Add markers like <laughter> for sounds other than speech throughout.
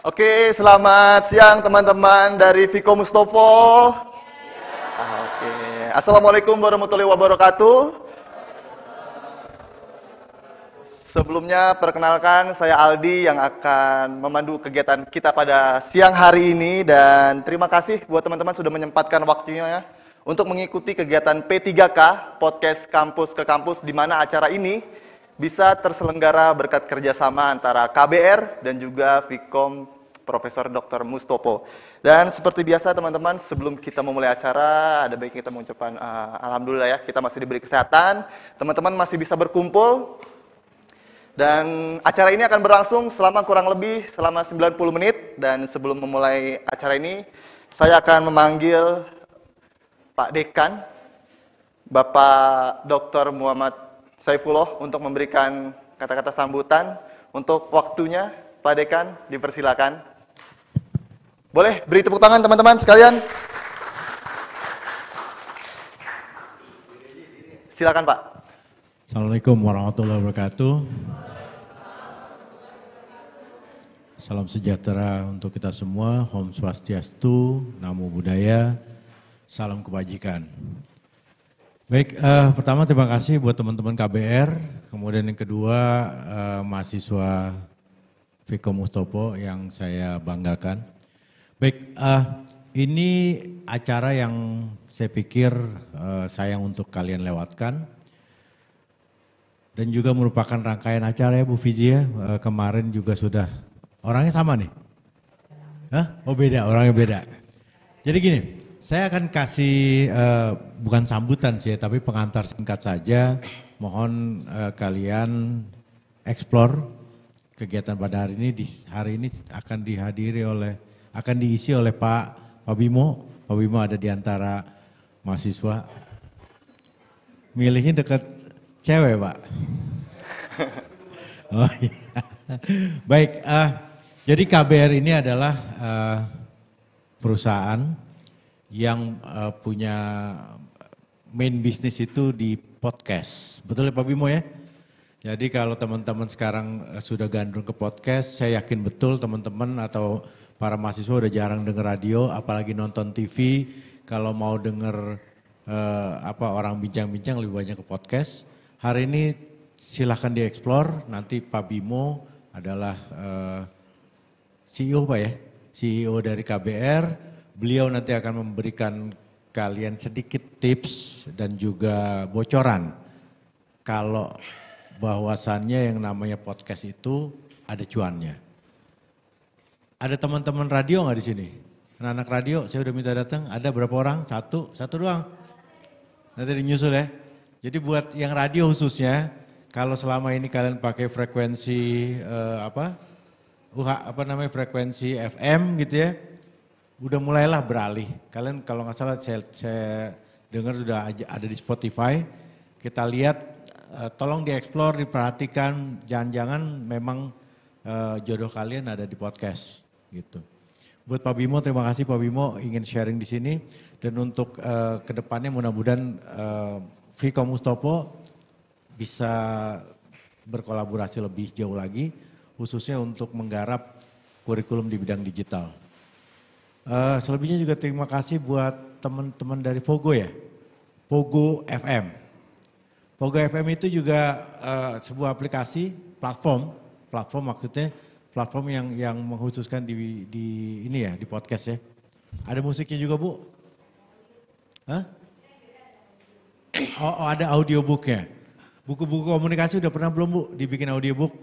Oke, selamat siang teman-teman dari Viko Mustopo. Ah, oke, assalamualaikum warahmatullahi wabarakatuh. Sebelumnya perkenalkan saya Aldi yang akan memandu kegiatan kita pada siang hari ini dan terima kasih buat teman-teman sudah menyempatkan waktunya ya untuk mengikuti kegiatan P3K Podcast Kampus ke Kampus di mana acara ini bisa terselenggara berkat kerjasama antara KBR dan juga Vkom Profesor Dr. Mustopo. Dan seperti biasa teman-teman, sebelum kita memulai acara, ada baik kita mengucapkan uh, alhamdulillah ya, kita masih diberi kesehatan, teman-teman masih bisa berkumpul. Dan acara ini akan berlangsung selama kurang lebih selama 90 menit dan sebelum memulai acara ini, saya akan memanggil Pak Dekan Bapak Dr. Muhammad Saifullah untuk memberikan kata-kata sambutan untuk waktunya. Pak Dekan, dipersilakan. Boleh beri tepuk tangan teman-teman sekalian. Silakan Pak. Assalamualaikum warahmatullahi wabarakatuh. Salam sejahtera untuk kita semua, Om Swastiastu, Namo Buddhaya, Salam Kebajikan. Baik, uh, pertama terima kasih buat teman-teman KBR. Kemudian yang kedua uh, mahasiswa Viko Mustopo yang saya banggakan. Baik, uh, ini acara yang saya pikir uh, sayang untuk kalian lewatkan. Dan juga merupakan rangkaian acara ya Bu Fiji ya. Uh, kemarin juga sudah. Orangnya sama nih? Hah? Oh beda, orangnya beda. Jadi gini, saya akan kasih uh, bukan sambutan sih, ya, tapi pengantar singkat saja. Mohon uh, kalian eksplor kegiatan pada hari ini. Di, hari ini akan dihadiri oleh, akan diisi oleh Pak Pak Bimo. Pak Bimo ada di antara mahasiswa. Milihnya dekat cewek, Pak. <laughs> Oh iya. Baik, uh, jadi KBR ini adalah uh, perusahaan yang uh, punya main bisnis itu di podcast. Betul ya Pak Bimo ya? Jadi kalau teman-teman sekarang eh, sudah gandrung ke podcast, saya yakin betul teman-teman atau para mahasiswa udah jarang dengar radio, apalagi nonton TV. Kalau mau dengar eh, apa orang bincang-bincang lebih banyak ke podcast. Hari ini silahkan dieksplor. Nanti Pak Bimo adalah eh, CEO Pak ya, CEO dari KBR Beliau nanti akan memberikan kalian sedikit tips dan juga bocoran kalau bahwasannya yang namanya podcast itu ada cuannya. Ada teman-teman radio nggak di sini? Anak-anak radio, saya udah minta datang. Ada berapa orang? Satu, satu doang. Nanti dinyusul ya. Jadi buat yang radio khususnya, kalau selama ini kalian pakai frekuensi eh, apa? UH, apa namanya frekuensi FM gitu ya, udah mulailah beralih. Kalian kalau nggak salah saya, saya dengar sudah ada di Spotify. Kita lihat, uh, tolong dieksplor, diperhatikan. Jangan-jangan memang uh, jodoh kalian ada di podcast gitu. Buat Pak Bimo, terima kasih Pak Bimo ingin sharing di sini. Dan untuk uh, eh, kedepannya mudah-mudahan uh, Viko Mustopo bisa berkolaborasi lebih jauh lagi, khususnya untuk menggarap kurikulum di bidang digital. Uh, selebihnya juga terima kasih buat teman-teman dari Pogo ya. Pogo FM. Pogo FM itu juga uh, sebuah aplikasi, platform, platform maksudnya platform yang yang mengkhususkan di di ini ya, di podcast ya. Ada musiknya juga, Bu? Hah? Oh, oh ada audiobooknya. Buku-buku komunikasi udah pernah belum, Bu, dibikin audiobook?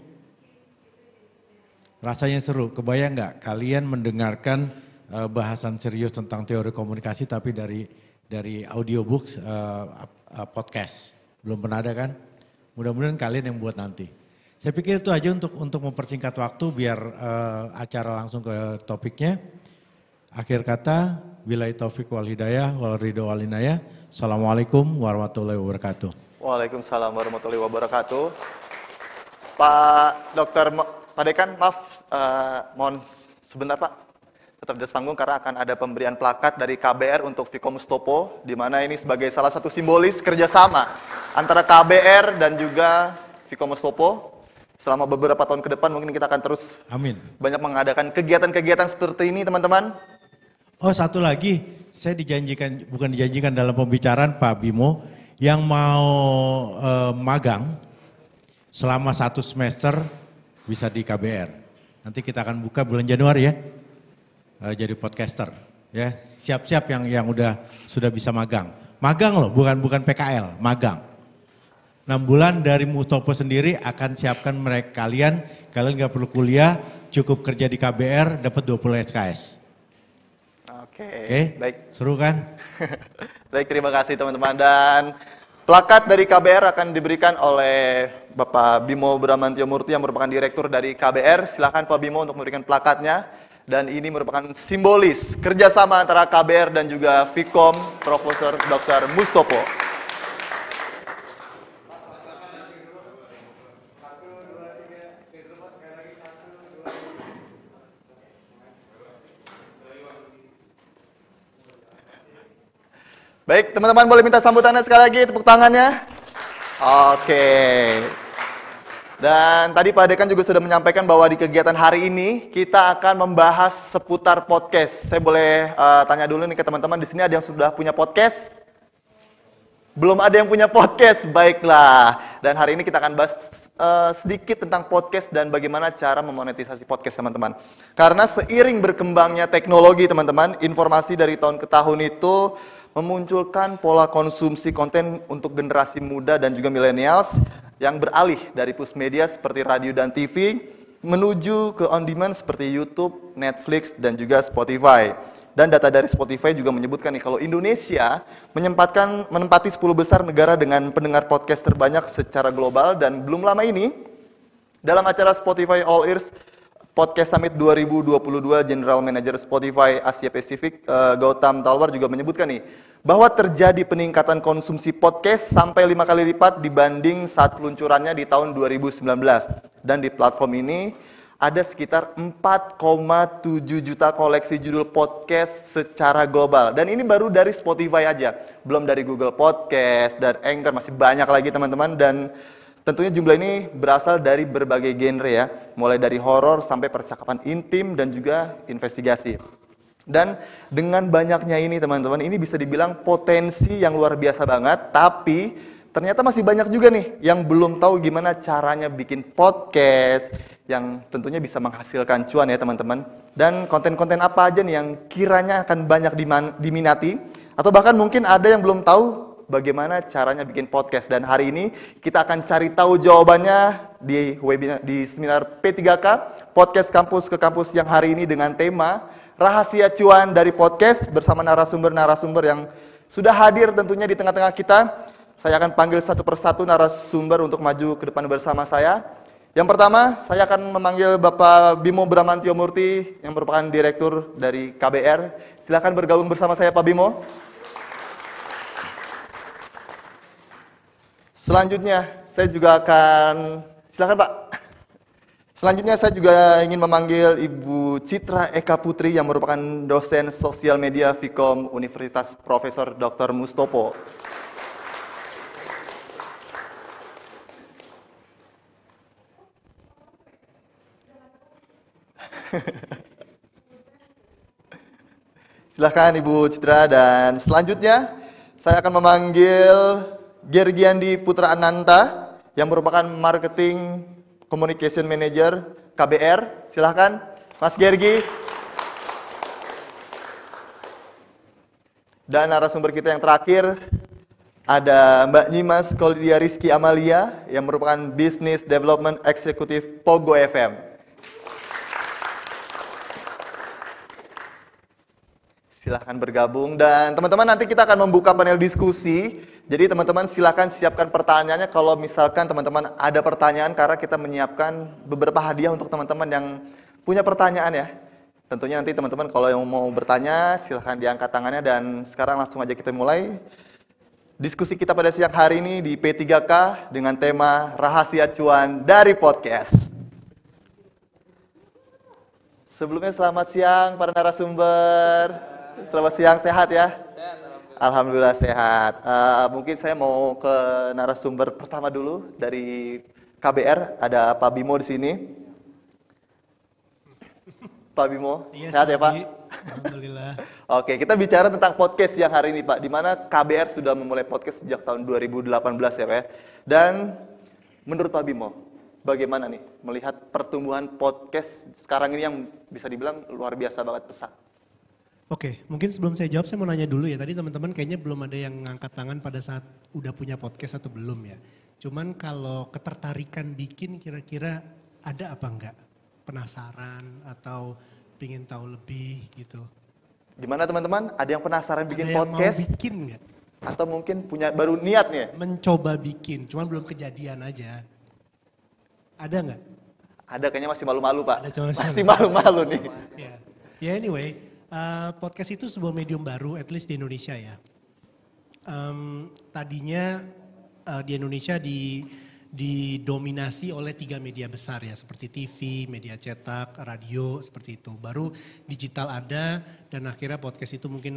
Rasanya seru. Kebayang nggak kalian mendengarkan Eh, bahasan serius tentang teori komunikasi tapi dari dari audiobooks uh, uh, podcast. Belum pernah ada kan? Mudah-mudahan kalian yang buat nanti. Saya pikir itu aja untuk untuk mempersingkat waktu biar uh, acara langsung ke topiknya. Akhir kata, wilayah taufik wal hidayah wal ridho wal inayah. Assalamualaikum warahmatullahi wabarakatuh. Waalaikumsalam warahmatullahi wabarakatuh. Pak Dokter Pak Dekan, maaf, uh, mohon sebentar Pak tetap di atas panggung karena akan ada pemberian plakat dari KBR untuk Viko Mustopo di mana ini sebagai salah satu simbolis kerjasama antara KBR dan juga Viko Mustopo selama beberapa tahun ke depan mungkin kita akan terus Amin. banyak mengadakan kegiatan-kegiatan seperti ini teman-teman. Oh satu lagi saya dijanjikan bukan dijanjikan dalam pembicaraan Pak Bimo yang mau eh, magang selama satu semester bisa di KBR. Nanti kita akan buka bulan Januari ya. Eh, jadi podcaster ya siap-siap yang yang udah sudah bisa magang magang loh bukan bukan PKL magang enam bulan dari Mustopo sendiri akan siapkan mereka kalian kalian nggak perlu kuliah cukup kerja di KBR dapat 20 SKS oke okay. okay. baik seru kan <laughs> baik terima kasih teman-teman dan Plakat dari KBR akan diberikan oleh Bapak Bimo Bramantio Murti yang merupakan direktur dari KBR. silahkan Pak Bimo untuk memberikan plakatnya dan ini merupakan simbolis kerjasama antara KBR dan juga Vkom Profesor Dr. Mustopo. Baik, teman-teman boleh minta sambutannya sekali lagi, tepuk tangannya. Oke. Okay. Dan tadi Pak Dekan juga sudah menyampaikan bahwa di kegiatan hari ini kita akan membahas seputar podcast. Saya boleh uh, tanya dulu nih ke teman-teman di sini ada yang sudah punya podcast? Belum ada yang punya podcast, baiklah. Dan hari ini kita akan bahas uh, sedikit tentang podcast dan bagaimana cara memonetisasi podcast, teman-teman. Karena seiring berkembangnya teknologi, teman-teman, informasi dari tahun ke tahun itu memunculkan pola konsumsi konten untuk generasi muda dan juga millennials yang beralih dari push media seperti radio dan TV menuju ke on demand seperti YouTube, Netflix, dan juga Spotify. Dan data dari Spotify juga menyebutkan nih kalau Indonesia menyempatkan menempati 10 besar negara dengan pendengar podcast terbanyak secara global dan belum lama ini dalam acara Spotify All Ears Podcast Summit 2022 General Manager Spotify Asia Pacific uh, Gautam Talwar juga menyebutkan nih bahwa terjadi peningkatan konsumsi podcast sampai lima kali lipat dibanding saat peluncurannya di tahun 2019 dan di platform ini ada sekitar 4,7 juta koleksi judul podcast secara global dan ini baru dari Spotify aja belum dari Google Podcast dan Anchor masih banyak lagi teman-teman dan Tentunya jumlah ini berasal dari berbagai genre ya, mulai dari horor sampai percakapan intim dan juga investigasi. Dan dengan banyaknya ini teman-teman, ini bisa dibilang potensi yang luar biasa banget, tapi ternyata masih banyak juga nih yang belum tahu gimana caranya bikin podcast yang tentunya bisa menghasilkan cuan ya teman-teman. Dan konten-konten apa aja nih yang kiranya akan banyak diminati atau bahkan mungkin ada yang belum tahu bagaimana caranya bikin podcast dan hari ini kita akan cari tahu jawabannya di webinar di seminar P3K podcast kampus ke kampus yang hari ini dengan tema rahasia cuan dari podcast bersama narasumber-narasumber yang sudah hadir tentunya di tengah-tengah kita. Saya akan panggil satu persatu narasumber untuk maju ke depan bersama saya. Yang pertama, saya akan memanggil Bapak Bimo Bramantio Murti yang merupakan direktur dari KBR. Silakan bergabung bersama saya Pak Bimo. Selanjutnya, saya juga akan silakan Pak. Selanjutnya saya juga ingin memanggil Ibu Citra Eka Putri yang merupakan dosen sosial media Vkom Universitas Profesor Dr. Mustopo. <laughs> Silahkan Ibu Citra dan selanjutnya saya akan memanggil Gergiandi Putra Ananta yang merupakan marketing communication manager KBR. Silahkan Mas Gergi. Dan narasumber kita yang terakhir ada Mbak Nyimas Koldia Rizky Amalia yang merupakan Business Development Executive Pogo FM. Silahkan bergabung dan teman-teman nanti kita akan membuka panel diskusi jadi teman-teman silahkan siapkan pertanyaannya kalau misalkan teman-teman ada pertanyaan karena kita menyiapkan beberapa hadiah untuk teman-teman yang punya pertanyaan ya. Tentunya nanti teman-teman kalau yang mau bertanya silahkan diangkat tangannya dan sekarang langsung aja kita mulai. Diskusi kita pada siang hari ini di P3K dengan tema Rahasia Cuan dari Podcast. Sebelumnya selamat siang para narasumber. Selamat siang, sehat ya. Alhamdulillah sehat. Uh, mungkin saya mau ke narasumber pertama dulu dari KBR. Ada Pak Bimo di sini. Pak Bimo, iya, sehat ya Pak? Alhamdulillah. <laughs> Oke, kita bicara tentang podcast yang hari ini Pak. Dimana KBR sudah memulai podcast sejak tahun 2018 ya Pak. Ya. Dan menurut Pak Bimo, bagaimana nih melihat pertumbuhan podcast sekarang ini yang bisa dibilang luar biasa banget pesat? Oke, mungkin sebelum saya jawab saya mau nanya dulu ya. Tadi teman-teman kayaknya belum ada yang ngangkat tangan pada saat udah punya podcast atau belum ya. Cuman kalau ketertarikan bikin kira-kira ada apa enggak? Penasaran atau pingin tahu lebih gitu. Gimana teman-teman? Ada yang penasaran ada bikin yang podcast? Mau bikin enggak? Atau mungkin punya baru niat nih? Mencoba bikin, cuman belum kejadian aja. Ada enggak? Ada kayaknya masih malu-malu pak. Ada masih malu-malu nih. <laughs> Ya, yeah. yeah, anyway, Eh, podcast itu sebuah medium baru, at least di Indonesia ya. Um, tadinya uh, di Indonesia di didominasi oleh tiga media besar ya seperti TV, media cetak, radio seperti itu. Baru digital ada dan akhirnya podcast itu mungkin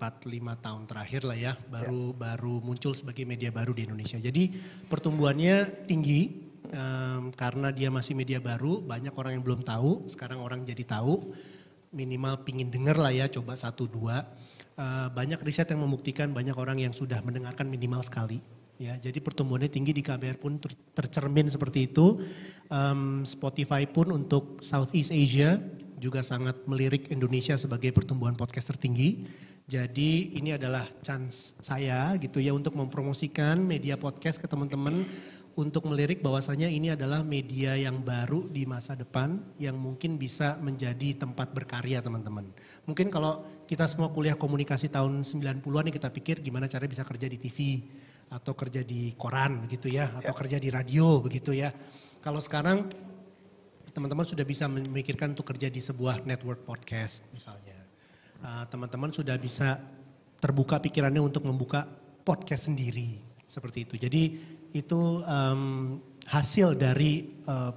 4 5 tahun terakhir lah ya baru ya. baru muncul sebagai media baru di Indonesia. Jadi pertumbuhannya tinggi um, karena dia masih media baru, banyak orang yang belum tahu, sekarang orang jadi tahu minimal pingin dengar lah ya coba satu dua uh, banyak riset yang membuktikan banyak orang yang sudah mendengarkan minimal sekali ya jadi pertumbuhannya tinggi di KBR pun ter tercermin seperti itu um, Spotify pun untuk Southeast Asia juga sangat melirik Indonesia sebagai pertumbuhan podcast tertinggi jadi ini adalah chance saya gitu ya untuk mempromosikan media podcast ke teman-teman untuk melirik bahwasanya ini adalah media yang baru di masa depan yang mungkin bisa menjadi tempat berkarya teman-teman. Mungkin kalau kita semua kuliah komunikasi tahun 90-an kita pikir gimana cara bisa kerja di TV atau kerja di koran begitu ya atau ya. kerja di radio begitu ya. Kalau sekarang teman-teman sudah bisa memikirkan untuk kerja di sebuah network podcast misalnya. Ah, teman-teman uh, teman -teman sudah bisa terbuka pikirannya untuk membuka podcast sendiri seperti itu. Jadi itu um, hasil dari uh,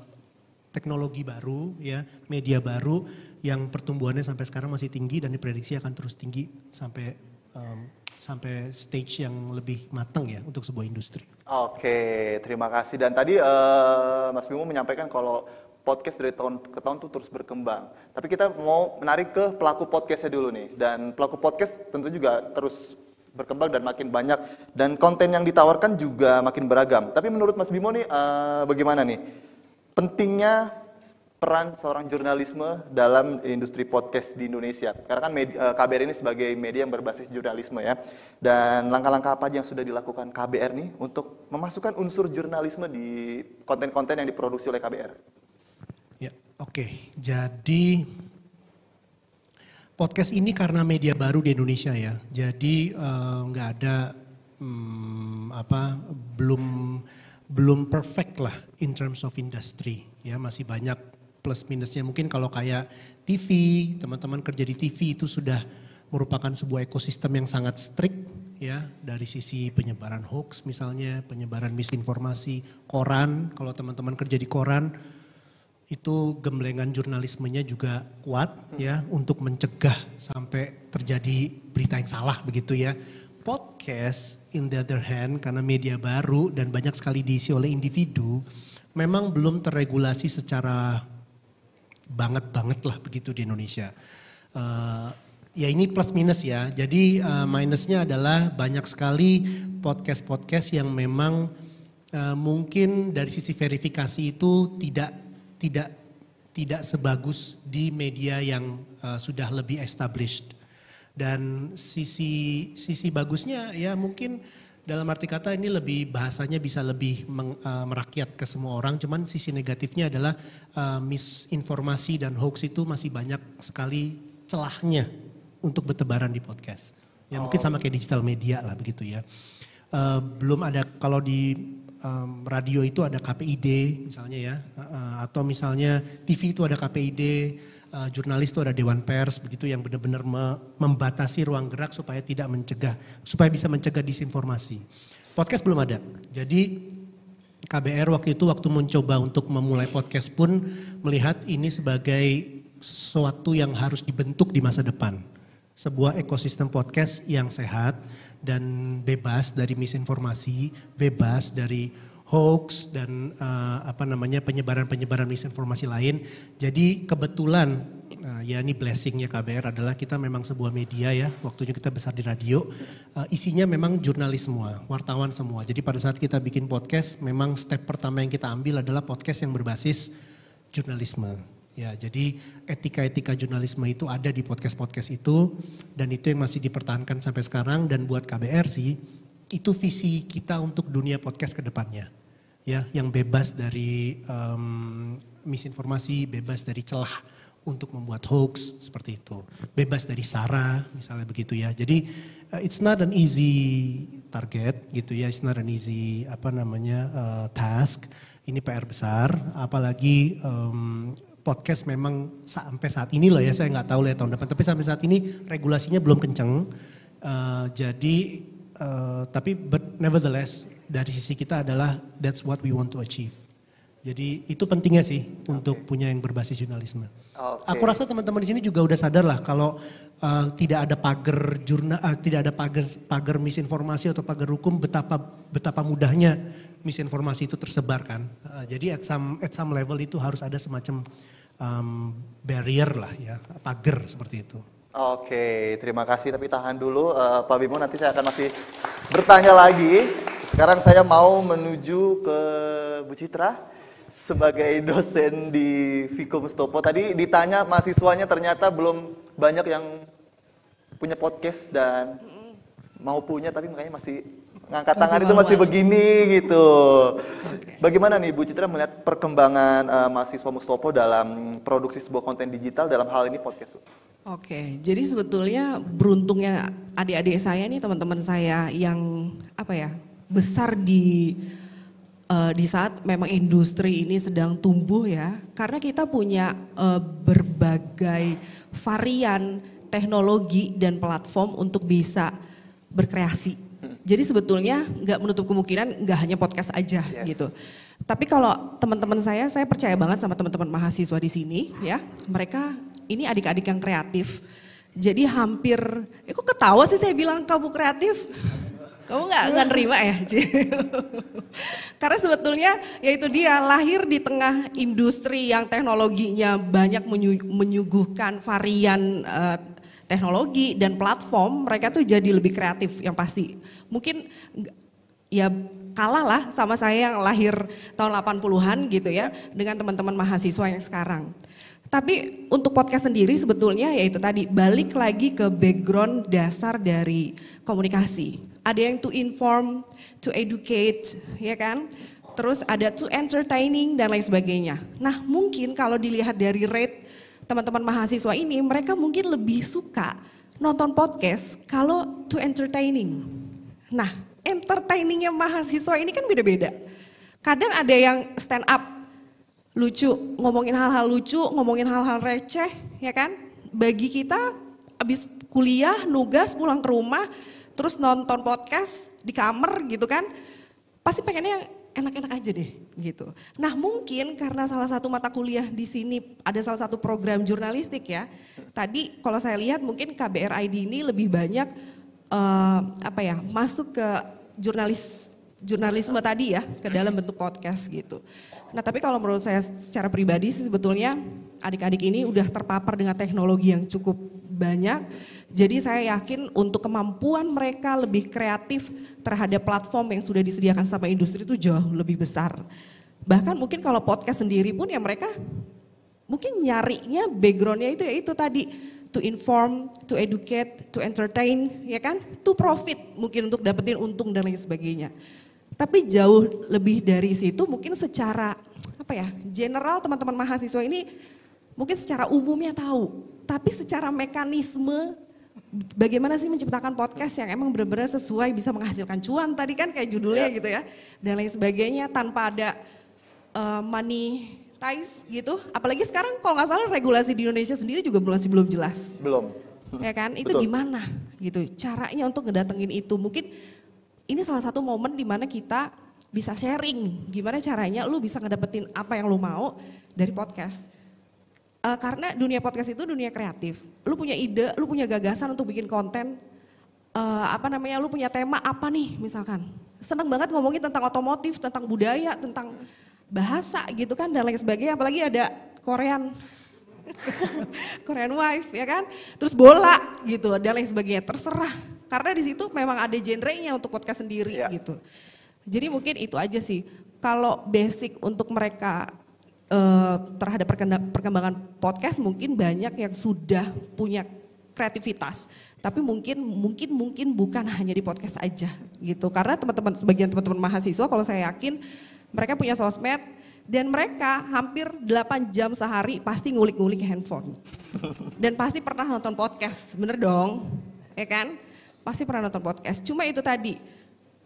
teknologi baru, ya media baru yang pertumbuhannya sampai sekarang masih tinggi dan diprediksi akan terus tinggi sampai um, sampai stage yang lebih matang ya untuk sebuah industri. Oke, terima kasih. Dan tadi uh, Mas Bimo menyampaikan kalau podcast dari tahun ke tahun tuh terus berkembang. Tapi kita mau menarik ke pelaku podcastnya dulu nih. Dan pelaku podcast tentu juga terus berkembang dan makin banyak dan konten yang ditawarkan juga makin beragam. Tapi menurut Mas Bimo nih uh, bagaimana nih pentingnya peran seorang jurnalisme dalam industri podcast di Indonesia? Karena kan media, eh, KBR ini sebagai media yang berbasis jurnalisme ya. Dan langkah-langkah apa aja yang sudah dilakukan KBR nih untuk memasukkan unsur jurnalisme di konten-konten yang diproduksi oleh KBR? Ya, oke. Okay. Jadi podcast ini karena media baru di Indonesia ya. Jadi eh, nggak uh, ada um, apa belum belum perfect lah in terms of industry ya masih banyak plus minusnya mungkin kalau kayak TV teman-teman kerja di TV itu sudah merupakan sebuah ekosistem yang sangat strict ya dari sisi penyebaran hoax misalnya penyebaran misinformasi koran kalau teman-teman kerja di koran itu gemblengan jurnalismenya juga kuat ya untuk mencegah sampai terjadi berita yang salah begitu ya. Podcast in the other hand karena media baru dan banyak sekali diisi oleh individu memang belum terregulasi secara banget-banget lah begitu di Indonesia. Uh, ya ini plus minus ya. Jadi uh, minusnya adalah banyak sekali podcast-podcast yang memang uh, mungkin dari sisi verifikasi itu tidak tidak tidak sebagus di media yang uh, sudah lebih established. Dan sisi sisi bagusnya ya mungkin dalam arti kata ini lebih bahasanya bisa lebih meng, uh, merakyat ke semua orang. Cuman sisi negatifnya adalah uh, misinformasi dan hoax itu masih banyak sekali celahnya untuk bertebaran di podcast. Ya oh. mungkin sama oh. kayak digital media lah begitu ya. Uh, belum ada kalau di um, radio itu ada KPID misalnya ya, uh, atau misalnya TV itu ada KPID, uh, eh, jurnalis itu ada Dewan Pers begitu yang benar-benar me membatasi ruang gerak supaya tidak mencegah, supaya bisa mencegah disinformasi. Podcast belum ada, jadi KBR waktu itu waktu mencoba untuk memulai podcast pun melihat ini sebagai sesuatu yang harus dibentuk di masa depan. Sebuah ekosistem podcast yang sehat, dan bebas dari misinformasi, bebas dari hoax dan uh, apa namanya penyebaran-penyebaran misinformasi lain. Jadi kebetulan uh, ya ini blessingnya KBR adalah kita memang sebuah media ya. Waktunya kita besar di radio. Uh, isinya memang jurnalis semua, wartawan semua. Jadi pada saat kita bikin podcast, memang step pertama yang kita ambil adalah podcast yang berbasis jurnalisme Ya, jadi etika-etika jurnalisme itu ada di podcast-podcast itu dan itu yang masih dipertahankan sampai sekarang dan buat KBR sih itu visi kita untuk dunia podcast ke depannya. Ya, yang bebas dari um, misinformasi, bebas dari celah untuk membuat hoax seperti itu. Bebas dari sara misalnya begitu ya. Jadi uh, it's not an easy target gitu ya, it's not an easy apa namanya uh, task ini PR besar, apalagi um, podcast memang sampai saat ini loh ya saya nggak tahu lihat ya tahun depan tapi sampai saat ini regulasinya belum kenceng uh, jadi uh, tapi but nevertheless dari sisi kita adalah that's what we want to achieve jadi itu pentingnya sih okay. untuk punya yang berbasis jurnalisme. Okay. Aku rasa teman-teman di sini juga udah sadar lah kalau uh, tidak ada pagar jurnal, uh, tidak ada pagar pagar misinformasi atau pagar hukum betapa betapa mudahnya misinformasi itu tersebarkan. Uh, eh, jadi at some at some level itu harus ada semacam um, barrier lah ya, pagar seperti itu. Oke, terima kasih. Tapi tahan dulu, uh, Pak Bimo. Nanti saya akan masih bertanya lagi. Sekarang saya mau menuju ke Bu Citra sebagai dosen di vico Stopo. Tadi ditanya mahasiswanya ternyata belum banyak yang punya podcast dan mau punya tapi makanya masih ngangkat masih tangan itu masih begini gitu. Bagaimana nih Bu Citra melihat perkembangan uh, mahasiswa Mustopo dalam produksi sebuah konten digital dalam hal ini podcast? Oke, Oke, jadi sebetulnya beruntungnya adik-adik saya nih teman-teman saya yang apa ya besar di uh, di saat memang industri ini sedang tumbuh ya, karena kita punya uh, berbagai varian teknologi dan platform untuk bisa berkreasi jadi sebetulnya nggak menutup kemungkinan nggak hanya podcast aja yes. gitu. Tapi kalau teman-teman saya, saya percaya banget sama teman-teman mahasiswa di sini ya. Mereka ini adik-adik yang kreatif. Jadi hampir, eh kok ketawa sih saya bilang kamu kreatif? Kamu nggak nerima ya? <laughs> Karena sebetulnya yaitu dia lahir di tengah industri yang teknologinya banyak menyuguhkan varian eh, teknologi dan platform mereka tuh jadi lebih kreatif yang pasti. Mungkin ya kalah lah sama saya yang lahir tahun 80-an gitu ya dengan teman-teman mahasiswa yang sekarang. Tapi untuk podcast sendiri sebetulnya yaitu tadi balik lagi ke background dasar dari komunikasi. Ada yang to inform, to educate, ya kan? Terus ada to entertaining dan lain sebagainya. Nah mungkin kalau dilihat dari rate teman-teman mahasiswa ini mereka mungkin lebih suka nonton podcast kalau to entertaining. Nah, entertainingnya mahasiswa ini kan beda-beda. Kadang ada yang stand up lucu, ngomongin hal-hal lucu, ngomongin hal-hal receh, ya kan? Bagi kita habis kuliah, nugas, pulang ke rumah, terus nonton podcast di kamar gitu kan. Pasti pengennya yang enak-enak aja deh gitu. Nah mungkin karena salah satu mata kuliah di sini ada salah satu program jurnalistik ya. Tadi kalau saya lihat mungkin KBRI ini lebih banyak uh, apa ya masuk ke jurnalis jurnalisme tadi ya ke dalam bentuk podcast gitu. Nah tapi kalau menurut saya secara pribadi sih sebetulnya adik-adik ini udah terpapar dengan teknologi yang cukup banyak. Jadi saya yakin untuk kemampuan mereka lebih kreatif terhadap platform yang sudah disediakan sama industri itu jauh lebih besar. Bahkan mungkin kalau podcast sendiri pun ya mereka mungkin nyarinya backgroundnya itu ya itu tadi to inform, to educate, to entertain, ya kan? To profit mungkin untuk dapetin untung dan lain sebagainya. Tapi jauh lebih dari situ mungkin secara apa ya general teman-teman mahasiswa ini mungkin secara umumnya tahu, tapi secara mekanisme bagaimana sih menciptakan podcast yang emang benar-benar sesuai bisa menghasilkan cuan tadi kan kayak judulnya yeah. gitu ya dan lain sebagainya tanpa ada uh, eh, money ties gitu. Apalagi sekarang kalau nggak salah regulasi di Indonesia sendiri juga belum belum jelas. Belum. Ya kan? Itu Betul. gimana gitu caranya untuk ngedatengin itu. Mungkin ini salah satu momen di mana kita bisa sharing gimana caranya lu bisa ngedapetin apa yang lu mau dari podcast Uh, karena dunia podcast itu dunia kreatif. Lu punya ide, lu punya gagasan untuk bikin konten. Uh, apa namanya, lu punya tema apa nih misalkan. Seneng banget ngomongin tentang otomotif, tentang budaya, tentang bahasa gitu kan dan lain sebagainya. Apalagi ada Korean, <laughs> Korean wife ya kan. Terus bola gitu dan lain sebagainya. Terserah. Karena di situ memang ada genre-nya untuk podcast sendiri ya. gitu. Jadi mungkin itu aja sih. Kalau basic untuk mereka Eh, terhadap perkembangan podcast mungkin banyak yang sudah punya kreativitas tapi mungkin mungkin mungkin bukan <laughs> hanya di podcast aja gitu karena teman-teman sebagian teman-teman mahasiswa kalau saya yakin mereka punya sosmed dan mereka hampir 8 jam sehari pasti ngulik-ngulik handphone dan pasti pernah nonton podcast bener dong ya kan pasti pernah nonton podcast cuma itu tadi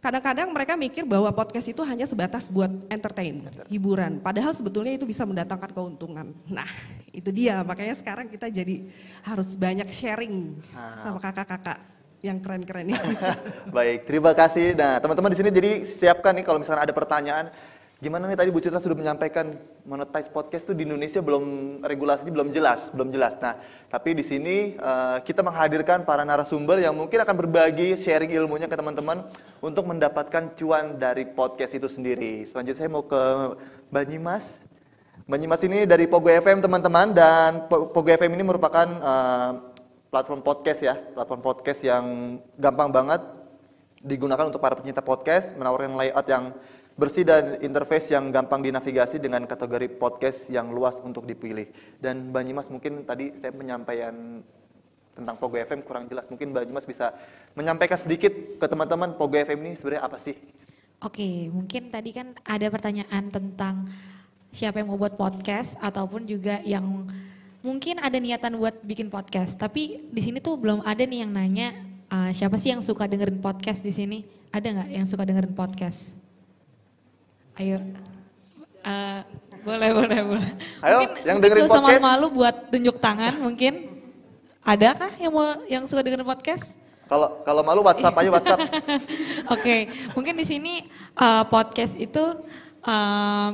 kadang-kadang mereka mikir bahwa podcast itu hanya sebatas buat entertain, hiburan. Padahal sebetulnya itu bisa mendatangkan keuntungan. Nah, itu dia. Makanya sekarang kita jadi harus banyak sharing ah. sama kakak-kakak yang keren-keren ini. <laughs> Baik, terima kasih. Nah, teman-teman di sini jadi siapkan nih kalau misalnya ada pertanyaan gimana nih tadi Bu Citra sudah menyampaikan monetize podcast tuh di Indonesia belum regulasinya belum jelas, belum jelas. Nah, tapi di sini uh, kita menghadirkan para narasumber yang mungkin akan berbagi sharing ilmunya ke teman-teman untuk mendapatkan cuan dari podcast itu sendiri. Selanjutnya saya mau ke Banyumas Banyumas ini dari Pogo FM teman-teman dan Pogo FM ini merupakan uh, platform podcast ya, platform podcast yang gampang banget digunakan untuk para pencinta podcast menawarkan layout yang bersih dan interface yang gampang dinavigasi dengan kategori podcast yang luas untuk dipilih. Dan banyumas mungkin tadi saya menyampaikan tentang Pogo FM kurang jelas. Mungkin banyumas bisa menyampaikan sedikit ke teman-teman Pogo FM ini sebenarnya apa sih? Oke, mungkin tadi kan ada pertanyaan tentang siapa yang mau buat podcast ataupun juga yang mungkin ada niatan buat bikin podcast. Tapi di sini tuh belum ada nih yang nanya uh, siapa sih yang suka dengerin podcast di sini? Ada nggak yang suka dengerin podcast? Ayo. Uh, boleh, boleh, boleh. Ayo, mungkin yang dengerin sama malu buat tunjuk tangan mungkin. Adakah yang mau yang suka dengerin podcast? Kalau kalau malu WhatsApp aja WhatsApp. <laughs> Oke, okay. mungkin di sini uh, podcast itu uh,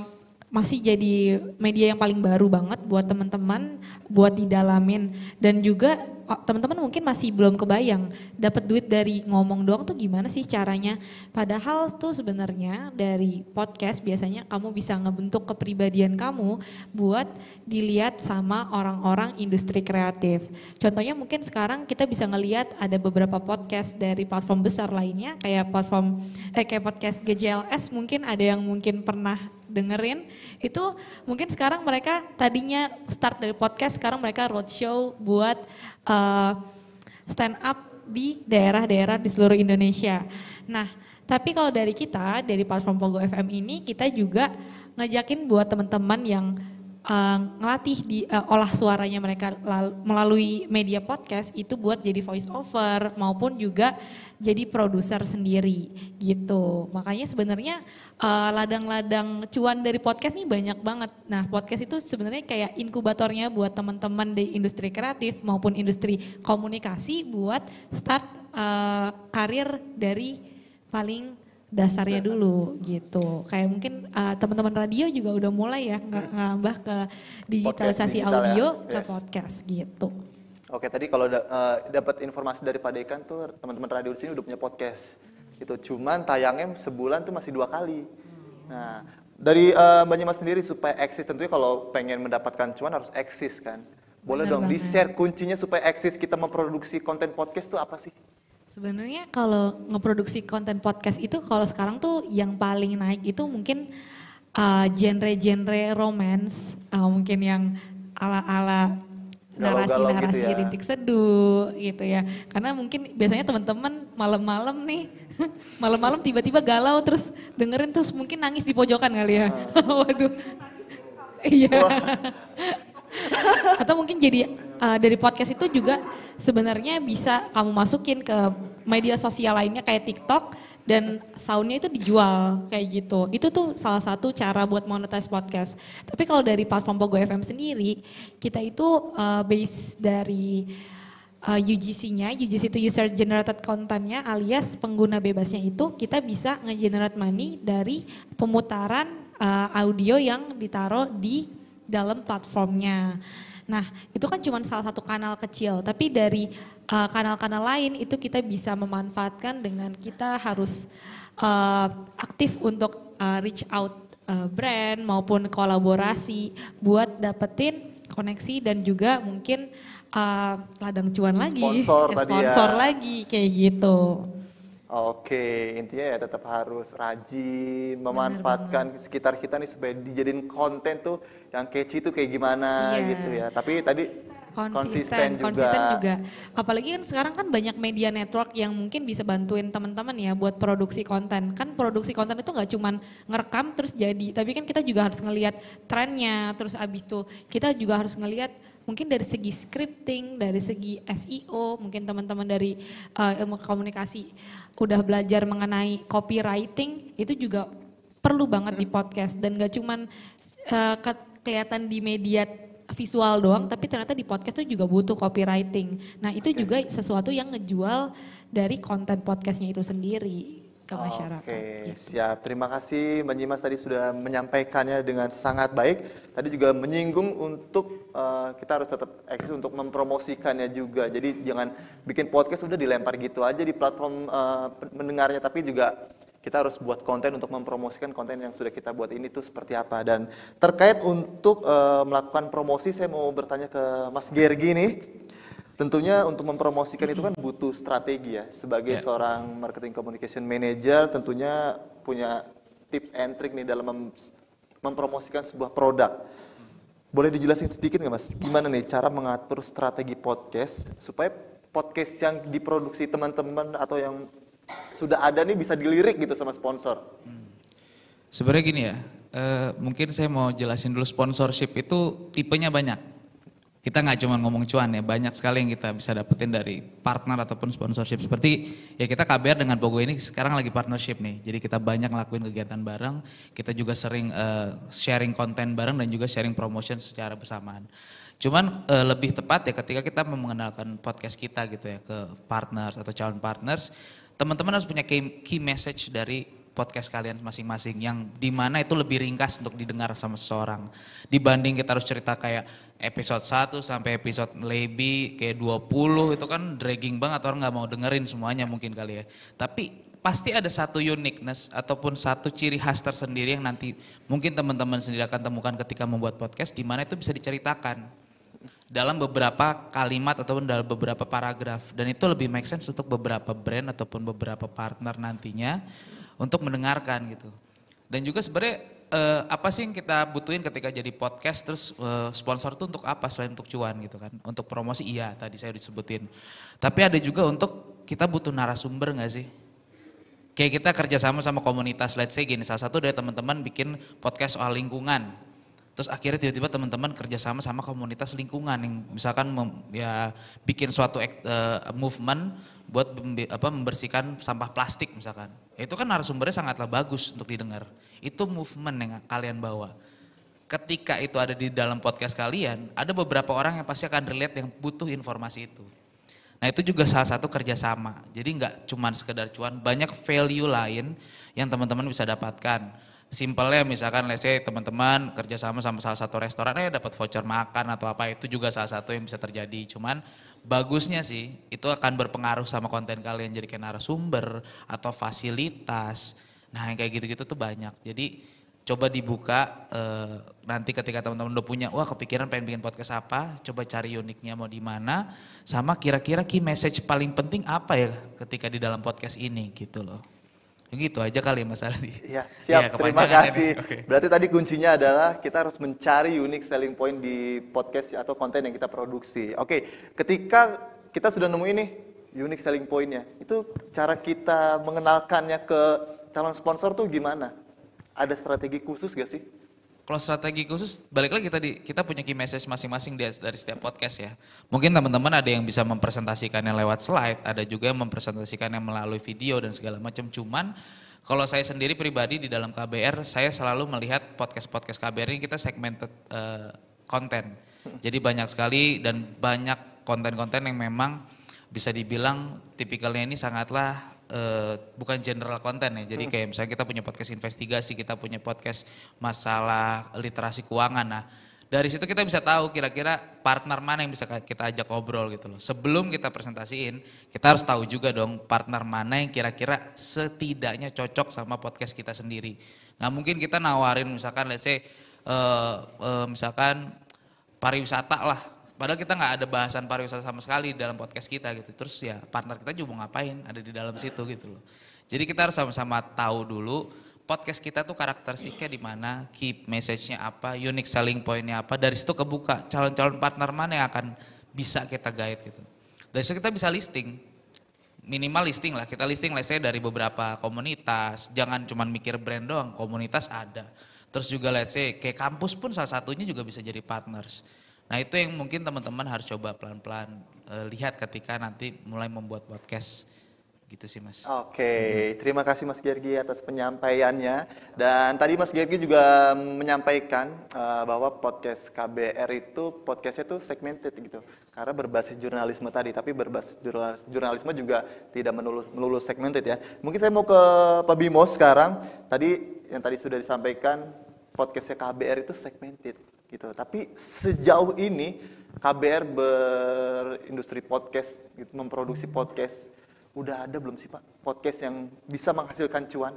masih jadi media yang paling baru banget buat teman-teman buat didalamin dan juga oh, teman-teman mungkin masih belum kebayang dapat duit dari ngomong doang tuh gimana sih caranya padahal tuh sebenarnya dari podcast biasanya kamu bisa ngebentuk kepribadian kamu buat dilihat sama orang-orang industri kreatif contohnya mungkin sekarang kita bisa ngelihat ada beberapa podcast dari platform besar lainnya kayak platform eh, kayak podcast GJLS mungkin ada yang mungkin pernah dengerin itu mungkin sekarang mereka tadinya start dari podcast sekarang mereka roadshow buat uh, stand up di daerah-daerah di seluruh Indonesia. Nah, tapi kalau dari kita dari platform Pogo FM ini kita juga ngajakin buat teman-teman yang uh, ngelatih di uh, olah suaranya mereka lalu, melalui media podcast itu buat jadi voice over maupun juga jadi produser sendiri gitu. Makanya sebenarnya uh, ladang-ladang cuan dari podcast nih banyak banget. Nah, podcast itu sebenarnya kayak inkubatornya buat teman-teman di industri kreatif maupun industri komunikasi buat start uh, karir dari paling dasarnya dulu gitu. Kayak mungkin uh, teman-teman radio juga udah mulai ya ngambah hmm. ke digitalisasi digital ya. audio ya. ke podcast gitu. Oke, tadi kalau da uh, dapat informasi dari Pak Dekan tuh teman-teman radio di sini udah punya podcast. Itu cuman tayangnya sebulan tuh masih dua kali. Nah, dari uh, Mbak Nyimas sendiri supaya eksis tentunya kalau pengen mendapatkan cuan harus eksis kan. Boleh Bener dong di-share kuncinya supaya eksis kita memproduksi konten podcast tuh apa sih? Sebenarnya kalau ngeproduksi konten podcast itu kalau sekarang tuh yang paling naik itu mungkin uh, genre-genre romance uh, mungkin yang ala-ala gitu narasi-narasi gitu ya. rintik seduh gitu ya. Karena mungkin biasanya teman-teman malam-malam nih, <laughs> malam-malam tiba-tiba galau terus dengerin terus mungkin nangis di pojokan kali ya. Ah. <laughs> Waduh. Iya. Atau mungkin jadi uh, dari podcast itu juga sebenarnya bisa kamu masukin ke media sosial lainnya kayak TikTok dan soundnya itu dijual kayak gitu. Itu tuh salah satu cara buat monetize podcast. Tapi kalau dari platform Pogo FM sendiri, kita itu uh, base dari uh, eh, UGC-nya, UGC itu user generated content-nya alias pengguna bebasnya itu kita bisa nge-generate money dari pemutaran uh, audio yang ditaruh di dalam platformnya. Nah, itu kan cuma salah satu kanal kecil, tapi dari eh, kanal-kanal uh, lain itu kita bisa memanfaatkan dengan kita harus uh, aktif untuk uh, reach out uh, brand maupun kolaborasi buat dapetin koneksi dan juga mungkin uh, ladang cuan lagi, sponsor, ya. sponsor ya. lagi kayak gitu. Oke, intinya ya tetap harus rajin memanfaatkan Benar sekitar kita nih supaya dijadiin konten tuh yang catchy tuh kayak gimana iya. gitu ya. Tapi tadi konsisten, konsisten juga. Konsisten juga. Apalagi kan sekarang kan banyak media network yang mungkin bisa bantuin teman-teman ya buat produksi konten. Kan produksi konten itu nggak cuman ngerekam terus jadi, tapi kan kita juga harus ngelihat trennya, terus abis itu kita juga harus ngelihat mungkin dari segi scripting, dari segi SEO, mungkin teman-teman dari uh, ilmu komunikasi udah belajar mengenai copywriting itu juga perlu banget di podcast dan gak cuman uh, ke kelihatan di media visual doang tapi ternyata di podcast itu juga butuh copywriting. Nah, itu okay. juga sesuatu yang ngejual dari konten podcastnya itu sendiri ke masyarakat. Oke, gitu. siap. Terima kasih Mbak Nyimas tadi sudah menyampaikannya dengan sangat baik. Tadi juga menyinggung untuk uh, kita harus tetap eksis untuk mempromosikannya juga. Jadi jangan bikin podcast sudah dilempar gitu aja di platform uh, mendengarnya, tapi juga kita harus buat konten untuk mempromosikan konten yang sudah kita buat ini tuh seperti apa dan terkait untuk uh, melakukan promosi saya mau bertanya ke Mas Gergi nih Tentunya untuk mempromosikan itu kan butuh strategi ya. Sebagai yeah. seorang marketing communication manager tentunya punya tips and trick nih dalam mem mempromosikan sebuah produk. Boleh dijelasin sedikit nggak mas? Gimana nih cara mengatur strategi podcast supaya podcast yang diproduksi teman-teman atau yang sudah ada nih bisa dilirik gitu sama sponsor? Hmm. Sebenarnya gini ya, eh, mungkin saya mau jelasin dulu sponsorship itu tipenya banyak kita nggak cuma ngomong cuan ya, banyak sekali yang kita bisa dapetin dari partner ataupun sponsorship. Seperti ya kita KBR dengan Pogo ini sekarang lagi partnership nih, jadi kita banyak ngelakuin kegiatan bareng, kita juga sering uh, sharing konten bareng dan juga sharing promotion secara bersamaan. Cuman uh, lebih tepat ya ketika kita mengenalkan podcast kita gitu ya ke partners atau calon partners, teman-teman harus punya key message dari podcast kalian masing-masing yang dimana itu lebih ringkas untuk didengar sama seseorang dibanding kita harus cerita kayak episode 1 sampai episode lebih kayak 20 itu kan dragging banget orang nggak mau dengerin semuanya mungkin kali ya tapi pasti ada satu uniqueness ataupun satu ciri khas tersendiri yang nanti mungkin teman-teman sendiri akan temukan ketika membuat podcast di mana itu bisa diceritakan dalam beberapa kalimat ataupun dalam beberapa paragraf dan itu lebih make sense untuk beberapa brand ataupun beberapa partner nantinya untuk mendengarkan gitu. Dan juga sebenarnya eh, apa sih yang kita butuhin ketika jadi podcast terus eh, sponsor tuh untuk apa selain untuk cuan gitu kan? Untuk promosi iya tadi saya disebutin. Tapi ada juga untuk kita butuh narasumber nggak sih? Kayak kita kerjasama sama komunitas, let's say gini, salah satu dari teman-teman bikin podcast soal lingkungan Terus akhirnya tiba-tiba teman-teman kerjasama sama komunitas lingkungan yang misalkan mem, ya bikin suatu uh, movement buat apa, membersihkan sampah plastik misalkan. Ya, itu kan narasumbernya sangatlah bagus untuk didengar. Itu movement yang kalian bawa. Ketika itu ada di dalam podcast kalian, ada beberapa orang yang pasti akan relate yang butuh informasi itu. Nah itu juga salah satu kerjasama. Jadi nggak cuma sekedar cuan, banyak value lain yang teman-teman bisa dapatkan simpelnya misalkan let's say teman-teman kerja sama salah satu restoran ya dapat voucher makan atau apa itu juga salah satu yang bisa terjadi cuman bagusnya sih itu akan berpengaruh sama konten kalian jadi kayak narasumber atau fasilitas nah yang kayak gitu-gitu tuh banyak jadi coba dibuka eh, nanti ketika teman-teman udah punya wah kepikiran pengen bikin podcast apa coba cari uniknya mau di mana sama kira-kira key message paling penting apa ya ketika di dalam podcast ini gitu loh Gitu aja kali ya, Mas Aldi. Iya, siap. Iya, ya, Terima kasih. Okay. Berarti tadi kuncinya adalah kita harus mencari unique selling point di podcast atau konten yang kita produksi. Oke, okay. ketika kita sudah nemu ini unique selling pointnya, itu cara kita mengenalkannya ke calon sponsor tuh gimana? Ada strategi khusus gak sih? Kalau strategi khusus, balik lagi tadi, kita punya key message masing-masing dari setiap podcast ya. Mungkin teman-teman ada yang bisa mempresentasikannya lewat slide, ada juga yang mempresentasikannya melalui video dan segala macam. Cuman kalau saya sendiri pribadi di dalam KBR, saya selalu melihat podcast-podcast KBR ini kita segmented uh, Jadi banyak sekali dan banyak konten-konten yang memang bisa dibilang tipikalnya ini sangatlah uh, bukan general konten ya. Jadi hmm. kayak misalnya kita punya podcast investigasi, kita punya podcast masalah literasi keuangan. Nah, dari situ kita bisa tahu kira-kira partner mana yang bisa kita ajak ngobrol gitu loh. Sebelum kita presentasiin, kita harus tahu juga dong partner mana yang kira-kira setidaknya cocok sama podcast kita sendiri. Nah mungkin kita nawarin misalkan let's say, uh, uh, misalkan pariwisata lah padahal kita nggak ada bahasan pariwisata sama sekali dalam podcast kita gitu terus ya partner kita juga mau ngapain ada di dalam situ gitu loh jadi kita harus sama-sama tahu dulu podcast kita tuh karakteristiknya di mana, keep message-nya apa, unique selling point-nya apa, dari situ kebuka calon-calon partner mana yang akan bisa kita guide gitu. Dari situ kita bisa listing, minimal listing lah, kita listing lah saya dari beberapa komunitas, jangan cuma mikir brand doang, komunitas ada. Terus juga let's say kayak kampus pun salah satunya juga bisa jadi partners. Nah itu yang mungkin teman-teman harus coba pelan-pelan uh, lihat ketika nanti mulai membuat podcast gitu sih mas. Oke, okay. hmm. terima kasih mas Gergi atas penyampaiannya dan tadi mas Gergi juga menyampaikan uh, bahwa podcast KBR itu podcastnya itu segmented gitu karena berbasis jurnalisme tadi tapi berbasis jurnalisme juga tidak melulu, melulu segmented ya. Mungkin saya mau ke Pak Bimo sekarang. Tadi yang tadi sudah disampaikan podcastnya KBR itu segmented gitu. Tapi sejauh ini KBR berindustri podcast, gitu, memproduksi podcast, udah ada belum sih Pak podcast yang bisa menghasilkan cuan?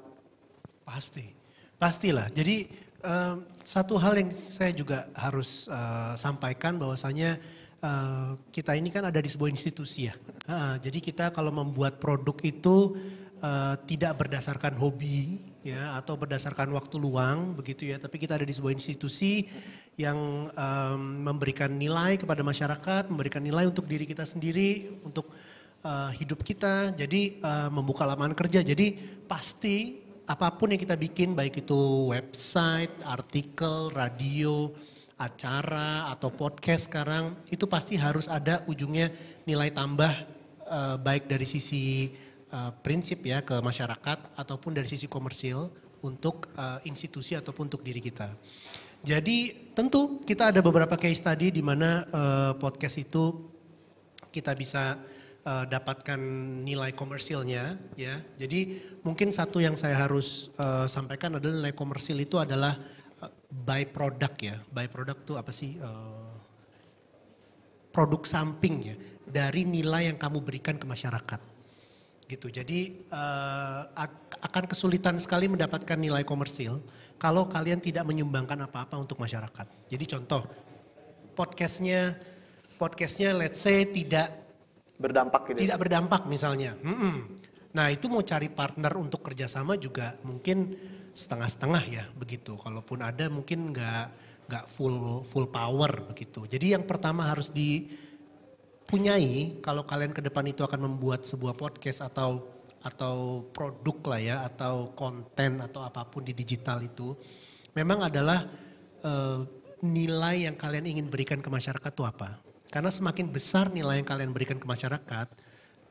Pasti, pastilah. Jadi um, satu hal yang saya juga harus uh, sampaikan bahwasanya uh, kita ini kan ada di sebuah institusi ya. Uh, jadi kita kalau membuat produk itu uh, tidak berdasarkan hobi, ya atau berdasarkan waktu luang begitu ya tapi kita ada di sebuah institusi yang um, memberikan nilai kepada masyarakat memberikan nilai untuk diri kita sendiri untuk uh, hidup kita jadi uh, membuka lapangan kerja jadi pasti apapun yang kita bikin baik itu website artikel radio acara atau podcast sekarang itu pasti harus ada ujungnya nilai tambah uh, baik dari sisi Eh, prinsip ya ke masyarakat ataupun dari sisi komersil untuk uh, institusi ataupun untuk diri kita. Jadi tentu kita ada beberapa case tadi di mana uh, podcast itu kita bisa uh, dapatkan nilai komersilnya ya. Jadi mungkin satu yang saya harus uh, sampaikan adalah nilai komersil itu adalah uh, by product ya. By product itu apa sih? Uh, produk samping ya dari nilai yang kamu berikan ke masyarakat gitu. Jadi uh, akan kesulitan sekali mendapatkan nilai komersil kalau kalian tidak menyumbangkan apa-apa untuk masyarakat. Jadi contoh podcastnya podcastnya let's say tidak berdampak gitu. Ya? Tidak berdampak misalnya. Mm -mm. Nah itu mau cari partner untuk kerjasama juga mungkin setengah-setengah ya begitu. Kalaupun ada mungkin nggak nggak full full power begitu. Jadi yang pertama harus di punyai kalau kalian ke depan itu akan membuat sebuah podcast atau atau produk lah ya atau konten atau apapun di digital itu memang adalah e, nilai yang kalian ingin berikan ke masyarakat itu apa? Karena semakin besar nilai yang kalian berikan ke masyarakat,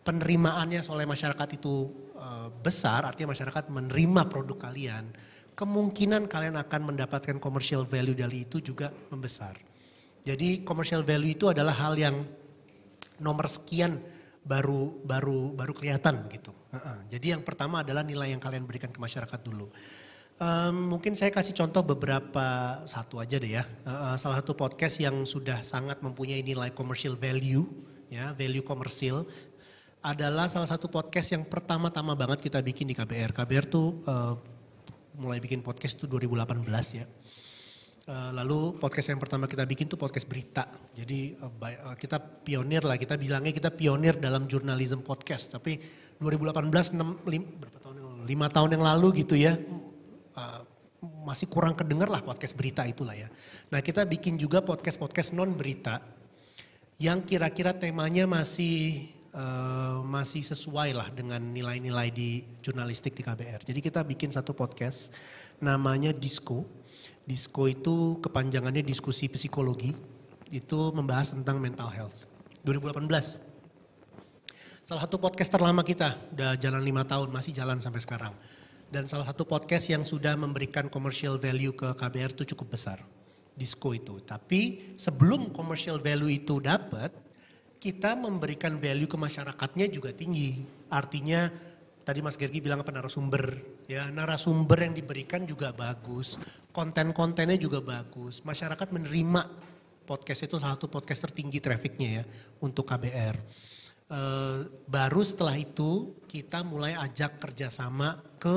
penerimaannya oleh masyarakat itu e, besar, artinya masyarakat menerima produk kalian, kemungkinan kalian akan mendapatkan commercial value dari itu juga membesar. Jadi commercial value itu adalah hal yang nomor sekian baru baru baru kelihatan gitu. Uh-uh. Jadi yang pertama adalah nilai yang kalian berikan ke masyarakat dulu. Um, mungkin saya kasih contoh beberapa satu aja deh ya. Uh, salah satu podcast yang sudah sangat mempunyai nilai commercial value, ya value komersil adalah salah satu podcast yang pertama-tama banget kita bikin di KBR. KBR tuh uh, mulai bikin podcast tuh 2018 ya. Eh, lalu podcast yang pertama kita bikin tuh podcast berita. Jadi eh, eh, kita pionir lah, kita bilangnya kita pionir dalam jurnalisme podcast. Tapi 2018 6, 5, berapa tahun yang lalu? 5 tahun yang lalu gitu ya. masih kurang kedenger lah podcast berita itulah ya. Nah kita bikin juga podcast-podcast non berita yang kira-kira temanya masih uh, masih sesuai lah dengan nilai-nilai di jurnalistik di KBR. Jadi kita bikin satu podcast namanya Disco Disko itu kepanjangannya diskusi psikologi, itu membahas tentang mental health. 2018. Salah satu podcast terlama kita, udah jalan lima tahun, masih jalan sampai sekarang. Dan salah satu podcast yang sudah memberikan commercial value ke KBR itu cukup besar. Disko itu. Tapi sebelum commercial value itu dapat, kita memberikan value ke masyarakatnya juga tinggi. Artinya tadi Mas Gergi bilang apa narasumber ya narasumber yang diberikan juga bagus konten-kontennya juga bagus. Masyarakat menerima podcast itu salah satu podcast tertinggi trafficnya ya untuk KBR. E, eh, baru setelah itu kita mulai ajak kerjasama ke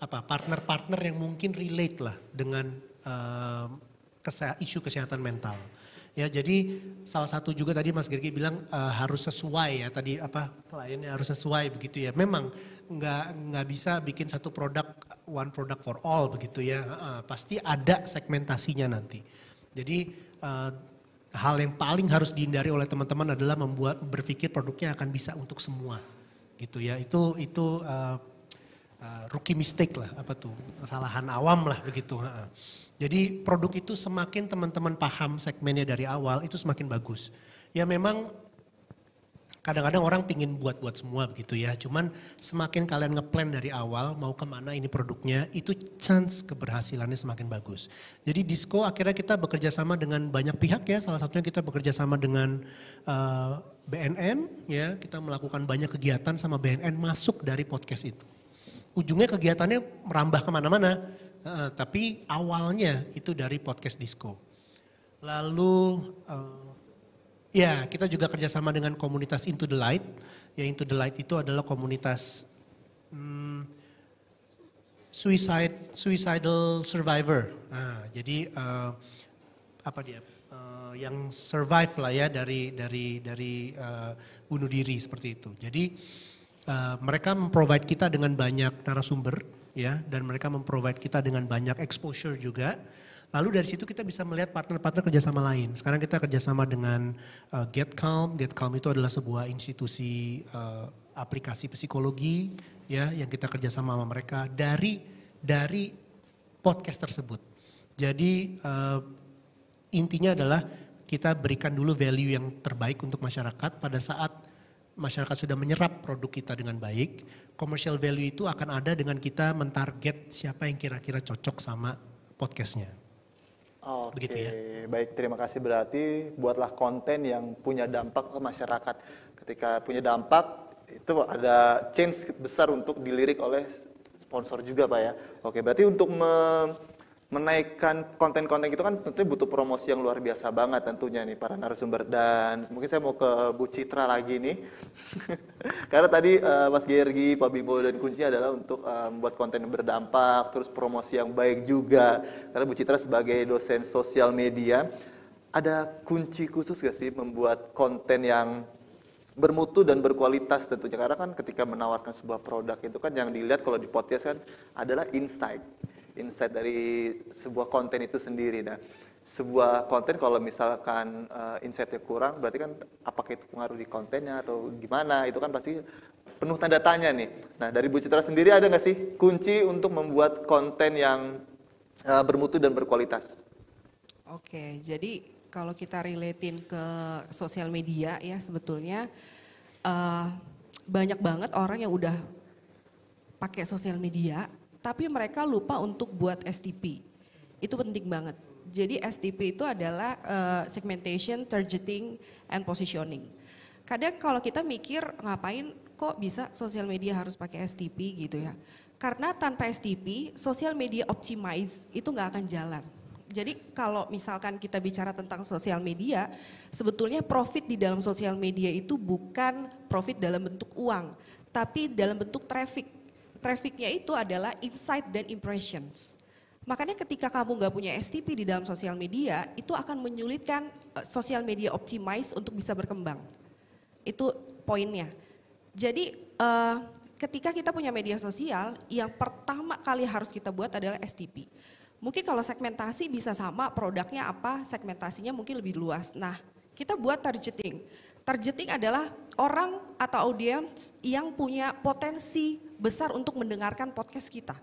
apa partner-partner yang mungkin relate lah dengan e, kese isu kesehatan mental Ya jadi salah satu juga tadi Mas Gergi bilang uh, harus sesuai ya tadi apa kliennya harus sesuai begitu ya. Memang nggak nggak bisa bikin satu produk one product for all begitu ya. Uh, pasti ada segmentasinya nanti. Jadi uh, hal yang paling harus dihindari oleh teman-teman adalah membuat berpikir produknya akan bisa untuk semua gitu ya. Itu itu uh, uh, rookie mistake lah apa tuh kesalahan awam lah begitu. Uh, uh. Jadi produk itu semakin teman-teman paham segmennya dari awal itu semakin bagus. Ya memang kadang-kadang orang pingin buat-buat semua begitu ya. Cuman semakin kalian ngeplan dari awal mau kemana ini produknya itu chance keberhasilannya semakin bagus. Jadi disco akhirnya kita bekerja sama dengan banyak pihak ya. Salah satunya kita bekerja sama dengan uh, eh, BNN ya. Kita melakukan banyak kegiatan sama BNN masuk dari podcast itu. Ujungnya kegiatannya merambah kemana-mana Eh, tapi awalnya itu dari podcast disco. Lalu uh, ya kita juga kerjasama dengan komunitas Into the Light. Ya Into the Light itu adalah komunitas hmm, suicide suicidal survivor. Nah, jadi uh, apa dia? yang survive lah ya dari dari dari uh, bunuh diri seperti itu. Jadi uh, mereka memprovide kita dengan banyak narasumber ya dan mereka memprovide kita dengan banyak exposure juga. Lalu dari situ kita bisa melihat partner-partner kerjasama lain. Sekarang kita kerjasama dengan uh, GetCalm. GetCalm itu adalah sebuah institusi uh, aplikasi psikologi ya yang kita kerjasama sama mereka dari dari podcast tersebut. Jadi uh, intinya adalah kita berikan dulu value yang terbaik untuk masyarakat pada saat masyarakat sudah menyerap produk kita dengan baik, commercial value itu akan ada dengan kita mentarget siapa yang kira-kira cocok sama podcastnya. Oke, Begitu ya. baik terima kasih berarti buatlah konten yang punya dampak ke masyarakat. Ketika punya dampak itu ada change besar untuk dilirik oleh sponsor juga Pak ya. Oke, berarti untuk menaikkan konten-konten itu kan tentunya butuh promosi yang luar biasa banget tentunya nih para narasumber dan mungkin saya mau ke Bu Citra lagi nih <laughs> karena tadi uh, Mas Gergi, Pak Bimo dan kunci adalah untuk membuat eh, membuat konten yang berdampak terus promosi yang baik juga karena Bu Citra sebagai dosen sosial media ada kunci khusus gak sih membuat konten yang bermutu dan berkualitas tentunya karena kan ketika menawarkan sebuah produk itu kan yang dilihat kalau di podcast kan adalah insight insight dari sebuah konten itu sendiri. Nah, sebuah konten kalau misalkan uh, insightnya kurang, berarti kan apakah itu pengaruh di kontennya atau gimana? Itu kan pasti penuh tanda tanya nih. Nah, dari Bu Citra sendiri ada nggak sih kunci untuk membuat konten yang uh, bermutu dan berkualitas? Oke, jadi kalau kita relatein ke sosial media ya sebetulnya uh, banyak banget orang yang udah pakai sosial media tapi mereka lupa untuk buat STP. Itu penting banget. Jadi STP itu adalah uh, segmentation, targeting, and positioning. Kadang kalau kita mikir ngapain kok bisa sosial media harus pakai STP gitu ya. Karena tanpa STP, sosial media optimize itu nggak akan jalan. Jadi kalau misalkan kita bicara tentang sosial media, sebetulnya profit di dalam sosial media itu bukan profit dalam bentuk uang, tapi dalam bentuk traffic trafficnya itu adalah insight dan impressions. Makanya ketika kamu nggak punya STP di dalam sosial media, itu akan menyulitkan eh, sosial media optimize untuk bisa berkembang. Itu poinnya. Jadi uh, ketika kita punya media sosial, yang pertama kali harus kita buat adalah STP. Mungkin kalau segmentasi bisa sama, produknya apa, segmentasinya mungkin lebih luas. Nah, kita buat targeting. Targeting adalah orang atau audiens yang punya potensi besar untuk mendengarkan podcast kita.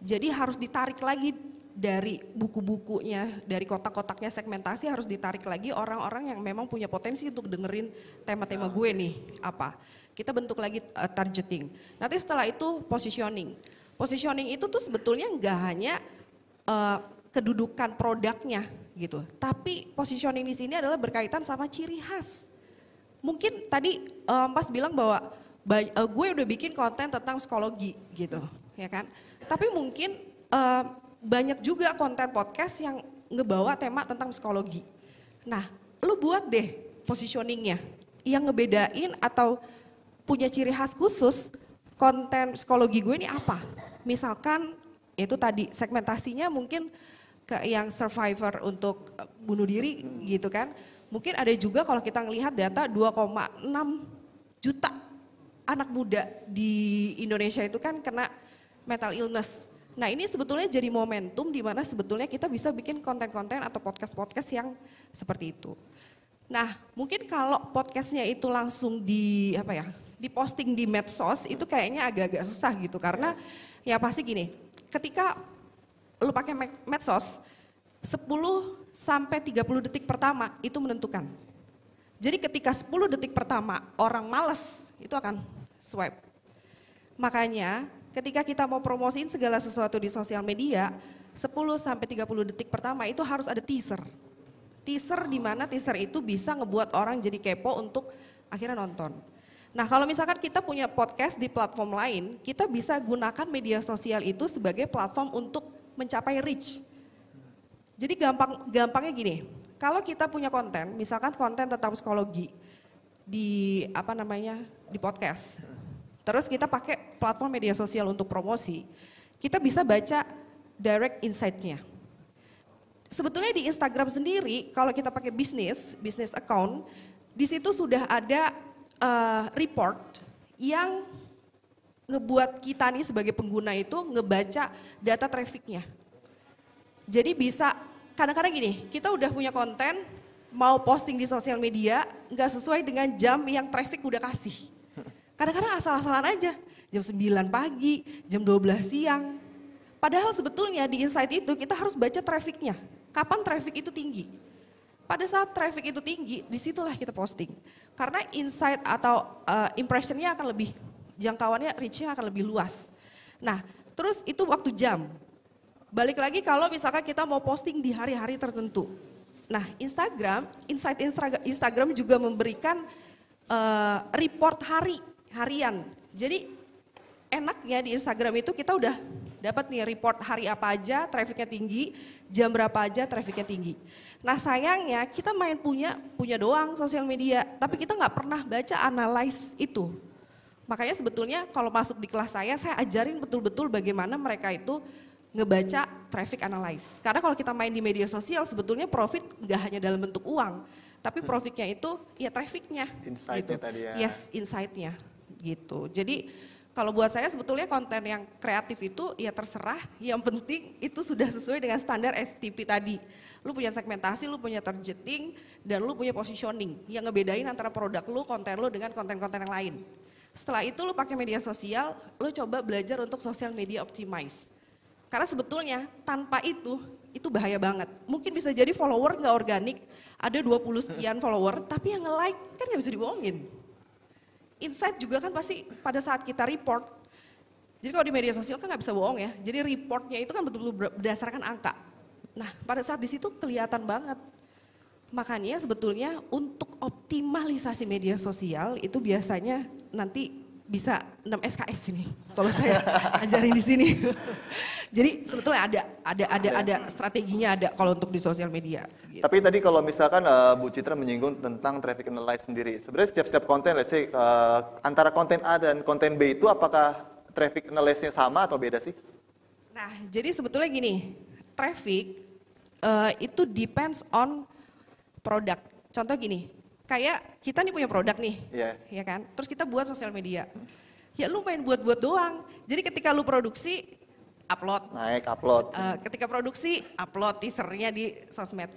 Jadi harus ditarik lagi dari buku-bukunya, dari kotak-kotaknya segmentasi harus ditarik lagi orang-orang yang memang punya potensi untuk dengerin tema-tema nah. gue nih apa. Kita bentuk lagi uh, targeting. Nanti setelah itu positioning. Positioning itu tuh sebetulnya nggak hanya uh, kedudukan produknya gitu, tapi positioning di sini adalah berkaitan sama ciri khas. Mungkin tadi uh, Mas bilang bahwa uh, gue udah bikin konten tentang psikologi gitu, ya kan? Tapi mungkin uh, banyak juga konten podcast yang ngebawa tema tentang psikologi. Nah, lu buat deh positioningnya yang ngebedain atau punya ciri khas khusus konten psikologi gue ini apa? Misalkan itu tadi segmentasinya mungkin ke yang survivor untuk eh, bunuh diri gitu kan. Mungkin ada juga kalau kita ngelihat data 2,6 juta anak muda di Indonesia itu kan kena mental illness. Nah ini sebetulnya jadi momentum di mana sebetulnya kita bisa bikin konten-konten atau podcast-podcast yang seperti itu. Nah mungkin kalau podcastnya itu langsung di apa ya diposting di medsos itu kayaknya agak-agak susah gitu karena yes. ya pasti gini ketika lu pakai medsos 10 sampai 30 detik pertama itu menentukan. Jadi ketika 10 detik pertama orang males itu akan swipe. Makanya ketika kita mau promosiin segala sesuatu di sosial media, 10 sampai 30 detik pertama itu harus ada teaser. Teaser di mana teaser itu bisa ngebuat orang jadi kepo untuk akhirnya nonton. Nah, kalau misalkan kita punya podcast di platform lain, kita bisa gunakan media sosial itu sebagai platform untuk mencapai reach. Jadi gampang gampangnya gini, kalau kita punya konten, misalkan konten tentang psikologi di apa namanya di podcast. Terus kita pakai platform media sosial untuk promosi. Kita bisa baca direct insight-nya. Sebetulnya di Instagram sendiri, kalau kita pakai bisnis, bisnis account, di situ sudah ada uh, report yang ngebuat kita nih sebagai pengguna itu ngebaca data trafficnya. Jadi bisa, kadang-kadang gini, kita udah punya konten, mau posting di sosial media, nggak sesuai dengan jam yang traffic udah kasih Kadang-kadang asal-asalan aja. Jam 9 pagi, jam 12 siang. Padahal sebetulnya di insight itu kita harus baca trafficnya. Kapan traffic itu tinggi? Pada saat traffic itu tinggi, disitulah kita posting. Karena insight atau uh, impressionnya akan lebih, jangkauannya reachnya akan lebih luas. Nah, terus itu waktu jam. Balik lagi kalau misalkan kita mau posting di hari-hari tertentu. Nah, Instagram, insight Instagram juga memberikan uh, report hari harian. Jadi enaknya di Instagram itu kita udah dapat nih report hari apa aja trafficnya tinggi, jam berapa aja trafficnya tinggi. Nah sayangnya kita main punya punya doang sosial media, tapi kita nggak pernah baca analyze itu. Makanya sebetulnya kalau masuk di kelas saya, saya ajarin betul-betul bagaimana mereka itu ngebaca traffic analyze. Karena kalau kita main di media sosial sebetulnya profit nggak hanya dalam bentuk uang, tapi hmm. profitnya itu ya trafficnya. Gitu. Insightnya gitu. tadi ya. Yes, insightnya gitu. Jadi kalau buat saya sebetulnya konten yang kreatif itu ya terserah, yang penting itu sudah sesuai dengan standar STP tadi. Lu punya segmentasi, lu punya targeting, dan lu punya positioning yang ngebedain antara produk lu, konten lu dengan konten-konten yang lain. Setelah itu lu pakai media sosial, lu coba belajar untuk social media optimize. Karena sebetulnya tanpa itu, itu bahaya banget. Mungkin bisa jadi follower nggak organik, ada 20 sekian follower, tapi yang nge-like kan nggak bisa dibohongin insight juga kan pasti pada saat kita report, jadi kalau di media sosial kan nggak bisa bohong ya, jadi reportnya itu kan betul-betul berdasarkan angka. Nah pada saat di situ kelihatan banget. Makanya sebetulnya untuk optimalisasi media sosial itu biasanya nanti bisa 6 SKS ini kalau saya ajarin di sini. <laughs> Jadi sebetulnya ada ada ada ada strateginya ada kalau untuk di sosial media. Gitu. Tapi tadi kalau misalkan uh, Bu Citra menyinggung tentang traffic analysis sendiri, sebenarnya setiap-setiap konten, let's say uh, antara konten A dan konten B itu apakah traffic analysis nya sama atau beda sih? Nah, jadi sebetulnya gini, traffic uh, itu depends on produk. Contoh gini, kayak kita nih punya produk nih, yeah. ya kan? Terus kita buat sosial media. Ya lu main buat-buat doang. Jadi ketika lu produksi, upload. Naik, upload. Uh, ketika produksi, upload teasernya di sosmed.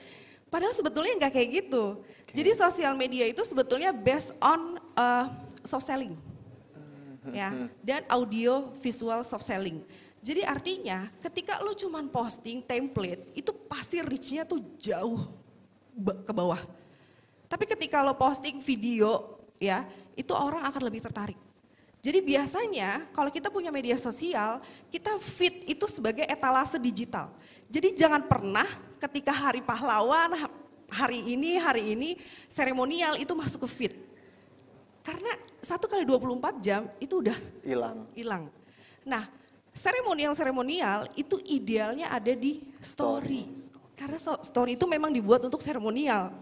Padahal sebetulnya nggak kayak gitu. Okay. Jadi sosial media itu sebetulnya based on uh, soft selling. Hmm. Ya, hmm. dan audio visual soft selling. Jadi artinya ketika lu cuman posting template itu pasti reach tuh jauh ke bawah. Tapi ketika lo posting video ya, itu orang akan lebih tertarik. Jadi biasanya kalau kita punya media sosial, kita fit itu sebagai etalase digital. Jadi jangan pernah ketika hari pahlawan, hari ini, hari ini, seremonial itu masuk ke fit. Karena satu kali 24 jam itu udah hilang. Hilang. Nah, seremonial-seremonial itu idealnya ada di story. story. Karena story itu memang dibuat untuk seremonial.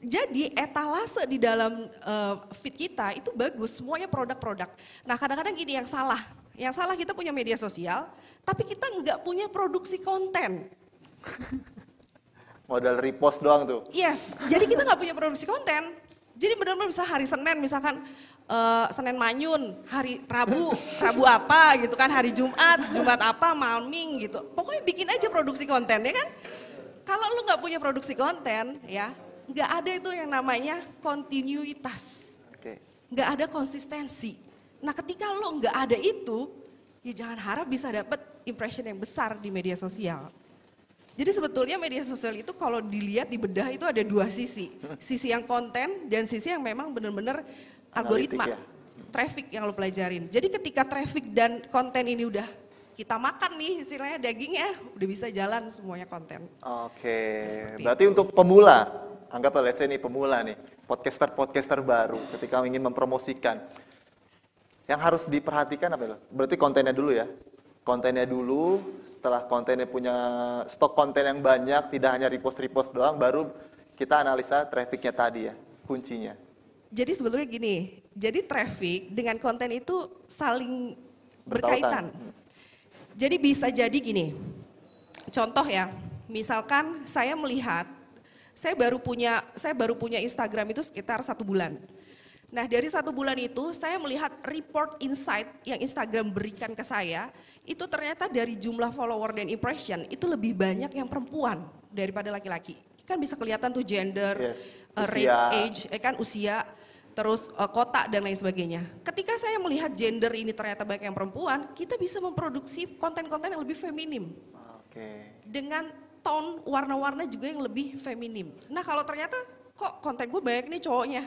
Jadi etalase di dalam uh, eh, feed kita itu bagus, semuanya produk-produk. Nah kadang-kadang ini yang salah, yang salah kita punya media sosial, tapi kita nggak punya produksi konten. <laughs> Modal repost doang tuh. Yes, jadi kita nggak punya produksi konten. Jadi benar-benar bisa hari Senin misalkan uh, Senin Manyun, hari Rabu, <laughs> Rabu apa gitu kan, hari Jumat, Jumat apa, Malming gitu. Pokoknya bikin aja produksi konten ya kan. Kalau lu nggak punya produksi konten ya, nggak ada itu yang namanya kontinuitas. Nggak ada konsistensi. Nah ketika lo nggak ada itu, ya jangan harap bisa dapet impression yang besar di media sosial. Jadi sebetulnya media sosial itu kalau dilihat di bedah itu ada dua sisi. Sisi yang konten dan sisi yang memang benar-benar algoritma. Ya. Traffic yang lo pelajarin. Jadi ketika traffic dan konten ini udah kita makan nih istilahnya dagingnya udah bisa jalan semuanya konten. Oke. okay. Berarti itu. untuk pemula anggaplah let's say ini pemula nih, podcaster-podcaster baru ketika ingin mempromosikan. Yang harus diperhatikan apa? Berarti kontennya dulu ya. Kontennya dulu, setelah kontennya punya stok konten yang banyak, tidak hanya repost-repost doang, baru kita analisa trafficnya tadi ya, kuncinya. Jadi sebetulnya gini, jadi traffic dengan konten itu saling berkaitan. Jadi bisa jadi gini, contoh ya, misalkan saya melihat saya baru punya saya baru punya Instagram itu sekitar satu bulan. Nah dari satu bulan itu saya melihat report insight yang Instagram berikan ke saya itu ternyata dari jumlah follower dan impression itu lebih banyak yang perempuan daripada laki-laki. Kan bisa kelihatan tuh gender, yes. Uh, eh, rate, age, eh, kan usia, terus uh, kota dan lain sebagainya. Ketika saya melihat gender ini ternyata banyak yang perempuan, kita bisa memproduksi konten-konten yang lebih feminim. Ah, okay. Dengan tone warna-warna juga yang lebih feminim. Nah kalau ternyata kok konten gue banyak nih cowoknya,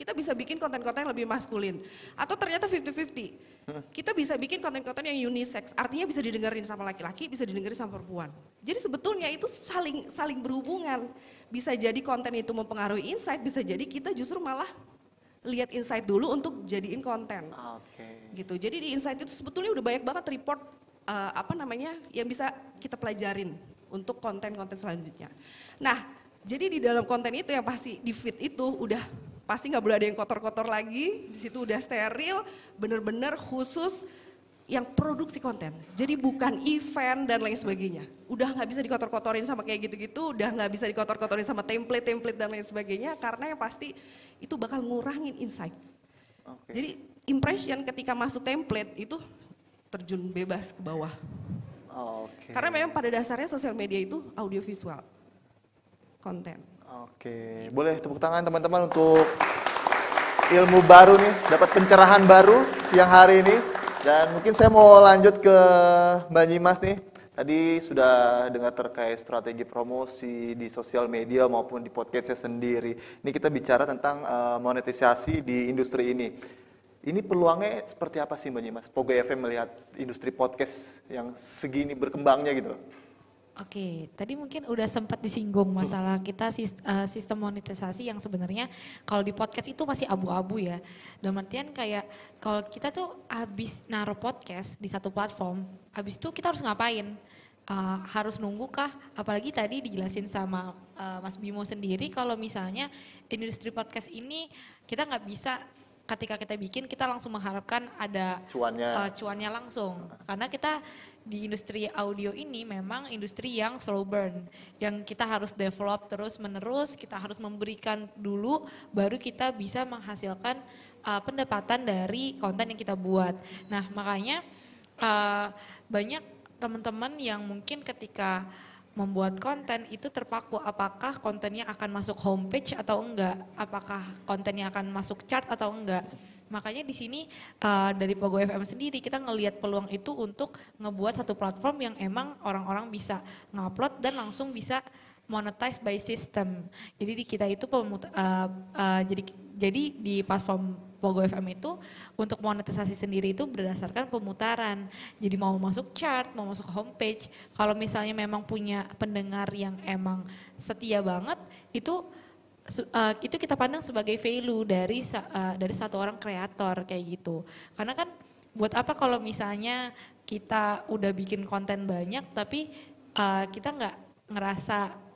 kita bisa bikin konten-konten yang lebih maskulin. Atau ternyata 50-50, kita bisa bikin konten-konten yang unisex, artinya bisa didengerin sama laki-laki, bisa didengerin sama perempuan. Jadi sebetulnya itu saling saling berhubungan. Bisa jadi konten itu mempengaruhi insight, bisa jadi kita justru malah lihat insight dulu untuk jadiin konten. Oke. Okay. Gitu. Jadi di insight itu sebetulnya udah banyak banget report uh, apa namanya yang bisa kita pelajarin untuk konten-konten selanjutnya. Nah, jadi di dalam konten itu yang pasti di feed itu udah pasti nggak boleh ada yang kotor-kotor lagi, di situ udah steril, bener-bener khusus yang produksi konten. Jadi bukan event dan lain sebagainya. Udah nggak bisa dikotor-kotorin sama kayak gitu-gitu, udah nggak bisa dikotor-kotorin sama template-template dan lain sebagainya, karena yang pasti itu bakal ngurangin insight. Okay. Jadi impression ketika masuk template itu terjun bebas ke bawah. Okay. Karena memang pada dasarnya sosial media itu audiovisual konten. Oke, okay. boleh tepuk tangan teman-teman untuk ilmu baru nih, dapat pencerahan baru siang hari ini. Dan mungkin saya mau lanjut ke Mbak Nyimas nih. Tadi sudah dengar terkait strategi promosi di sosial media maupun di podcastnya sendiri. Ini kita bicara tentang uh, monetisasi di industri ini ini peluangnya seperti apa sih Mbak Nyimas? Pogo FM melihat industri podcast yang segini berkembangnya gitu Oke, tadi mungkin udah sempat disinggung masalah kita eh, sistem monetisasi yang sebenarnya kalau di podcast itu masih abu-abu ya. Dan artian kayak kalau kita tuh habis naruh podcast di satu platform, habis itu kita harus ngapain? Uh, harus nunggu kah? Apalagi tadi dijelasin sama uh, Mas Bimo sendiri kalau misalnya industri podcast ini kita nggak bisa ketika kita bikin kita langsung mengharapkan ada cuannya, uh, cuannya langsung. Karena kita di industri audio ini memang industri yang slow burn, yang kita harus develop terus menerus, kita harus memberikan dulu, baru kita bisa menghasilkan uh, pendapatan dari konten yang kita buat. Nah makanya uh, banyak teman-teman yang mungkin ketika membuat konten itu terpaku apakah kontennya akan masuk homepage atau enggak, apakah kontennya akan masuk chart atau enggak. Makanya di sini uh, dari Pogo FM sendiri kita ngelihat peluang itu untuk ngebuat satu platform yang emang orang-orang bisa ngupload dan langsung bisa monetize by system. Jadi di kita itu pemut, uh, uh, jadi jadi di platform Pogo FM itu untuk monetisasi sendiri itu berdasarkan pemutaran. Jadi mau masuk chart, mau masuk homepage. Kalau misalnya memang punya pendengar yang emang setia banget, itu uh, itu kita pandang sebagai value dari uh, dari satu orang kreator kayak gitu. Karena kan buat apa kalau misalnya kita udah bikin konten banyak tapi uh, kita nggak ngerasa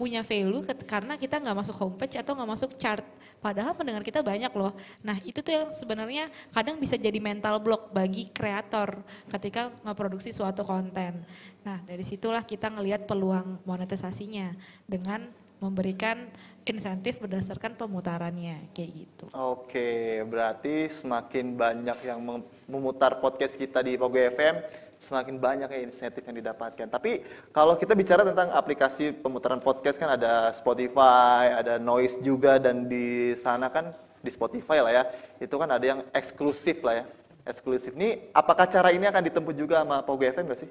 punya value karena kita nggak masuk homepage atau nggak masuk chart. Padahal pendengar kita banyak loh. Nah itu tuh yang sebenarnya kadang bisa jadi mental block bagi kreator ketika ngeproduksi suatu konten. Nah dari situlah kita ngelihat peluang monetisasinya dengan memberikan insentif berdasarkan pemutarannya kayak gitu. Oke, berarti semakin banyak yang memutar podcast kita di Pogo FM, semakin banyak ya insentif yang didapatkan. Tapi kalau kita bicara tentang aplikasi pemutaran podcast kan ada Spotify, ada Noise juga dan di sana kan di Spotify lah ya, itu kan ada yang eksklusif lah ya. Eksklusif. nih, apakah cara ini akan ditempuh juga sama Pogo FM gak sih?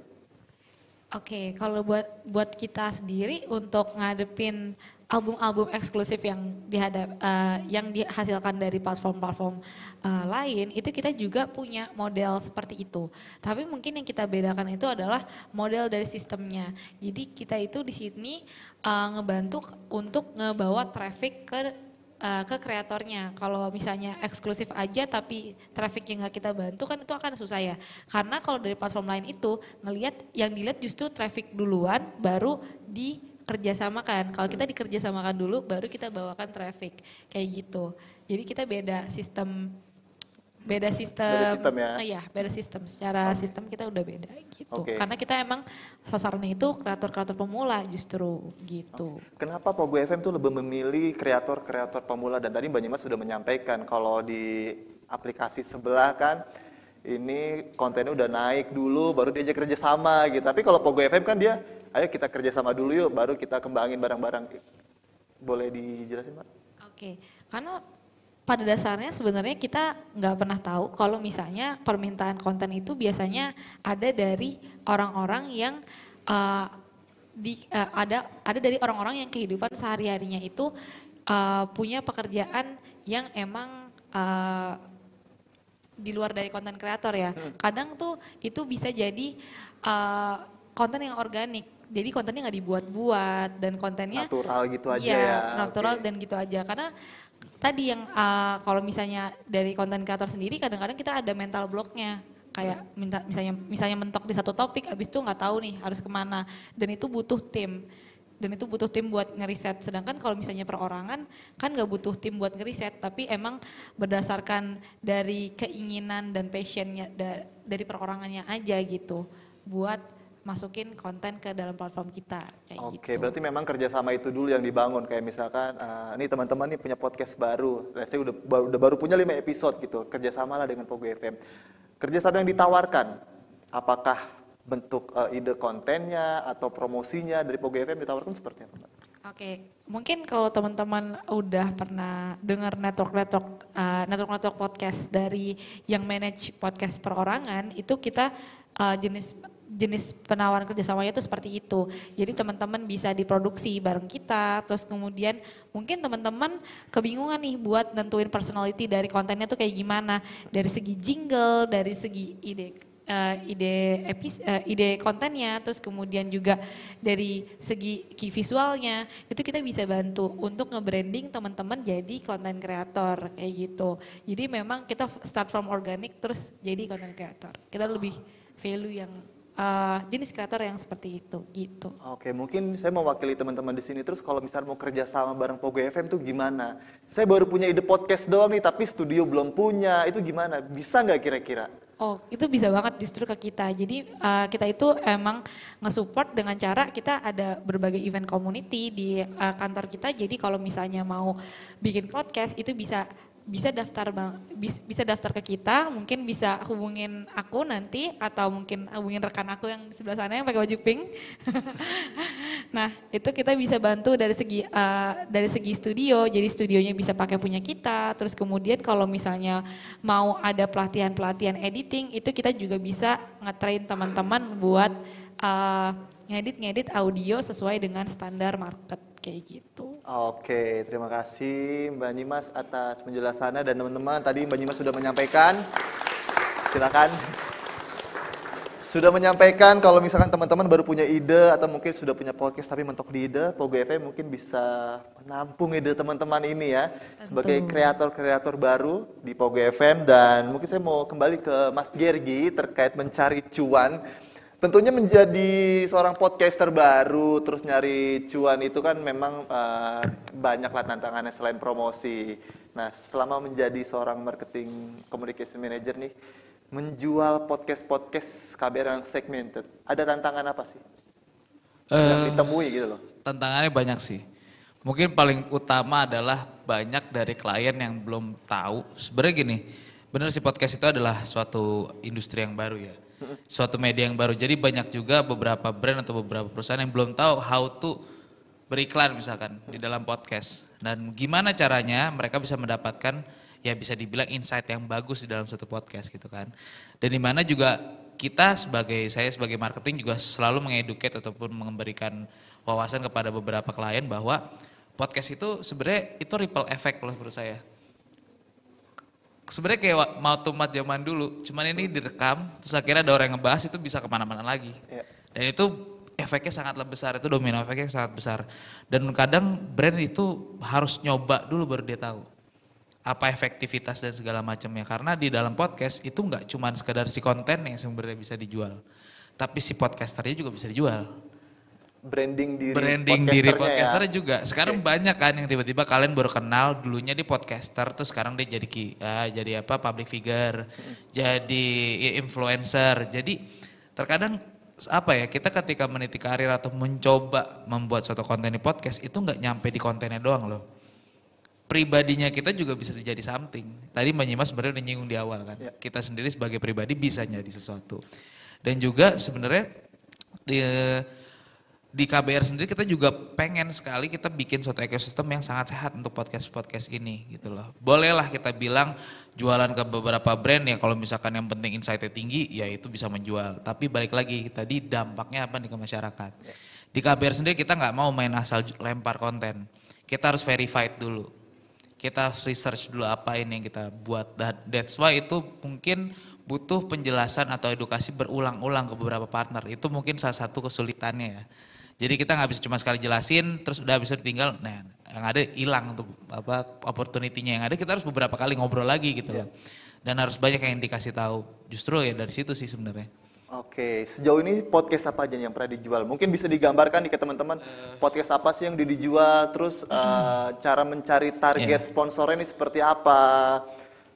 Oke, okay, kalau buat buat kita sendiri untuk ngadepin album-album eksklusif yang dihadap uh, yang dihasilkan dari platform-platform uh, lain itu kita juga punya model seperti itu. Tapi mungkin yang kita bedakan itu adalah model dari sistemnya. Jadi kita itu di sini uh, ngebantu untuk ngebawa traffic ke uh, ke kreatornya. Kalau misalnya eksklusif aja tapi traffic yang nggak kita bantu kan itu akan susah ya. Karena kalau dari platform lain itu ngelihat yang dilihat justru traffic duluan baru di dikerjasamakan. Kalau hmm. kita dikerjasamakan dulu baru kita bawakan traffic kayak gitu. Jadi kita beda sistem beda sistem, beda sistem ya? Oh iya, beda sistem. Secara okay. Oh. sistem kita udah beda gitu. Okay. Karena kita emang sasarannya itu kreator-kreator pemula justru gitu. Okay. Kenapa Pogu FM tuh lebih memilih kreator-kreator pemula dan tadi Mbak Nyimas sudah menyampaikan kalau di aplikasi sebelah kan ini kontennya udah naik dulu baru diajak kerja sama gitu. Tapi kalau Pogo FM kan dia ayo kita kerjasama dulu yuk, baru kita kembangin barang-barang. Boleh dijelasin, Pak? Oke, karena pada dasarnya sebenarnya kita nggak pernah tahu kalau misalnya permintaan konten itu biasanya ada dari orang-orang yang uh, di, uh, ada ada dari orang-orang yang kehidupan sehari harinya itu uh, punya pekerjaan yang emang uh, di luar dari konten kreator ya. Hmm. Kadang tuh itu bisa jadi uh, konten yang organik jadi kontennya nggak dibuat-buat dan kontennya natural gitu aja ya, ya. natural okay. dan gitu aja karena tadi yang uh, kalau misalnya dari konten kreator sendiri kadang-kadang kita ada mental blocknya kayak minta misalnya misalnya mentok di satu topik abis itu nggak tahu nih harus kemana dan itu butuh tim dan itu butuh tim buat ngeriset sedangkan kalau misalnya perorangan kan nggak butuh tim buat ngeriset tapi emang berdasarkan dari keinginan dan passionnya dari perorangannya aja gitu buat masukin konten ke dalam platform kita. Oke, okay, gitu. berarti memang kerjasama itu dulu yang dibangun. Kayak misalkan, uh, eh, nih teman-teman nih punya podcast baru, let's say udah baru, udah baru punya lima episode gitu, kerjasamalah dengan Pogo FM. Kerjasama yang ditawarkan, apakah bentuk uh, ide kontennya atau promosinya dari Pogo FM ditawarkan seperti apa? Oke, Oke, mungkin kalau teman-teman udah pernah dengar network-network uh, network-network podcast dari yang manage podcast perorangan itu kita uh, jenis jenis penawaran kerjasamanya itu seperti itu. Jadi teman-teman bisa diproduksi bareng kita, terus kemudian mungkin teman-teman kebingungan nih buat nentuin personality dari kontennya tuh kayak gimana, dari segi jingle, dari segi ide uh, ide epis, uh, ide kontennya, terus kemudian juga dari segi key visualnya, itu kita bisa bantu untuk nge-branding teman-teman jadi konten kreator kayak gitu. Jadi memang kita start from organic terus jadi konten kreator. Kita lebih value yang uh, jenis kreator yang seperti itu gitu. Oke, mungkin saya mewakili teman-teman di sini terus kalau misalnya mau kerja sama bareng Pogo FM tuh gimana? Saya baru punya ide podcast doang nih tapi studio belum punya. Itu gimana? Bisa nggak kira-kira? Oh, itu bisa banget justru ke kita. Jadi uh, kita itu emang nge-support dengan cara kita ada berbagai event community di uh, kantor kita. Jadi kalau misalnya mau bikin podcast itu bisa bisa daftar bang, bisa daftar ke kita, mungkin bisa hubungin aku nanti atau mungkin hubungin rekan aku yang sebelah sana yang pakai baju pink. <laughs> nah, itu kita bisa bantu dari segi uh, dari segi studio. Jadi studionya bisa pakai punya kita. Terus kemudian kalau misalnya mau ada pelatihan-pelatihan editing, itu kita juga bisa ngetrain teman-teman buat uh, ngedit-ngedit audio sesuai dengan standar market kayak gitu. Oke, terima kasih Mbak Nimas atas penjelasannya dan teman-teman tadi Mbak Nimas sudah menyampaikan. Silakan. Sudah menyampaikan kalau misalkan teman-teman baru punya ide atau mungkin sudah punya podcast tapi mentok di ide, Pogo FM mungkin bisa menampung ide teman-teman ini ya Tentu. sebagai kreator-kreator baru di Pogo FM dan mungkin saya mau kembali ke Mas Gergi terkait mencari cuan tentunya menjadi seorang podcaster baru terus nyari cuan itu kan memang uh, eh, banyaklah tantangannya selain promosi. Nah, selama menjadi seorang marketing communication manager nih menjual podcast-podcast KBR yang segmented, ada tantangan apa sih? Uh, eh, yang ditemui gitu loh. Tantangannya banyak sih. Mungkin paling utama adalah banyak dari klien yang belum tahu. Sebenarnya gini, benar sih podcast itu adalah suatu industri yang baru ya suatu media yang baru. Jadi banyak juga beberapa brand atau beberapa perusahaan yang belum tahu how to beriklan misalkan di dalam podcast. Dan gimana caranya mereka bisa mendapatkan ya bisa dibilang insight yang bagus di dalam suatu podcast gitu kan. Dan dimana juga kita sebagai saya sebagai marketing juga selalu mengeduket ataupun memberikan wawasan kepada beberapa klien bahwa podcast itu sebenarnya itu ripple effect loh menurut saya sebenarnya kayak mau tumat zaman dulu, cuman ini direkam, terus akhirnya ada orang yang ngebahas itu bisa kemana-mana lagi. Yeah. Dan itu efeknya sangatlah besar, itu domino efeknya sangat besar. Dan kadang brand itu harus nyoba dulu baru dia tahu apa efektivitas dan segala macamnya. Karena di dalam podcast itu nggak cuma sekadar si konten yang sebenarnya bisa dijual, tapi si podcasternya juga bisa dijual branding diri branding podcasternya diri ya. podcaster ya? juga. Sekarang okay. banyak kan yang tiba-tiba kalian baru kenal dulunya di podcaster terus sekarang dia jadi ki, eh, jadi apa public figure, hmm. jadi ya, influencer. Jadi terkadang apa ya kita ketika meniti karir atau mencoba membuat suatu konten di podcast itu nggak nyampe di kontennya doang loh. Pribadinya kita juga bisa jadi something. Tadi Mbak Nyimas sebenarnya udah nyinggung di awal kan. Yeah. Kita sendiri sebagai pribadi bisa jadi sesuatu. Dan juga sebenarnya di KBR sendiri kita juga pengen sekali kita bikin suatu ekosistem yang sangat sehat untuk podcast-podcast ini gitu loh. Bolehlah kita bilang jualan ke beberapa brand ya kalau misalkan yang penting insight-nya tinggi ya itu bisa menjual. Tapi balik lagi tadi dampaknya apa nih ke masyarakat. Di KBR sendiri kita nggak mau main asal lempar konten. Kita harus verified dulu. Kita research dulu apa ini yang kita buat. dan That's why itu mungkin butuh penjelasan atau edukasi berulang-ulang ke beberapa partner. Itu mungkin salah satu kesulitannya ya jadi kita nggak bisa cuma sekali jelasin, terus udah bisa ditinggal. Nah, yang ada hilang untuk apa opportunitynya yang ada kita harus beberapa kali ngobrol lagi gitu yeah. Iya. Dan harus banyak yang dikasih tahu. Justru ya dari situ sih sebenarnya. Oke, sejauh ini podcast apa aja yang pernah dijual? Mungkin bisa digambarkan nih ke teman-teman, eh. podcast apa sih yang dijual? Terus uh, cara mencari target yeah. sponsornya ini seperti apa?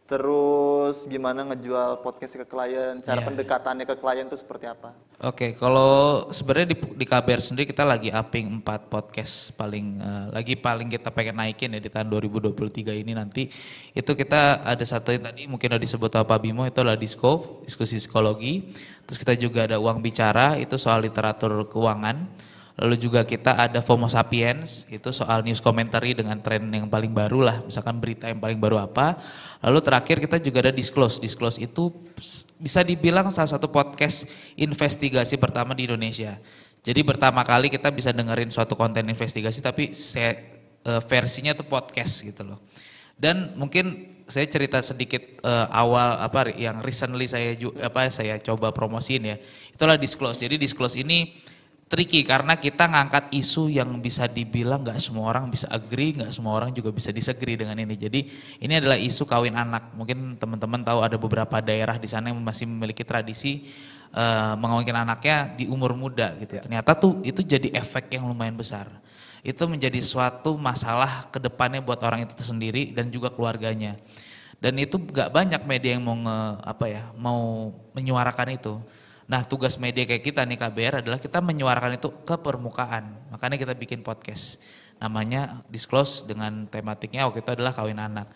terus gimana ngejual podcast ke klien, cara yeah. Iya. pendekatannya ke klien itu seperti apa? Oke, okay, kalau sebenarnya di, di KBR sendiri kita lagi upping empat podcast paling uh, lagi paling kita pengen naikin ya di tahun 2023 ini nanti itu kita ada satu yang tadi mungkin udah disebut sama Pak Bimo itu adalah diskov diskusi psikologi. Terus kita juga ada uang bicara itu soal literatur keuangan. Lalu juga kita ada FOMO Sapiens, itu soal news commentary dengan tren yang paling baru lah, misalkan berita yang paling baru apa. Lalu terakhir kita juga ada Disclose. Disclose itu bisa dibilang salah satu podcast investigasi pertama di Indonesia. Jadi pertama kali kita bisa dengerin suatu konten investigasi tapi e, versinya itu podcast gitu loh. Dan mungkin saya cerita sedikit uh, awal apa yang recently saya apa saya coba promosiin ya. Itulah Disclose. Jadi Disclose ini tricky karena kita ngangkat isu yang bisa dibilang nggak semua orang bisa agree, nggak semua orang juga bisa disagree dengan ini. Jadi ini adalah isu kawin anak. Mungkin teman-teman tahu ada beberapa daerah di sana yang masih memiliki tradisi uh, mengawinkan anaknya di umur muda gitu. Ya. Ternyata tuh itu jadi efek yang lumayan besar. Itu menjadi suatu masalah kedepannya buat orang itu sendiri dan juga keluarganya. Dan itu gak banyak media yang mau nge, apa ya mau menyuarakan itu. Nah tugas media kayak kita nih KBR adalah kita menyuarakan itu ke permukaan. Makanya kita bikin podcast. Namanya Disclose dengan tematiknya waktu itu adalah kawin anak.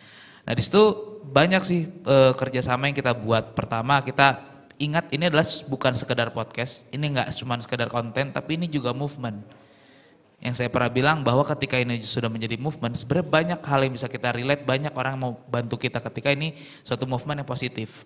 Nah di situ banyak sih e, kerjasama yang kita buat. Pertama kita ingat ini adalah bukan sekedar podcast. Ini nggak cuma sekedar konten tapi ini juga movement. Yang saya pernah bilang bahwa ketika ini sudah menjadi movement, sebenarnya banyak hal yang bisa kita relate, banyak orang mau bantu kita ketika ini suatu movement yang positif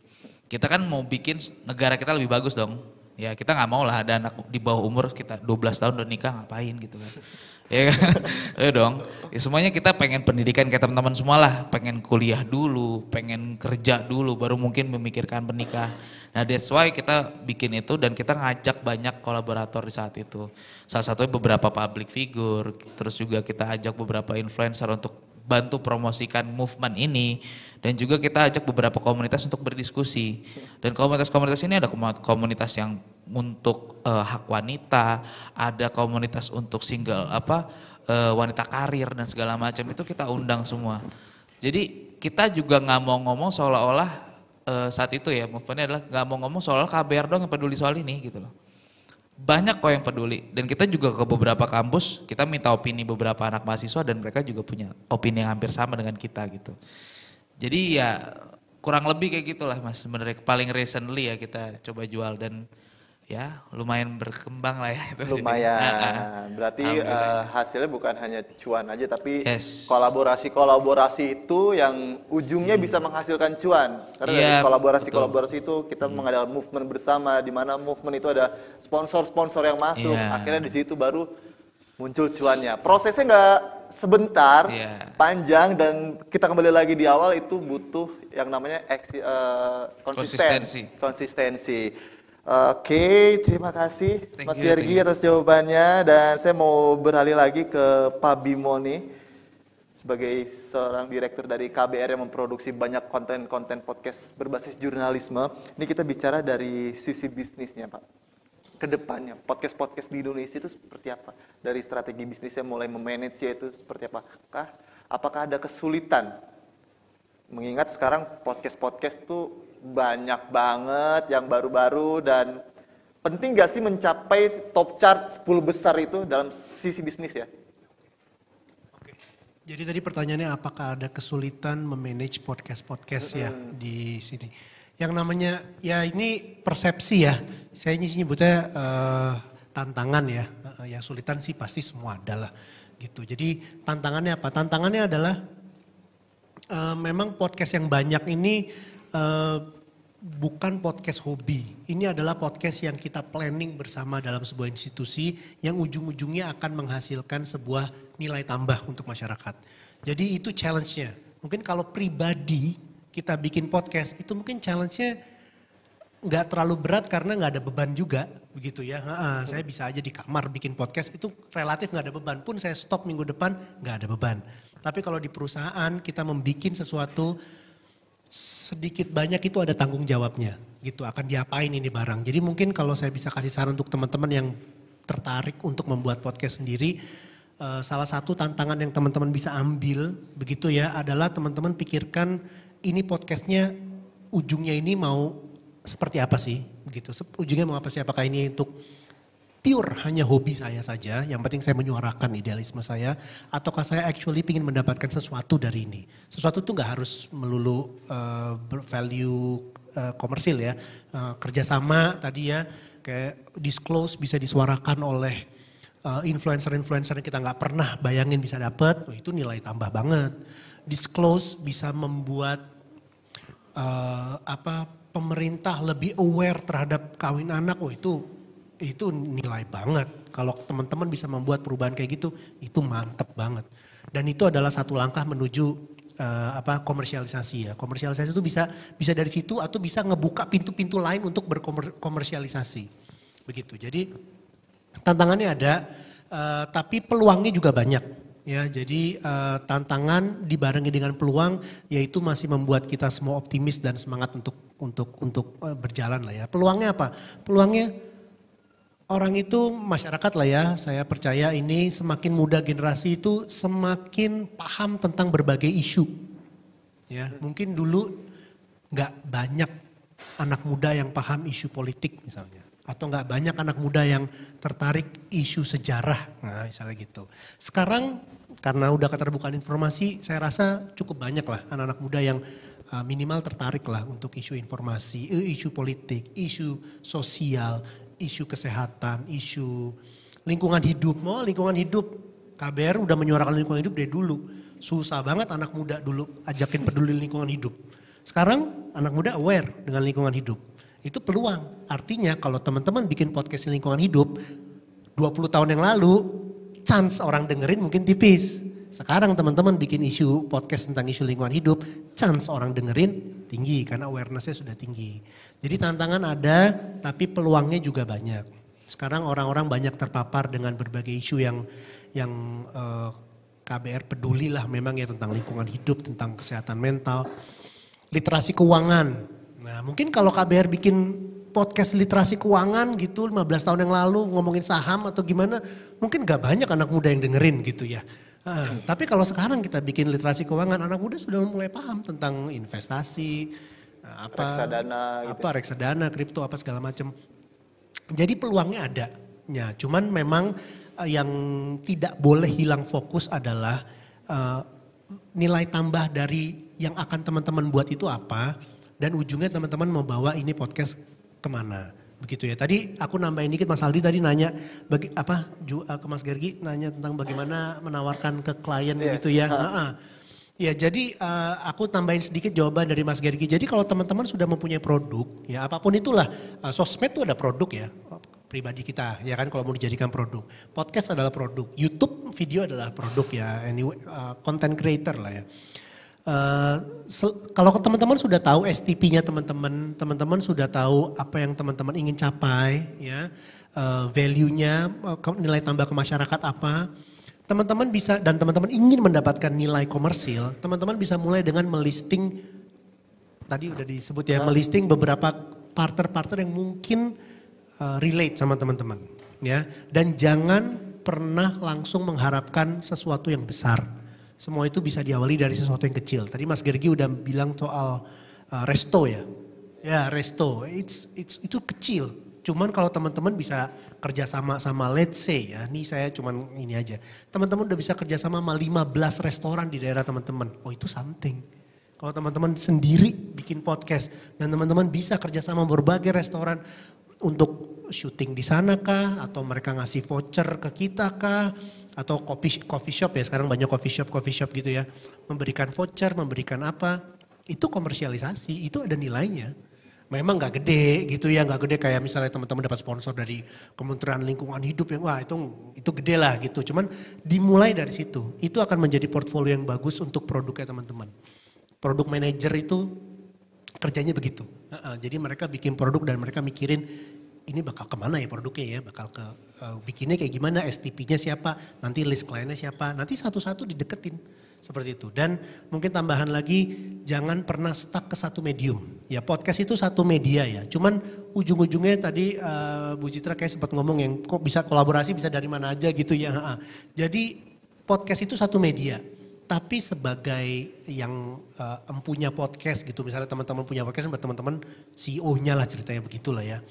kita kan mau bikin negara kita lebih bagus dong. Ya kita nggak mau lah ada anak di bawah umur kita 12 tahun udah nikah ngapain gitu kan. <laughs> ya kan? Ayo dong. Ya, semuanya kita pengen pendidikan kayak teman-teman semua lah. Pengen kuliah dulu, pengen kerja dulu, baru mungkin memikirkan menikah. Nah that's why kita bikin itu dan kita ngajak banyak kolaborator di saat itu. Salah satunya beberapa public figure, terus juga kita ajak beberapa influencer untuk bantu promosikan movement ini dan juga kita ajak beberapa komunitas untuk berdiskusi dan komunitas-komunitas ini ada komunitas yang untuk uh, hak wanita ada komunitas untuk single apa uh, wanita karir dan segala macam itu kita undang semua jadi kita juga nggak mau ngomong seolah-olah uh, saat itu ya movementnya adalah nggak mau ngomong seolah-olah KBR dong yang peduli soal ini gitu loh banyak kok yang peduli dan kita juga ke beberapa kampus kita minta opini beberapa anak mahasiswa dan mereka juga punya opini yang hampir sama dengan kita gitu jadi ya kurang lebih kayak gitulah mas sebenarnya paling recently ya kita coba jual dan ya lumayan berkembang lah ya. <laughs> Lumayan. Berarti uh, hasilnya bukan hanya cuan aja tapi yes. kolaborasi-kolaborasi itu yang ujungnya hmm. bisa menghasilkan cuan. Karena yeah, dari kolaborasi-kolaborasi itu kita hmm. mengadakan movement bersama di mana movement itu ada sponsor-sponsor yang masuk. Yeah. Akhirnya di situ baru muncul cuannya. Prosesnya nggak sebentar, yeah. panjang dan kita kembali lagi di awal itu butuh yang namanya uh, konsisten. konsistensi. Konsistensi. Oke, terima kasih thank Mas Gergi atas jawabannya dan saya mau beralih lagi ke Pak Bimo nih sebagai seorang direktur dari KBR yang memproduksi banyak konten-konten podcast berbasis jurnalisme. Ini kita bicara dari sisi bisnisnya, Pak. Kedepannya podcast-podcast di Indonesia itu seperti apa? Dari strategi bisnisnya mulai memanage itu seperti apa? Apakah ada kesulitan? Mengingat sekarang podcast-podcast tuh banyak banget yang baru-baru dan penting gak sih mencapai top chart 10 besar itu dalam sisi bisnis ya? Oke. Jadi tadi pertanyaannya apakah ada kesulitan memanage podcast-podcast hmm. ya di sini? Yang namanya ya ini persepsi ya. Saya ini nyebutnya uh, tantangan ya. Uh, ya sulitan sih pasti semua adalah gitu. Jadi tantangannya apa? Tantangannya adalah uh, memang podcast yang banyak ini Eh, bukan podcast hobi. Ini adalah podcast yang kita planning bersama dalam sebuah institusi yang ujung-ujungnya akan menghasilkan sebuah nilai tambah untuk masyarakat. Jadi itu challenge-nya. Mungkin kalau pribadi kita bikin podcast itu mungkin challenge-nya nggak terlalu berat karena nggak ada beban juga begitu ya. Ha -ha, saya bisa aja di kamar bikin podcast itu relatif nggak ada beban pun saya stop minggu depan nggak ada beban. Tapi kalau di perusahaan kita membuat sesuatu sedikit banyak itu ada tanggung jawabnya gitu akan diapain ini barang. Jadi mungkin kalau saya bisa kasih saran untuk teman-teman yang tertarik untuk membuat podcast sendiri, eh, salah satu tantangan yang teman-teman bisa ambil begitu ya adalah teman-teman pikirkan ini podcastnya ujungnya ini mau seperti apa sih begitu. Ujungnya mau apa sih? Apakah ini untuk pure hanya hobi saya saja, yang penting saya menyuarakan idealisme saya, ataukah saya actually ingin mendapatkan sesuatu dari ini. Sesuatu itu nggak harus melulu uh, value uh, komersil ya, uh, kerjasama tadi ya, kayak disclose bisa disuarakan oleh influencer influencer-influencer yang kita nggak pernah bayangin bisa dapet. oh, itu nilai tambah banget. Disclose bisa membuat uh, apa pemerintah lebih aware terhadap kawin anak, oh itu itu nilai banget. Kalau teman-teman bisa membuat perubahan kayak gitu, itu mantep banget. Dan itu adalah satu langkah menuju uh, apa komersialisasi ya. Komersialisasi itu bisa bisa dari situ atau bisa ngebuka pintu-pintu lain untuk berkomersialisasi. Begitu. Jadi tantangannya ada uh, tapi peluangnya juga banyak. Ya, jadi uh, tantangan dibarengi dengan peluang yaitu masih membuat kita semua optimis dan semangat untuk untuk untuk berjalan lah ya. Peluangnya apa? Peluangnya orang itu masyarakat lah ya, saya percaya ini semakin muda generasi itu semakin paham tentang berbagai isu. Ya, mungkin dulu nggak banyak anak muda yang paham isu politik misalnya, atau nggak banyak anak muda yang tertarik isu sejarah, nah misalnya gitu. Sekarang karena udah keterbukaan informasi, saya rasa cukup banyak lah anak-anak muda yang eh, minimal tertarik lah untuk isu informasi, eh, isu politik, isu sosial, isu kesehatan, isu lingkungan hidup. Oh, lingkungan hidup. KBR udah menyuarakan lingkungan hidup dari dulu. Susah banget anak muda dulu ajakin peduli lingkungan hidup. Sekarang anak muda aware dengan lingkungan hidup. Itu peluang. Artinya kalau teman-teman bikin podcast lingkungan hidup, 20 tahun yang lalu, chance orang dengerin mungkin tipis. Sekarang teman-teman bikin isu podcast tentang isu lingkungan hidup, chance orang dengerin tinggi karena awarenessnya sudah tinggi. Jadi tantangan ada, tapi peluangnya juga banyak. Sekarang orang-orang banyak terpapar dengan berbagai isu yang yang eh, KBR peduli memang ya tentang lingkungan hidup, tentang kesehatan mental, literasi keuangan. Nah mungkin kalau KBR bikin podcast literasi keuangan gitu 15 tahun yang lalu ngomongin saham atau gimana mungkin gak banyak anak muda yang dengerin gitu ya. Ah, tapi kalau sekarang kita bikin literasi keuangan, anak muda sudah mulai paham tentang investasi, ah, apa reksadana, gitu. apa reksadana, kripto, apa segala macam. Jadi peluangnya ada. Ya, cuman memang ah, yang tidak boleh hilang fokus adalah uh, nilai tambah dari yang akan teman-teman buat itu apa dan ujungnya teman-teman mau bawa ini podcast kemana. Begitu ya. Tadi aku nambahin dikit Mas Aldi tadi nanya bagi apa ju, uh, ke Mas Gergi nanya tentang bagaimana menawarkan ke klien yes. gitu ya. Uh -huh. Ya, jadi uh, aku tambahin sedikit jawaban dari Mas Gergi. Jadi kalau teman-teman sudah mempunyai produk, ya apapun itulah, uh, sosmed itu ada produk ya pribadi kita ya kan kalau mau dijadikan produk. Podcast adalah produk, YouTube video adalah produk ya, anyway uh, content creator lah ya. Uh, kalau teman-teman sudah tahu STP-nya teman-teman, teman-teman sudah tahu apa yang teman-teman ingin capai, ya, uh, value-nya, eh, nilai tambah ke masyarakat apa, teman-teman bisa dan teman-teman ingin mendapatkan nilai komersil, teman-teman bisa mulai dengan melisting tadi sudah disebut ya, melisting beberapa partner-partner yang mungkin uh, relate sama teman-teman, ya, dan jangan pernah langsung mengharapkan sesuatu yang besar semua itu bisa diawali dari sesuatu yang kecil. Tadi Mas Gergi udah bilang soal uh, resto ya. Ya resto, it's, it's, itu kecil. Cuman kalau teman-teman bisa kerja sama sama let's say ya, ini saya cuman ini aja. Teman-teman udah bisa kerja sama sama 15 restoran di daerah teman-teman. Oh itu something. Kalau teman-teman sendiri bikin podcast dan teman-teman bisa kerja sama berbagai restoran, untuk syuting di sana kah atau mereka ngasih voucher ke kita kah atau coffee, coffee shop ya sekarang banyak coffee shop coffee shop gitu ya memberikan voucher memberikan apa itu komersialisasi itu ada nilainya memang nggak gede gitu ya nggak gede kayak misalnya teman-teman dapat sponsor dari Kementerian Lingkungan Hidup yang wah itu itu gede lah gitu cuman dimulai dari situ itu akan menjadi portfolio yang bagus untuk produknya teman-teman produk manager itu kerjanya begitu. Uh, uh, jadi mereka bikin produk dan mereka mikirin ini bakal kemana ya produknya ya, bakal ke uh, bikinnya kayak gimana, STP-nya siapa, nanti list kliennya siapa, nanti satu-satu dideketin seperti itu. Dan mungkin tambahan lagi, jangan pernah stuck ke satu medium. Ya podcast itu satu media ya, cuman ujung-ujungnya tadi uh, Bu Citra kayak sempat ngomong yang kok bisa kolaborasi bisa dari mana aja gitu ya. Jadi podcast itu satu media, tapi sebagai yang uh, empunya podcast gitu misalnya teman-teman punya podcast teman-teman CEO-nya lah ceritanya begitulah ya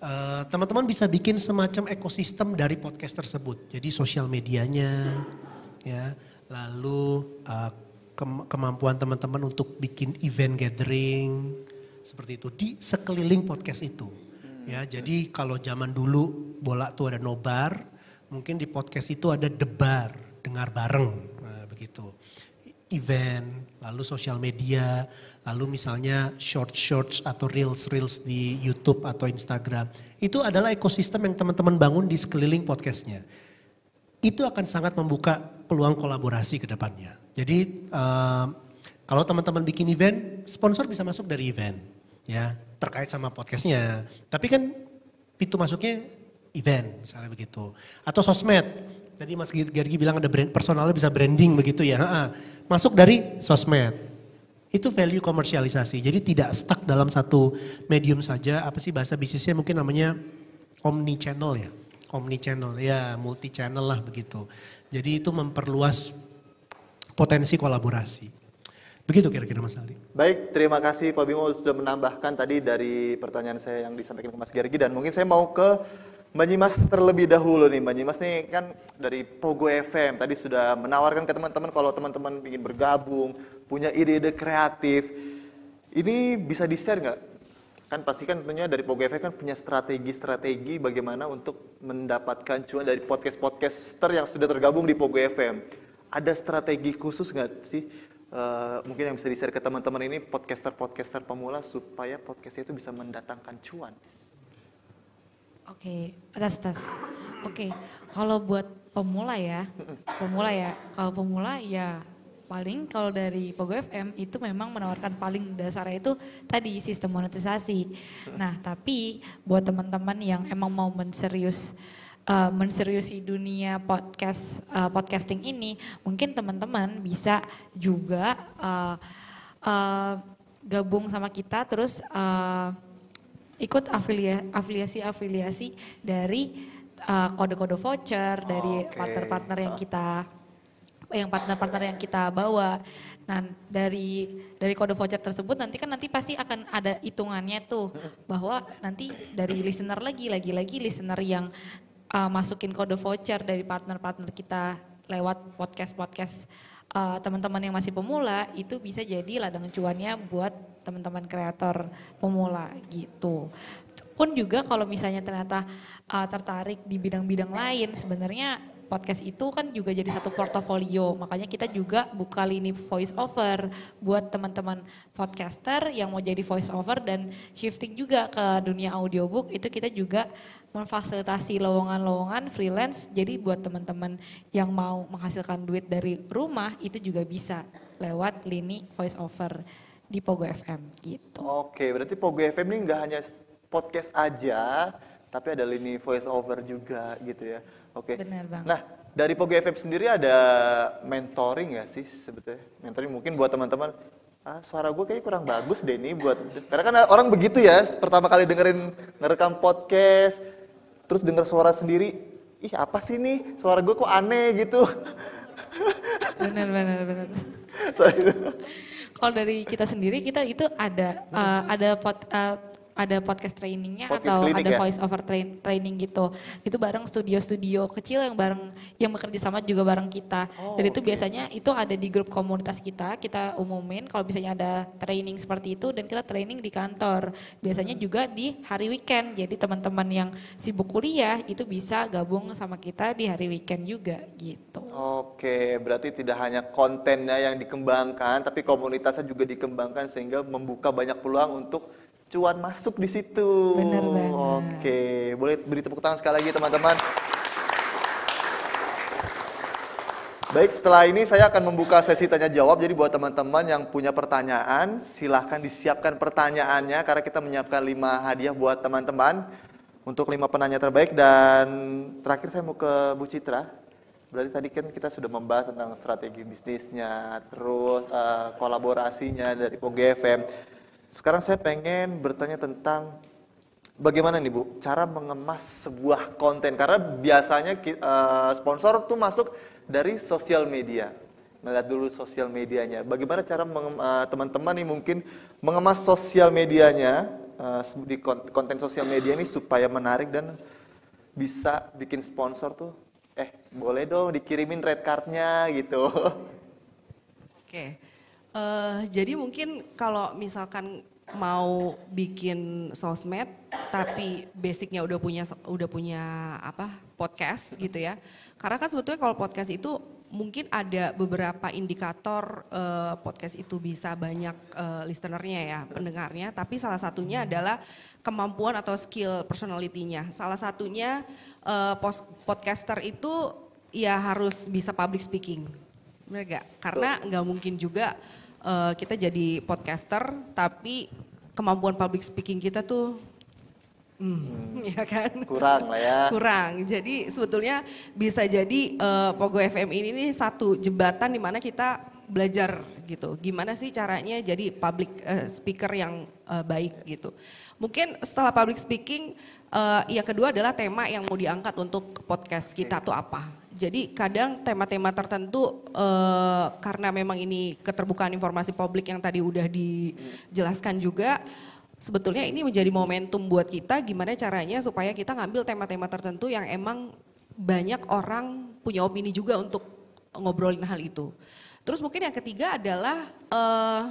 eh, teman-teman uh, bisa bikin semacam ekosistem dari podcast tersebut jadi sosial medianya ya lalu uh, eh, ke kemampuan teman-teman untuk bikin event gathering seperti itu di sekeliling podcast itu ya jadi kalau zaman dulu bola tuh ada nobar mungkin di podcast itu ada debar dengar bareng nah, begitu event, lalu sosial media, lalu misalnya short shorts atau reels reels di YouTube atau Instagram. Itu adalah ekosistem yang teman-teman bangun di sekeliling podcastnya. Itu akan sangat membuka peluang kolaborasi ke depannya. Jadi uh, kalau teman-teman bikin event, sponsor bisa masuk dari event ya terkait sama podcastnya. Tapi kan pintu masuknya event misalnya begitu atau sosmed Tadi Mas Gergi bilang ada brand personalnya bisa branding begitu ya. Ha Masuk dari sosmed. Itu value komersialisasi. Jadi tidak stuck dalam satu medium saja. Apa sih bahasa bisnisnya mungkin namanya omni channel ya. Omni channel ya multi channel lah begitu. Jadi itu memperluas potensi kolaborasi. Begitu kira-kira Mas Aldi. Baik, terima kasih Pak Bimo sudah menambahkan tadi dari pertanyaan saya yang disampaikan ke Mas Gergi dan mungkin saya mau ke Mbak Nyimas terlebih dahulu nih, Mbak Nyimas nih kan dari Pogo FM tadi sudah menawarkan ke teman-teman kalau teman-teman ingin bergabung, punya ide-ide kreatif, ini bisa di-share nggak? Kan pasti kan tentunya dari Pogo FM kan punya strategi-strategi bagaimana untuk mendapatkan cuan dari podcast-podcaster yang sudah tergabung di Pogo FM. Ada strategi khusus nggak sih Uh, mungkin yang bisa di-share ke teman-teman ini podcaster-podcaster pemula supaya podcastnya itu bisa mendatangkan cuan. Oke, okay. atas. tas. Oke, okay. kalau buat pemula ya, pemula ya, kalau pemula ya paling kalau dari Pogo FM itu memang menawarkan paling dasar itu tadi sistem monetisasi. Nah, tapi buat teman-teman yang emang mau menserius uh, menseriusi dunia podcast uh, podcasting ini, mungkin teman-teman bisa juga uh, uh, gabung sama kita terus uh, ikut afiliasi afiliasi, dari kode eh, kode-kode voucher oh, dari partner partner-partner yang kita yang partner-partner yang kita bawa. Nah, dari dari kode voucher tersebut nanti kan nanti pasti akan ada hitungannya tuh bahwa nanti dari listener lagi lagi-lagi listener yang uh, masukin kode voucher dari partner-partner kita lewat podcast-podcast uh, teman-teman yang masih pemula itu bisa jadi ladang cuannya buat teman-teman kreator pemula gitu pun juga kalau misalnya ternyata uh, tertarik di bidang-bidang lain sebenarnya podcast itu kan juga jadi satu portofolio makanya kita juga buka lini voice over buat teman-teman podcaster yang mau jadi voice over dan shifting juga ke dunia audiobook itu kita juga memfasilitasi lowongan-lowongan freelance jadi buat teman-teman yang mau menghasilkan duit dari rumah itu juga bisa lewat lini voice over di Pogo FM gitu. Oke, berarti Pogo FM ini nggak hanya podcast aja, tapi ada lini voice over juga gitu ya. Oke. Benar banget. Nah, dari Pogo FM sendiri ada mentoring nggak sih sebetulnya? Mentoring mungkin buat teman-teman ah, suara gue kayaknya kurang bagus deh nih buat karena kan orang begitu ya pertama kali dengerin ngerekam podcast terus denger suara sendiri ih apa sih nih suara gue kok aneh gitu benar benar benar <laughs> kalau dari kita sendiri kita itu ada uh, ada pot, uh, ada podcast trainingnya podcast atau ada ya? voice over train, training gitu. Itu bareng studio-studio kecil yang bareng yang bekerja sama juga bareng kita. Oh, Dan itu okay. biasanya itu ada di grup komunitas kita, kita umumin kalau misalnya ada training seperti itu dan kita training di kantor. Biasanya hmm. juga di hari weekend. Jadi teman-teman yang sibuk kuliah itu bisa gabung sama kita di hari weekend juga gitu. Oke, berarti tidak hanya kontennya yang dikembangkan tapi komunitasnya juga dikembangkan sehingga membuka banyak peluang untuk cuan masuk di situ. Benar banget. Oke, boleh beri tepuk tangan sekali lagi teman-teman. Baik, setelah ini saya akan membuka sesi tanya jawab. Jadi buat teman-teman yang punya pertanyaan, silahkan disiapkan pertanyaannya karena kita menyiapkan lima hadiah buat teman-teman untuk lima penanya terbaik dan terakhir saya mau ke Bu Citra. Berarti tadi kan kita sudah membahas tentang strategi bisnisnya, terus uh, kolaborasinya dari POGFM. Sekarang saya pengen bertanya tentang bagaimana nih Bu cara mengemas sebuah konten karena biasanya uh, sponsor tuh masuk dari sosial media. Melihat dulu sosial medianya. Bagaimana cara eh, teman-teman uh, nih mungkin mengemas sosial medianya uh, di konten sosial media ini supaya menarik dan bisa bikin sponsor tuh eh boleh dong dikirimin red cardnya gitu. Oke, Uh, jadi mungkin kalau misalkan mau bikin sosmed tapi basicnya udah punya udah punya apa podcast gitu ya karena kan sebetulnya kalau podcast itu mungkin ada beberapa indikator uh, podcast itu bisa banyak uh, listenernya ya pendengarnya tapi salah satunya hmm. adalah kemampuan atau skill personalitinya salah satunya uh, podcaster itu ya harus bisa public speaking Mereka karena nggak mungkin juga uh, kita jadi podcaster tapi kemampuan public speaking kita tuh hmm, hmm. Ya kan? Kurang lah ya. Kurang. Jadi sebetulnya bisa jadi uh, Pogo FM ini nih satu jembatan di mana kita belajar gitu. Gimana sih caranya jadi public uh, speaker yang uh, baik gitu. Mungkin setelah public speaking uh, yang kedua adalah tema yang mau diangkat untuk podcast kita tuh apa jadi kadang tema-tema tertentu eh, karena memang ini keterbukaan informasi publik yang tadi udah dijelaskan juga sebetulnya ini menjadi momentum buat kita gimana caranya supaya kita ngambil tema-tema tertentu yang emang banyak orang punya opini juga untuk ngobrolin hal itu. Terus mungkin yang ketiga adalah eh,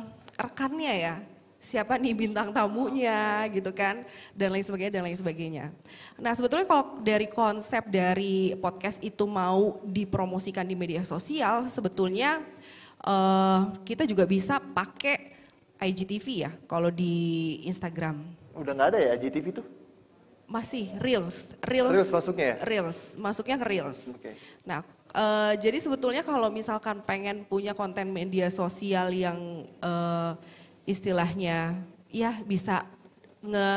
rekannya ya siapa nih bintang tamunya gitu kan dan lain sebagainya dan lain sebagainya. Nah sebetulnya kalau dari konsep dari podcast itu mau dipromosikan di media sosial sebetulnya uh, kita juga bisa pakai IGTV ya kalau di Instagram. Udah nggak ada ya IGTV tuh? Masih reels, reels, reels masuknya ya? reels, masuknya ke reels. Okay. Nah uh, jadi sebetulnya kalau misalkan pengen punya konten media sosial yang uh, istilahnya ya bisa nge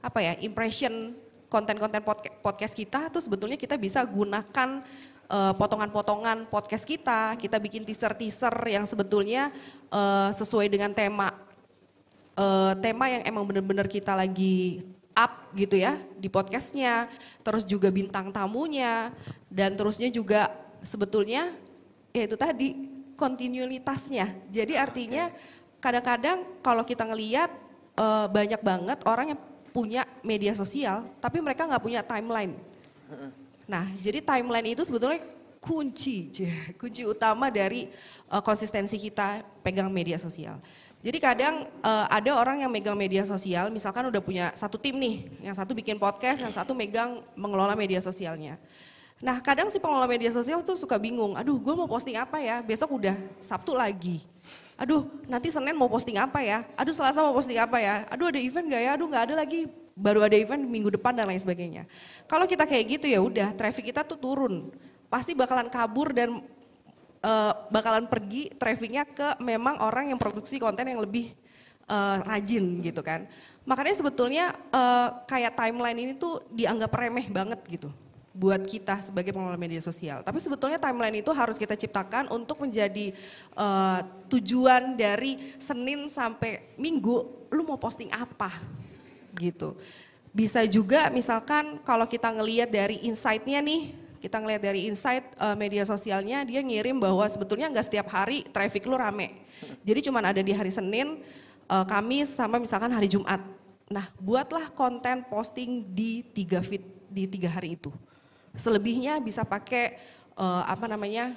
apa ya impression konten-konten podcast kita tuh sebetulnya kita bisa gunakan potongan eh, potongan-potongan podcast kita, kita bikin teaser-teaser yang sebetulnya uh, sesuai dengan tema uh, tema yang emang bener-bener kita lagi up gitu ya di podcastnya, terus juga bintang tamunya, dan terusnya juga sebetulnya ya itu tadi kontinuitasnya. Jadi artinya okay kadang-kadang kalau kita ngeliat uh, banyak banget orang yang punya media sosial tapi mereka nggak punya timeline. Nah, jadi timeline itu sebetulnya kunci, kunci utama dari uh, konsistensi kita pegang media sosial. Jadi kadang uh, ada orang yang megang media sosial, misalkan udah punya satu tim nih, yang satu bikin podcast, yang satu megang mengelola media sosialnya. Nah kadang si pengelola media sosial tuh suka bingung, aduh gue mau posting apa ya, besok udah Sabtu lagi aduh nanti Senin mau posting apa ya, aduh Selasa mau posting apa ya, aduh ada event gak ya, aduh gak ada lagi, baru ada event minggu depan dan lain sebagainya. Kalau kita kayak gitu ya udah, traffic kita tuh turun, pasti bakalan kabur dan uh, bakalan pergi trafficnya ke memang orang yang produksi konten yang lebih uh, rajin gitu kan. Makanya sebetulnya uh, kayak timeline ini tuh dianggap remeh banget gitu buat kita sebagai pengelola media sosial. Tapi sebetulnya timeline itu harus kita ciptakan untuk menjadi uh, tujuan dari Senin sampai Minggu lu mau posting apa gitu. Bisa juga misalkan kalau kita ngelihat dari insight-nya nih kita ngelihat dari insight uh, media sosialnya dia ngirim bahwa sebetulnya nggak setiap hari traffic lu rame. Jadi cuman ada di hari Senin, uh, Kamis sama misalkan hari Jumat. Nah, buatlah konten posting di tiga feed di tiga hari itu. Selebihnya bisa pakai uh, apa namanya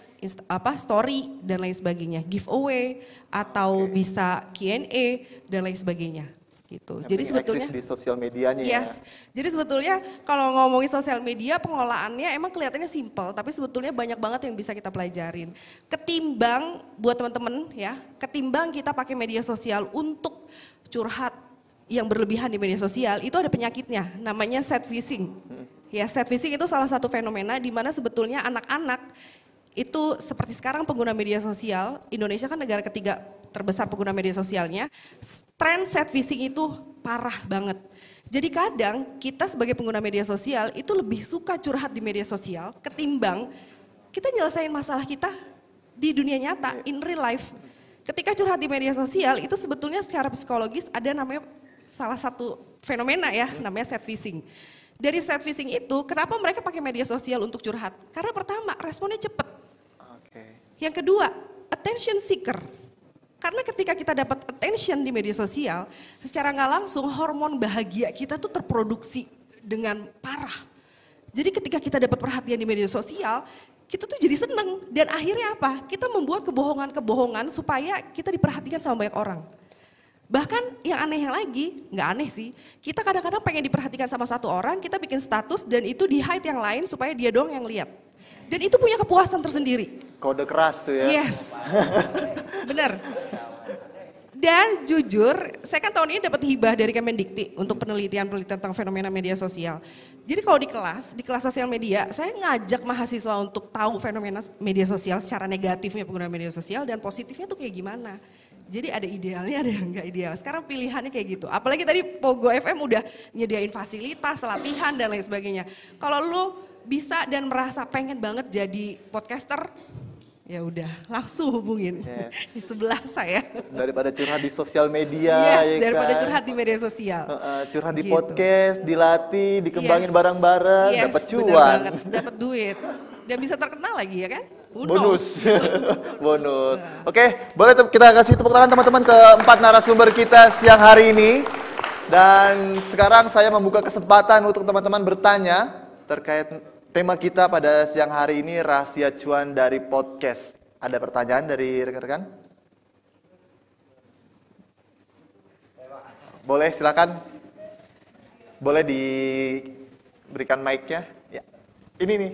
apa story dan lain sebagainya, giveaway atau okay. bisa Q&A dan lain sebagainya gitu. Yang jadi sebetulnya di sosial medianya ya. yes. ya. Jadi sebetulnya kalau ngomongin sosial media pengelolaannya emang kelihatannya simple tapi sebetulnya banyak banget yang bisa kita pelajarin. Ketimbang buat teman-teman ya, ketimbang kita pakai media sosial untuk curhat yang berlebihan di media sosial itu ada penyakitnya namanya set fishing. Hmm. Ya, set fishing itu salah satu fenomena di mana sebetulnya anak-anak itu seperti sekarang pengguna media sosial, Indonesia kan negara ketiga terbesar pengguna media sosialnya, tren set fishing itu parah banget. Jadi kadang kita sebagai pengguna media sosial itu lebih suka curhat di media sosial ketimbang kita nyelesain masalah kita di dunia nyata, in real life. Ketika curhat di media sosial itu sebetulnya secara psikologis ada namanya salah satu fenomena ya, namanya set fishing. Dari set fishing itu, kenapa mereka pakai media sosial untuk curhat? Karena pertama, responnya cepat. Okay. Yang kedua, attention seeker. Karena ketika kita dapat attention di media sosial, secara nggak langsung hormon bahagia kita tuh terproduksi dengan parah. Jadi ketika kita dapat perhatian di media sosial, kita tuh jadi seneng. Dan akhirnya apa? Kita membuat kebohongan-kebohongan supaya kita diperhatikan sama banyak orang. Bahkan yang anehnya lagi, nggak aneh sih, kita kadang-kadang pengen diperhatikan sama satu orang, kita bikin status dan itu di hide yang lain supaya dia doang yang lihat. Dan itu punya kepuasan tersendiri. Kode keras tuh ya. Yes. Bener. Dan jujur, saya kan tahun ini dapat hibah dari Kemendikti untuk penelitian-penelitian tentang fenomena media sosial. Jadi kalau di kelas, di kelas sosial media, saya ngajak mahasiswa untuk tahu fenomena media sosial secara negatifnya penggunaan media sosial dan positifnya tuh kayak gimana. Jadi ada idealnya, ada yang enggak ideal. Sekarang pilihannya kayak gitu. Apalagi tadi Pogo FM udah nyediain fasilitas, latihan dan lain sebagainya. Kalau lu bisa dan merasa pengen banget jadi podcaster, ya udah langsung hubungin yes. <laughs> di sebelah saya. Daripada curhat di sosial media, yes, ya kan? daripada curhat di media sosial, curhat di gitu. podcast, dilatih, dikembangin bareng-bareng, dapet yes, dapat cuan, dapat duit <laughs> dan bisa terkenal lagi ya kan? bonus <laughs> bonus oke boleh kita kasih tepuk tangan teman-teman ke empat narasumber kita siang hari ini dan sekarang saya membuka kesempatan untuk teman-teman bertanya terkait tema kita pada siang hari ini rahasia cuan dari podcast ada pertanyaan dari rekan-rekan boleh silakan boleh diberikan mic-nya ya ini nih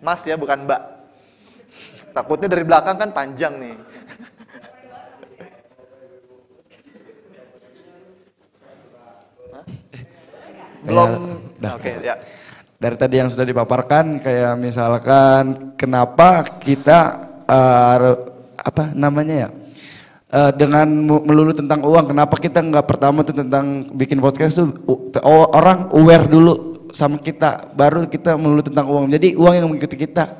Mas ya, bukan Mbak. Takutnya dari belakang kan panjang nih. Belum. Ya, Oke, okay, ya. Dari tadi yang sudah dipaparkan kayak misalkan kenapa kita uh, apa namanya ya? uh, dengan melulu tentang uang. Kenapa kita nggak pertama tuh tentang bikin podcast tuh uh, orang aware dulu sama kita baru kita melulu tentang uang jadi uang yang mengikuti kita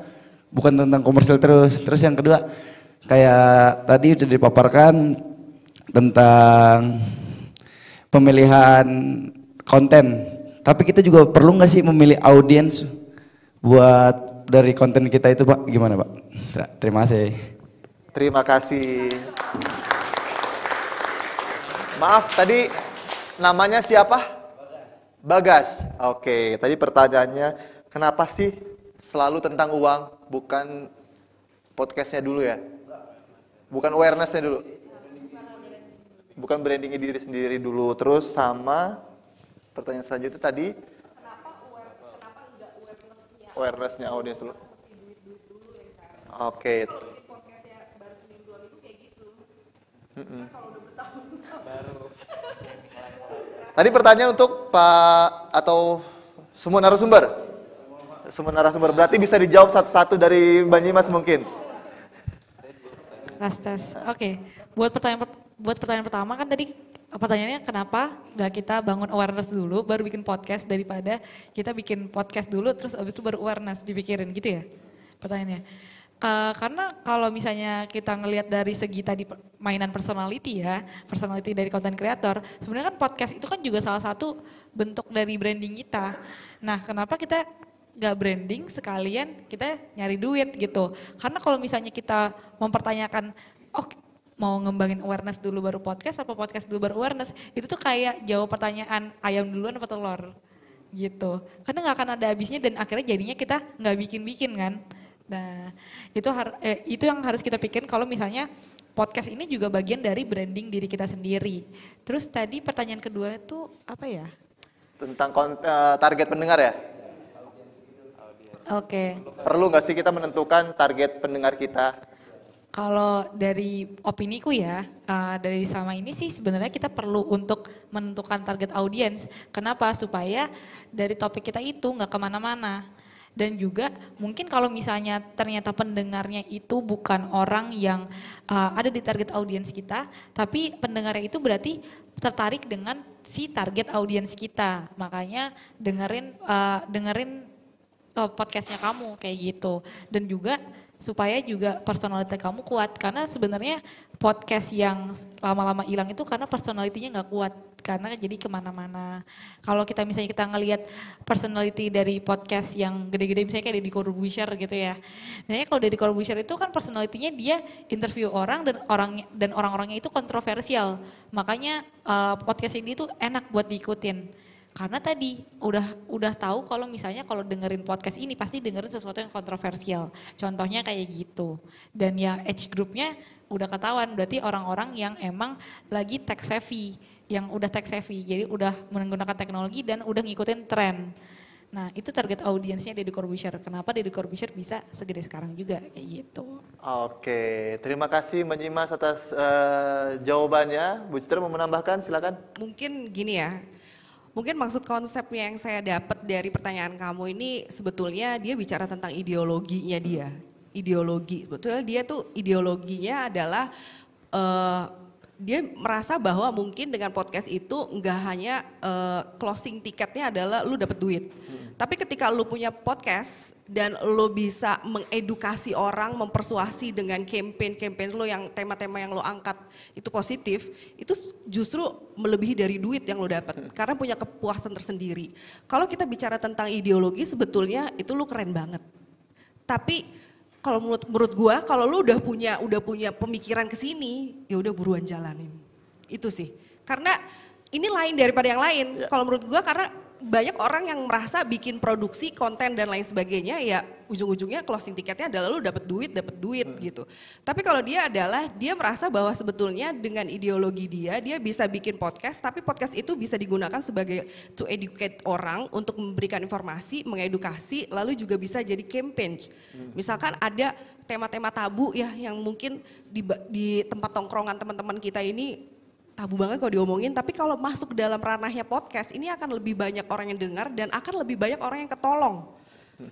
bukan tentang komersil terus terus yang kedua kayak tadi sudah dipaparkan tentang pemilihan konten tapi kita juga perlu nggak sih memilih audiens buat dari konten kita itu pak gimana pak terima kasih terima kasih maaf tadi namanya siapa Bagas. Oke, tadi pertanyaannya kenapa sih selalu tentang uang bukan podcastnya dulu ya? Bukan awarenessnya dulu. Bukan brandingnya diri sendiri dulu. Terus sama pertanyaan selanjutnya tadi. awarenessnya? Awarenessnya audiens dulu. Oke. Okay. Mm -mm. Tadi pertanyaan untuk Pak atau semua narasumber? Semua narasumber. Berarti bisa dijawab satu-satu dari Mbak Nyimas mungkin. Tes tes. Oke. Okay. Buat pertanyaan buat pertanyaan pertama kan tadi pertanyaannya kenapa nggak kita bangun awareness dulu baru bikin podcast daripada kita bikin podcast dulu terus abis itu baru awareness dipikirin gitu ya pertanyaannya. Uh, karena kalau misalnya kita ngelihat dari segi tadi mainan personality ya, personality dari content creator, sebenarnya kan podcast itu kan juga salah satu bentuk dari branding kita. Nah, kenapa kita nggak branding sekalian kita nyari duit gitu? Karena kalau misalnya kita mempertanyakan, oh mau ngembangin awareness dulu baru podcast, apa podcast dulu baru awareness, itu tuh kayak jawab pertanyaan ayam duluan apa telur gitu. Karena nggak akan ada habisnya dan akhirnya jadinya kita nggak bikin-bikin kan. Nah, itu har eh, itu yang harus kita pikirin kalau misalnya podcast ini juga bagian dari branding diri kita sendiri. Terus tadi pertanyaan kedua itu apa ya? Tentang uh, target pendengar ya? Oke. Okay. Perlu nggak sih kita menentukan target pendengar kita? Kalau dari opini ku ya, uh, dari sama ini sih sebenarnya kita perlu untuk menentukan target audiens. Kenapa? Supaya dari topik kita itu nggak kemana-mana dan juga mungkin kalau misalnya ternyata pendengarnya itu bukan orang yang uh, ada di target audiens kita, tapi pendengarnya itu berarti tertarik dengan si target audiens kita. Makanya dengerin uh, dengerin uh, podcastnya kamu kayak gitu. Dan juga supaya juga personality kamu kuat karena sebenarnya podcast yang lama-lama hilang itu karena personalitinya nggak kuat karena jadi kemana-mana. Kalau kita misalnya kita ngelihat personality dari podcast yang gede-gede misalnya kayak di Corbusier gitu ya. Misalnya kalau dari Corbusier itu kan personalitinya dia interview orang dan orang dan orang-orangnya itu kontroversial. Makanya uh, podcast ini tuh enak buat diikutin karena tadi udah udah tahu kalau misalnya kalau dengerin podcast ini pasti dengerin sesuatu yang kontroversial contohnya kayak gitu dan ya age groupnya udah ketahuan berarti orang-orang yang emang lagi tech savvy yang udah tech savvy, jadi udah menggunakan teknologi dan udah ngikutin tren. Nah, itu target audiensnya Deddy Corbusier. Kenapa Deddy Corbusier bisa segede sekarang juga kayak gitu. Oke, terima kasih menyimas atas uh, jawabannya. Bu Citra mau menambahkan silakan. Mungkin gini ya. Mungkin maksud konsepnya yang saya dapat dari pertanyaan kamu ini sebetulnya dia bicara tentang ideologinya dia. Ideologi. Sebetulnya dia tuh ideologinya adalah uh, dia merasa bahwa mungkin dengan podcast itu nggak hanya uh, closing tiketnya adalah lu dapet duit. Hmm. Tapi ketika lu punya podcast dan lu bisa mengedukasi orang, mempersuasi dengan campaign-campaign lu yang tema-tema yang lu angkat itu positif, itu justru melebihi dari duit yang lu dapat hmm. karena punya kepuasan tersendiri. Kalau kita bicara tentang ideologi sebetulnya itu lu keren banget. Tapi kalau menurut menurut gua kalau lu udah punya udah punya pemikiran ke sini, ya udah buruan jalanin. Itu sih. Karena ini lain daripada yang lain. Ya. Kalau menurut gue, karena banyak orang yang merasa bikin produksi konten dan lain sebagainya ya ujung-ujungnya closing tiketnya adalah lu dapat duit dapat duit hmm. gitu tapi kalau dia adalah dia merasa bahwa sebetulnya dengan ideologi dia dia bisa bikin podcast tapi podcast itu bisa digunakan sebagai to educate orang untuk memberikan informasi mengedukasi lalu juga bisa jadi campaign hmm. misalkan ada tema-tema tabu ya yang mungkin di, di tempat tongkrongan teman-teman kita ini tabu banget kalau diomongin, tapi kalau masuk ke dalam ranahnya podcast, ini akan lebih banyak orang yang dengar dan akan lebih banyak orang yang ketolong.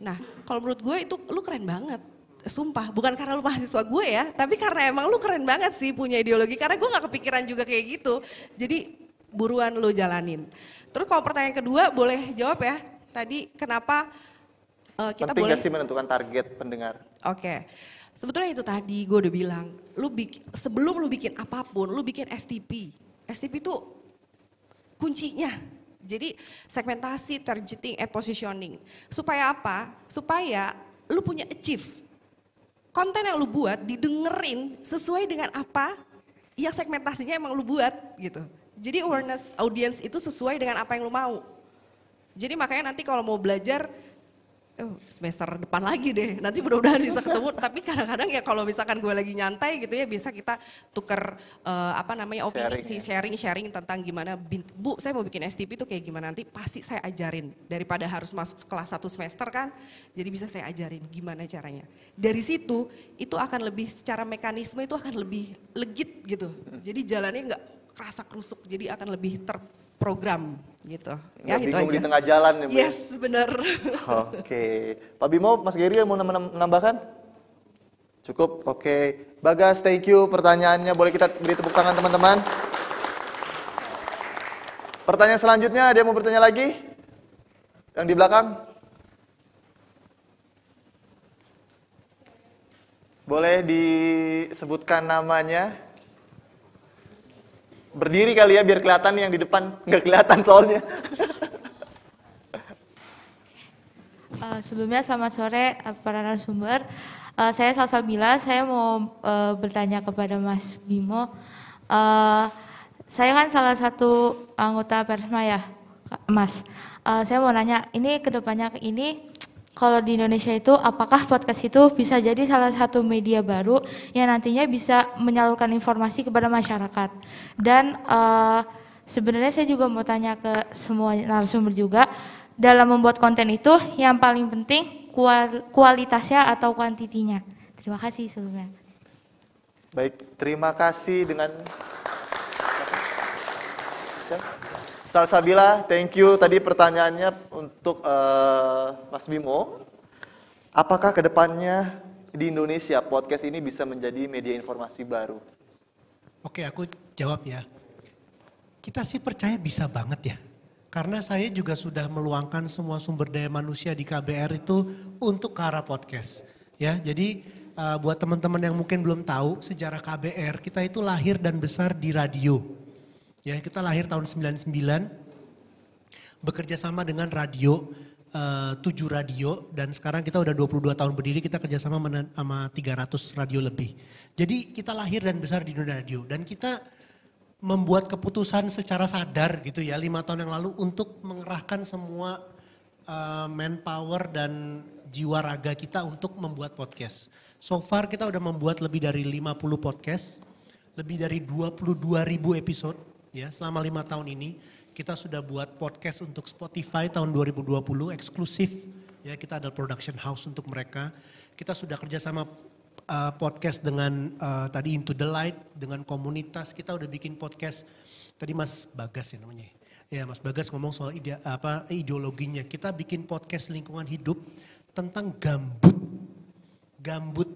Nah, kalau menurut gue itu lu keren banget. Sumpah, bukan karena lu mahasiswa gue ya, tapi karena emang lu keren banget sih punya ideologi, karena gue nggak kepikiran juga kayak gitu. Jadi buruan lu jalanin. Terus kalau pertanyaan kedua boleh jawab ya, tadi kenapa uh, kita Penting boleh... Penting sih menentukan target pendengar. Oke. Okay. Sebetulnya itu tadi gue udah bilang, lu bik, sebelum lu bikin apapun, lu bikin STP. STP itu kuncinya. Jadi segmentasi, targeting, and eh, positioning. Supaya apa? Supaya lu punya achieve. Konten yang lu buat didengerin sesuai dengan apa yang segmentasinya emang lu buat gitu. Jadi awareness audience itu sesuai dengan apa yang lu mau. Jadi makanya nanti kalau mau belajar Eh, semester depan lagi deh. Nanti mudah-mudahan bisa ketemu. Tapi kadang-kadang ya kalau misalkan gue lagi nyantai gitu ya bisa kita tuker uh, apa namanya opini sharing, sih ya. sharing-sharing tentang gimana Bu, saya mau bikin STP itu kayak gimana nanti pasti saya ajarin daripada harus masuk kelas satu semester kan. Jadi bisa saya ajarin gimana caranya. Dari situ itu akan lebih secara mekanisme itu akan lebih legit gitu. Jadi jalannya nggak kerasa kerusuk. Jadi akan lebih ter program gitu. Ya, bingung itu aja. di tengah jalan ya. ya? Yes, benar. <laughs> Oke. Okay. Pak Bimo, Mas Gary mau menambahkan? Cukup. Oke. Okay. Bagas, thank you pertanyaannya. Boleh kita beri tepuk tangan teman-teman? Pertanyaan selanjutnya, ada mau bertanya lagi? Yang di belakang? Boleh disebutkan namanya? Berdiri kali ya biar kelihatan yang di depan. Nggak kelihatan soalnya. uh, sebelumnya selamat sore eh, para narasumber. Uh, saya Salsabila, saya mau uh, bertanya kepada Mas Bimo. Uh, saya kan salah satu anggota Persma ya, Mas. Uh, saya mau nanya, ini kedepannya ini kalau di Indonesia itu apakah podcast itu bisa jadi salah satu media baru yang nantinya bisa menyalurkan informasi kepada masyarakat. Dan uh, sebenarnya saya juga mau tanya ke semua narasumber juga dalam membuat konten itu yang paling penting kualitasnya atau kuantitinya. Terima kasih sebelumnya. Baik, terima kasih dengan Siap. Salsabila, thank you. Tadi pertanyaannya untuk uh, Mas Bimo, apakah kedepannya di Indonesia podcast ini bisa menjadi media informasi baru? Oke, aku jawab ya. Kita sih percaya bisa banget ya. Karena saya juga sudah meluangkan semua sumber daya manusia di KBR itu untuk ke arah podcast. Ya, jadi uh, buat teman-teman yang mungkin belum tahu sejarah KBR, kita itu lahir dan besar di radio Ya, kita lahir tahun 99 bekerja sama dengan radio eh, tujuh radio dan sekarang kita udah 22 tahun berdiri kita kerjasama sama 300 radio lebih. Jadi kita lahir dan besar di dunia radio dan kita membuat keputusan secara sadar gitu ya lima tahun yang lalu untuk mengerahkan semua uh, manpower dan jiwa raga kita untuk membuat podcast. So far kita udah membuat lebih dari 50 podcast, lebih dari 22 ribu episode ya selama lima tahun ini kita sudah buat podcast untuk Spotify tahun 2020 eksklusif ya kita ada production house untuk mereka kita sudah kerjasama uh, eh, podcast dengan uh, tadi Into the Light dengan komunitas kita udah bikin podcast tadi Mas Bagas ya namanya ya Mas Bagas ngomong soal ide apa ideologinya kita bikin podcast lingkungan hidup tentang gambut gambut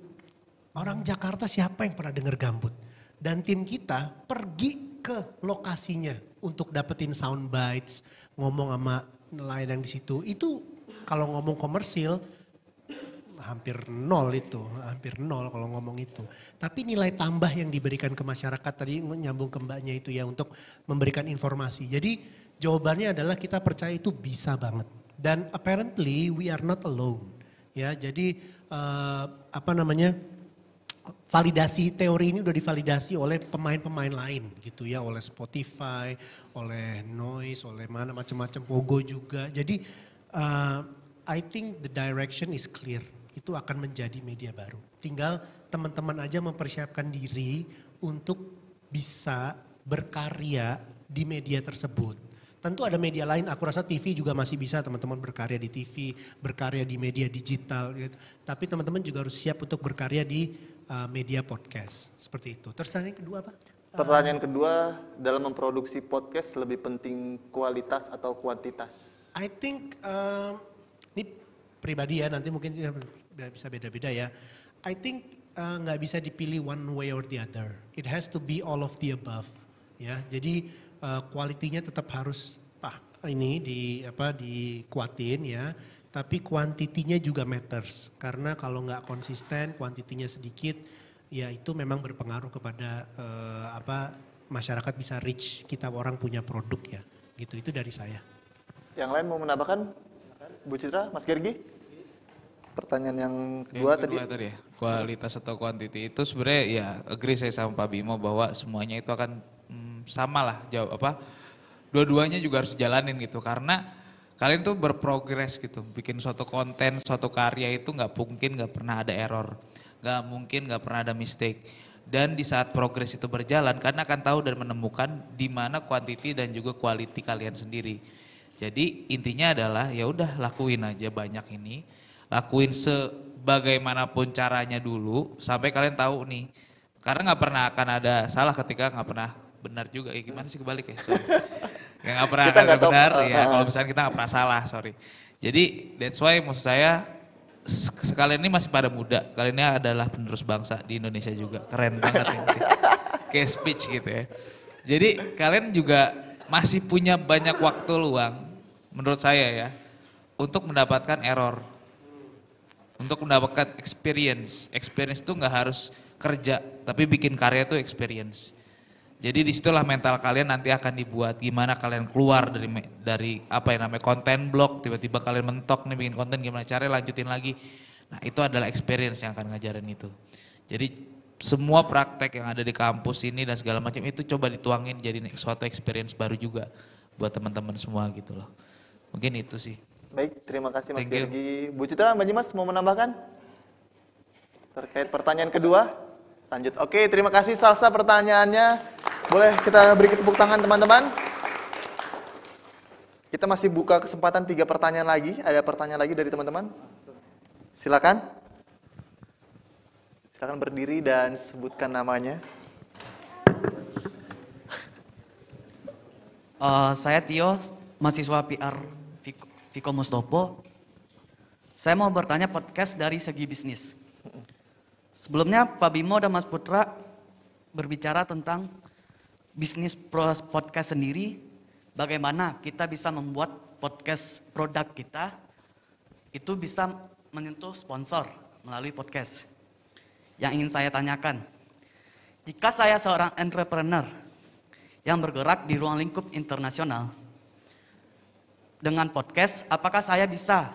orang Jakarta siapa yang pernah dengar gambut dan tim kita pergi ke lokasinya untuk dapetin sound bites, ngomong sama nelayan yang di situ. Itu kalau ngomong komersil hampir nol itu, hampir nol kalau ngomong itu. Tapi nilai tambah yang diberikan ke masyarakat tadi nyambung ke mbaknya itu ya untuk memberikan informasi. Jadi jawabannya adalah kita percaya itu bisa banget. Dan apparently we are not alone. Ya, jadi uh, apa namanya? validasi teori ini udah divalidasi oleh pemain-pemain lain gitu ya, oleh Spotify, oleh Noise, oleh mana macam-macam Pogo juga. Jadi uh, I think the direction is clear. Itu akan menjadi media baru. Tinggal teman-teman aja mempersiapkan diri untuk bisa berkarya di media tersebut. Tentu ada media lain, aku rasa TV juga masih bisa teman-teman berkarya di TV, berkarya di media digital. Gitu. Tapi teman-teman juga harus siap untuk berkarya di Eh, media podcast seperti itu. Terus pertanyaan kedua apa? Pertanyaan kedua, dalam memproduksi podcast lebih penting kualitas atau kuantitas? I think um, ini pribadi ya, nanti mungkin bisa beda-beda ya. I think eh, nggak uh, bisa dipilih one way or the other. It has to be all of the above. Ya, jadi kualitinya uh, tetap harus ah, ini di apa dikuatin ya tapi kuantitinya juga matters karena kalau nggak konsisten kuantitinya sedikit ya itu memang berpengaruh kepada uh, apa masyarakat bisa reach kita orang punya produk ya gitu itu dari saya yang lain mau menambahkan Bu Citra Mas Gergi pertanyaan yang kedua, yang kedua tadi. tadi ya. kualitas atau kuantiti itu sebenarnya ya agree saya sama Pak Bimo bahwa semuanya itu akan hmm, sama lah jawab apa dua-duanya juga harus jalanin gitu karena kalian tuh berprogres gitu bikin suatu konten suatu karya itu nggak mungkin nggak pernah ada error nggak mungkin nggak pernah ada mistake dan di saat progres itu berjalan karena akan tahu dan menemukan di mana kuantiti dan juga quality kalian sendiri jadi intinya adalah ya udah lakuin aja banyak ini lakuin sebagaimanapun caranya dulu sampai kalian tahu nih karena nggak pernah akan ada salah ketika nggak pernah benar juga ya gimana sih kebalik ya so, yang nggak pernah kita gak benar ya. Uh, kalau misalnya kita gak pernah salah, sorry. Jadi that's why maksud saya sekalian ini masih pada muda. Kali ini adalah penerus bangsa di Indonesia juga. Keren banget ya sih. <laughs> Kayak speech gitu ya. Jadi kalian juga masih punya banyak waktu luang menurut saya ya untuk mendapatkan error. Untuk mendapatkan experience. Experience itu gak harus kerja, tapi bikin karya itu experience. Jadi disitulah mental kalian nanti akan dibuat gimana kalian keluar dari dari apa yang namanya konten blog tiba-tiba kalian mentok nih bikin konten gimana caranya lanjutin lagi. Nah itu adalah experience yang akan ngajarin itu. Jadi semua praktek yang ada di kampus ini dan segala macam itu coba dituangin jadi suatu experience baru juga buat teman-teman semua gitu loh. Mungkin itu sih. Baik, terima kasih Mas Gergi. Bu Citra, Mbak Jimas mau menambahkan? Terkait pertanyaan kedua, lanjut. Oke, terima kasih Salsa pertanyaannya. Boleh kita beri tepuk tangan teman-teman? Kita masih buka kesempatan tiga pertanyaan lagi. Ada pertanyaan lagi dari teman-teman? Silakan. Silakan berdiri dan sebutkan namanya. Uh, saya Tio, mahasiswa PR Viko, Viko Mustopo. Saya mau bertanya podcast dari segi bisnis. Sebelumnya Pak Bimo dan Mas Putra berbicara tentang bisnis podcast sendiri, bagaimana kita bisa membuat podcast produk kita itu bisa menyentuh sponsor melalui podcast. Yang ingin saya tanyakan, jika saya seorang entrepreneur yang bergerak di ruang lingkup internasional dengan podcast, apakah saya bisa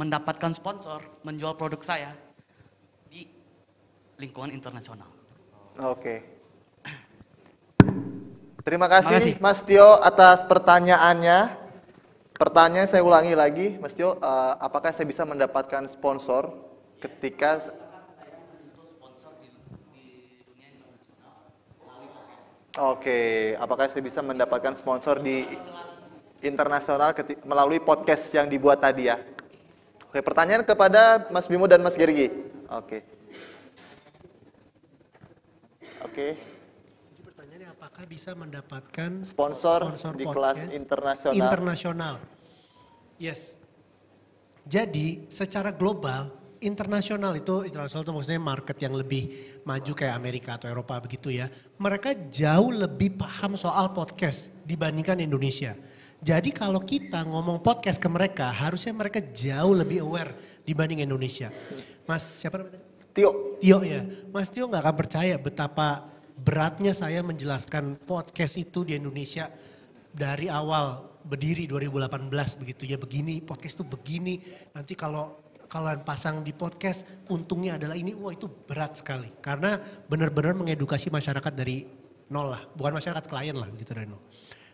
mendapatkan sponsor menjual produk saya di lingkungan internasional? Oke. Terima kasih, kasih Mas Tio atas pertanyaannya. Pertanyaan saya ulangi lagi, Mas Tio, uh, apakah saya bisa mendapatkan sponsor ketika Oke, okay. apakah saya bisa mendapatkan sponsor di internasional melalui podcast yang dibuat tadi ya? Oke, pertanyaan kepada Mas Bimo dan Mas Gergi. Oke. Okay. Oke. Okay kita bisa mendapatkan sponsor, sponsor di kelas internasional? Internasional. Yes. Jadi secara global, internasional itu internasional itu maksudnya market yang lebih maju kayak Amerika atau Eropa begitu ya. Mereka jauh lebih paham soal podcast dibandingkan Indonesia. Jadi kalau kita ngomong podcast ke mereka, harusnya mereka jauh lebih aware dibanding Indonesia. Mas siapa namanya? Tio. Tio ya. Mas Tio nggak akan percaya betapa beratnya saya menjelaskan podcast itu di Indonesia dari awal berdiri 2018 begitu ya begini podcast itu begini nanti kalau kalian pasang di podcast untungnya adalah ini wah itu berat sekali karena benar-benar mengedukasi masyarakat dari nol lah bukan masyarakat klien lah gitu Reno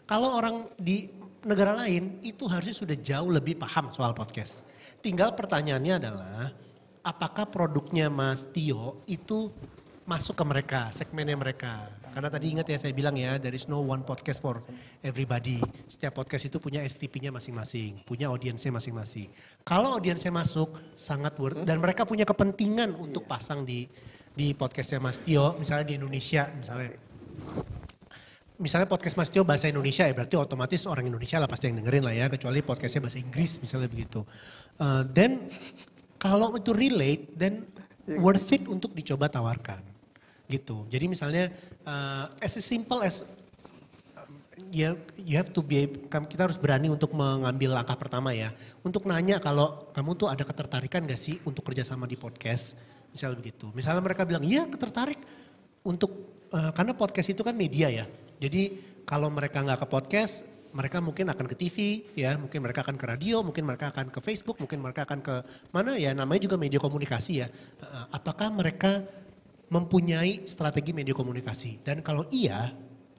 kalau orang di negara lain itu harusnya sudah jauh lebih paham soal podcast tinggal pertanyaannya adalah apakah produknya Mas Tio itu masuk ke mereka, segmennya mereka. Karena tadi ingat ya saya bilang ya, there is no one podcast for everybody. Setiap podcast itu punya STP-nya masing-masing, punya audiensnya masing-masing. Kalau audiensnya masuk, sangat worth dan mereka punya kepentingan untuk pasang di di podcastnya Mas Tio, misalnya di Indonesia, misalnya. Misalnya podcast Mas Tio bahasa Indonesia ya berarti otomatis orang Indonesia lah pasti yang dengerin lah ya, kecuali podcastnya bahasa Inggris misalnya begitu. Eh, dan uh, kalau itu relate, then worth it untuk dicoba tawarkan gitu. Jadi misalnya uh, as simple as ya you have to be kita harus berani untuk mengambil langkah pertama ya untuk nanya kalau kamu tuh ada ketertarikan gak sih untuk kerjasama di podcast misalnya begitu misalnya mereka bilang iya ketertarik untuk uh, karena podcast itu kan media ya jadi kalau mereka nggak ke podcast mereka mungkin akan ke TV ya mungkin mereka akan ke radio mungkin mereka akan ke Facebook mungkin mereka akan ke mana ya namanya juga media komunikasi ya eh, apakah mereka mempunyai strategi media komunikasi? Dan kalau iya,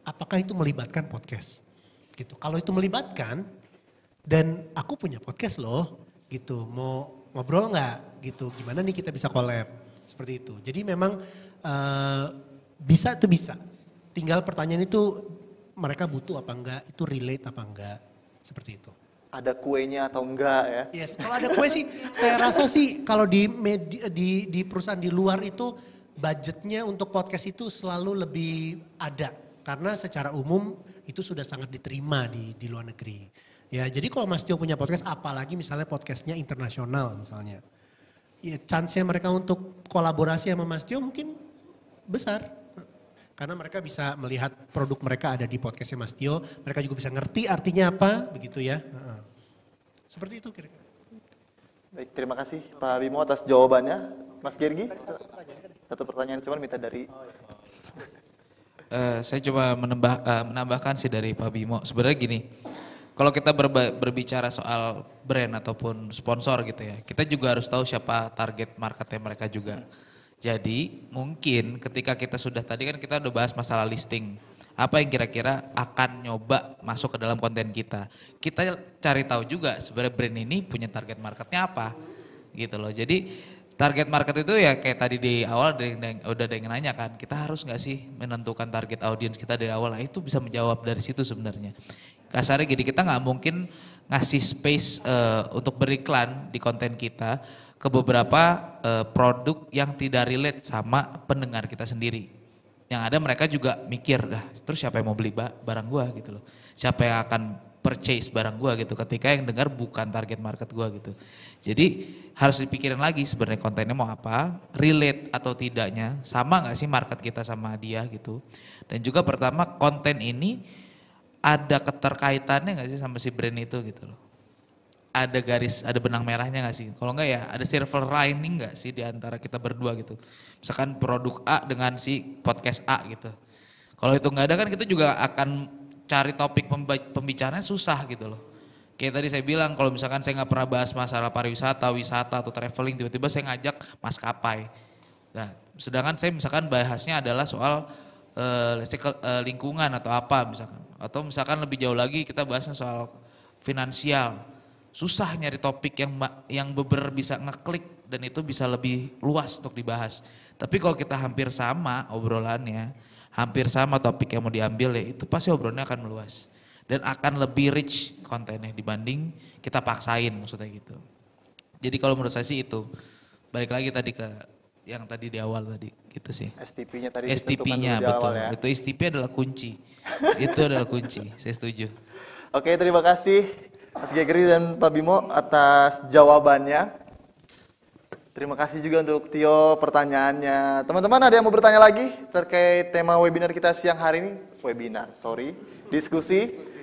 apakah itu melibatkan podcast? Gitu. Kalau itu melibatkan, dan aku punya podcast loh, gitu. Mau ngobrol nggak? Gitu. Gimana nih kita bisa collab? Seperti itu. Jadi memang uh, bisa itu bisa. Tinggal pertanyaan itu mereka butuh apa enggak, itu relate apa enggak, seperti itu ada kuenya atau enggak ya? Yes, kalau ada kue sih, saya rasa sih kalau di, di di perusahaan di luar itu budgetnya untuk podcast itu selalu lebih ada karena secara umum itu sudah sangat diterima di di luar negeri. Ya, jadi kalau Mas Tio punya podcast, apalagi misalnya podcastnya internasional misalnya, ya chance-nya mereka untuk kolaborasi sama Mas Tio mungkin besar. Karena mereka bisa melihat produk mereka ada di podcastnya Mas Tio, mereka juga bisa ngerti artinya apa, begitu ya. Seperti itu kira-kira. Baik, terima kasih Pak Bimo atas jawabannya. Mas Gergi satu pertanyaan cuman minta dari Uh, saya coba menambah, eh, uh, menambahkan sih dari Pak Bimo. Sebenarnya gini, kalau kita berbicara soal brand ataupun sponsor gitu ya, kita juga harus tahu siapa target marketnya mereka juga. Jadi mungkin ketika kita sudah tadi kan kita udah bahas masalah listing, apa yang kira-kira akan nyoba masuk ke dalam konten kita. Kita cari tahu juga sebenarnya brand ini punya target marketnya apa gitu loh. Jadi target market itu ya kayak tadi di awal udah ada yang nanya kan, kita harus nggak sih menentukan target audiens kita dari awal? Nah, itu bisa menjawab dari situ sebenarnya. Kasarnya gini, kita nggak mungkin ngasih space uh, untuk beriklan di konten kita ke beberapa uh, produk yang tidak relate sama pendengar kita sendiri. Yang ada mereka juga mikir, dah terus siapa yang mau beli barang gua gitu loh. Siapa yang akan purchase barang gua gitu ketika yang dengar bukan target market gua gitu. Jadi harus dipikirin lagi sebenarnya kontennya mau apa, relate atau tidaknya, sama nggak sih market kita sama dia gitu. Dan juga pertama konten ini ada keterkaitannya nggak sih sama si brand itu gitu loh. Ada garis, ada benang merahnya nggak sih? Kalau nggak ya ada silver lining nggak sih di antara kita berdua gitu. Misalkan produk A dengan si podcast A gitu. Kalau itu nggak ada kan kita juga akan cari topik pembicaranya susah gitu loh Kayak tadi saya bilang kalau misalkan saya nggak pernah bahas masalah pariwisata, wisata atau traveling, tiba-tiba saya ngajak maskapai. Nah, sedangkan saya misalkan bahasnya adalah soal uh, uh, lingkungan atau apa misalkan. Atau misalkan lebih jauh lagi kita bahasnya soal finansial. Susah nyari topik yang yang beber bisa ngeklik dan itu bisa lebih luas untuk dibahas. Tapi kalau kita hampir sama obrolannya, hampir sama topik yang mau diambil ya itu pasti obrolannya akan meluas dan akan lebih rich kontennya dibanding kita paksain maksudnya gitu. Jadi kalau menurut saya sih itu balik lagi tadi ke yang tadi di awal tadi gitu sih. STP-nya tadi STP-nya betul. Awal ya. Itu STP adalah kunci. <laughs> itu adalah kunci. Saya setuju. Oke, terima kasih Mas Gegeri dan Pak Bimo atas jawabannya. Terima kasih juga untuk Tio pertanyaannya. Teman-teman ada yang mau bertanya lagi terkait tema webinar kita siang hari ini? Webinar, sorry. Diskusi. Diskusi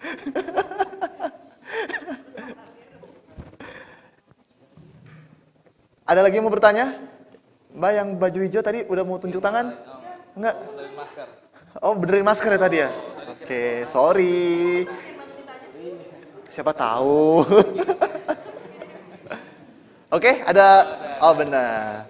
<laughs> Ada lagi yang mau bertanya? Mbak yang baju hijau tadi udah mau tunjuk tangan? Enggak. Oh, benerin masker ya tadi ya? Oke, okay, sorry. Siapa tahu. <laughs> Oke, okay, ada Oh, benar.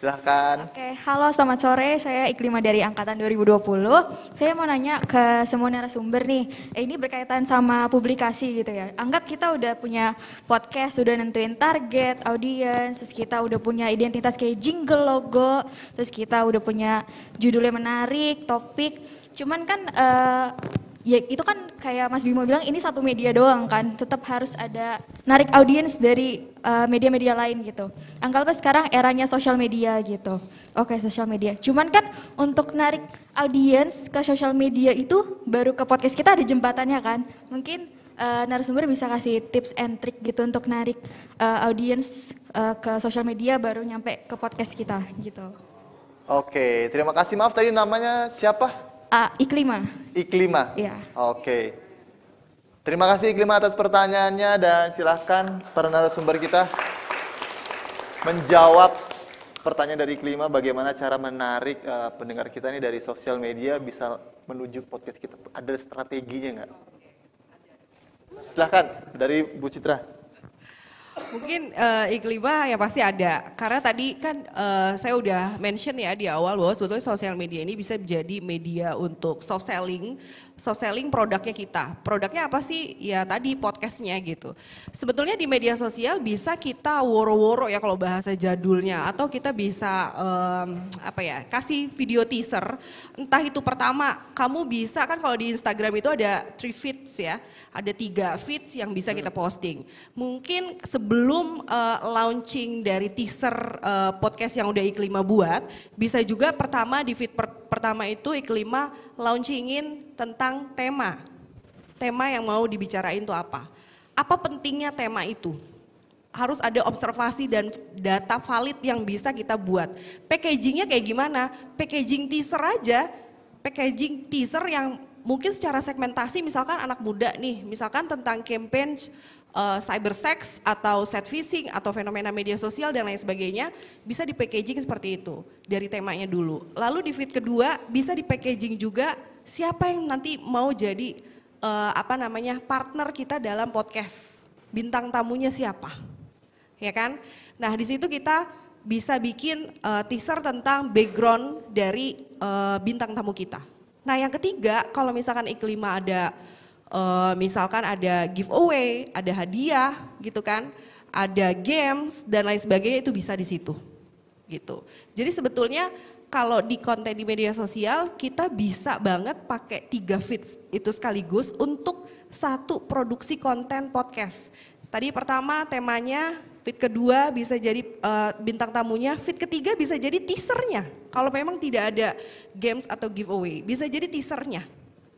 Silahkan. Oke, halo selamat sore. Saya Iklima dari Angkatan 2020. Saya mau nanya ke semua narasumber nih. Eh, ini berkaitan sama publikasi gitu ya. Anggap kita udah punya podcast, udah nentuin target, audiens, terus kita udah punya identitas kayak jingle, logo, terus kita udah punya judulnya menarik, topik. Cuman kan uh, ya itu kan kayak Mas Bimo bilang ini satu media doang kan, tetap harus ada narik audiens dari eh, media-media uh, lain gitu. Anggaplah sekarang eranya sosial media gitu. Oke, okay, sosial media. Cuman kan untuk narik audiens ke sosial media itu baru ke podcast kita ada jembatannya kan. Mungkin uh, narasumber bisa kasih tips and trick gitu untuk narik uh, audiens uh, ke sosial media baru nyampe ke podcast kita gitu. Oke, okay, terima kasih. Maaf tadi namanya siapa? Uh, Iklima. Iklima. Iya. Oke. Terima kasih Iklima atas pertanyaannya dan silahkan para narasumber kita menjawab pertanyaan dari Iklima bagaimana cara menarik uh, pendengar kita ini dari sosial media bisa menuju podcast kita. Ada strateginya nggak? Silahkan dari Bu Citra. Mungkin uh, eh, iklima ya pasti ada. Karena tadi kan uh, saya udah mention ya di awal bahwa sebetulnya sosial media ini bisa menjadi media untuk soft selling, soft selling produknya kita. Produknya apa sih? Ya tadi podcastnya gitu. Sebetulnya di media sosial bisa kita woro-woro ya kalau bahasa jadulnya. Atau kita bisa um, apa ya kasih video teaser. Entah itu pertama kamu bisa kan kalau di Instagram itu ada three feeds ya ada tiga feeds yang bisa kita posting. Mungkin sebelum uh, launching dari teaser uh, podcast yang udah Iklima buat, bisa juga pertama di feed per pertama itu Iklima launchingin tentang tema. Tema yang mau dibicarain tuh apa? Apa pentingnya tema itu? harus ada observasi dan data valid yang bisa kita buat. Packagingnya kayak gimana? Packaging teaser aja, packaging teaser yang mungkin secara segmentasi misalkan anak muda nih, misalkan tentang campaign uh, eh, cyber sex atau set phishing atau fenomena media sosial dan lain sebagainya bisa di packaging seperti itu dari temanya dulu. Lalu di feed kedua bisa di packaging juga siapa yang nanti mau jadi uh, apa namanya partner kita dalam podcast. Bintang tamunya siapa? Ya kan? Nah, di situ kita bisa bikin uh, teaser tentang background dari uh, bintang tamu kita. Nah yang ketiga kalau misalkan iklima ada uh, misalkan ada giveaway, ada hadiah gitu kan, ada games dan lain sebagainya itu bisa di situ gitu. Jadi sebetulnya kalau di konten di media sosial kita bisa banget pakai tiga feeds itu sekaligus untuk satu produksi konten podcast. Tadi pertama temanya Fit kedua bisa jadi uh, bintang tamunya, fit ketiga bisa jadi teasernya. Kalau memang tidak ada games atau giveaway, bisa jadi teasernya.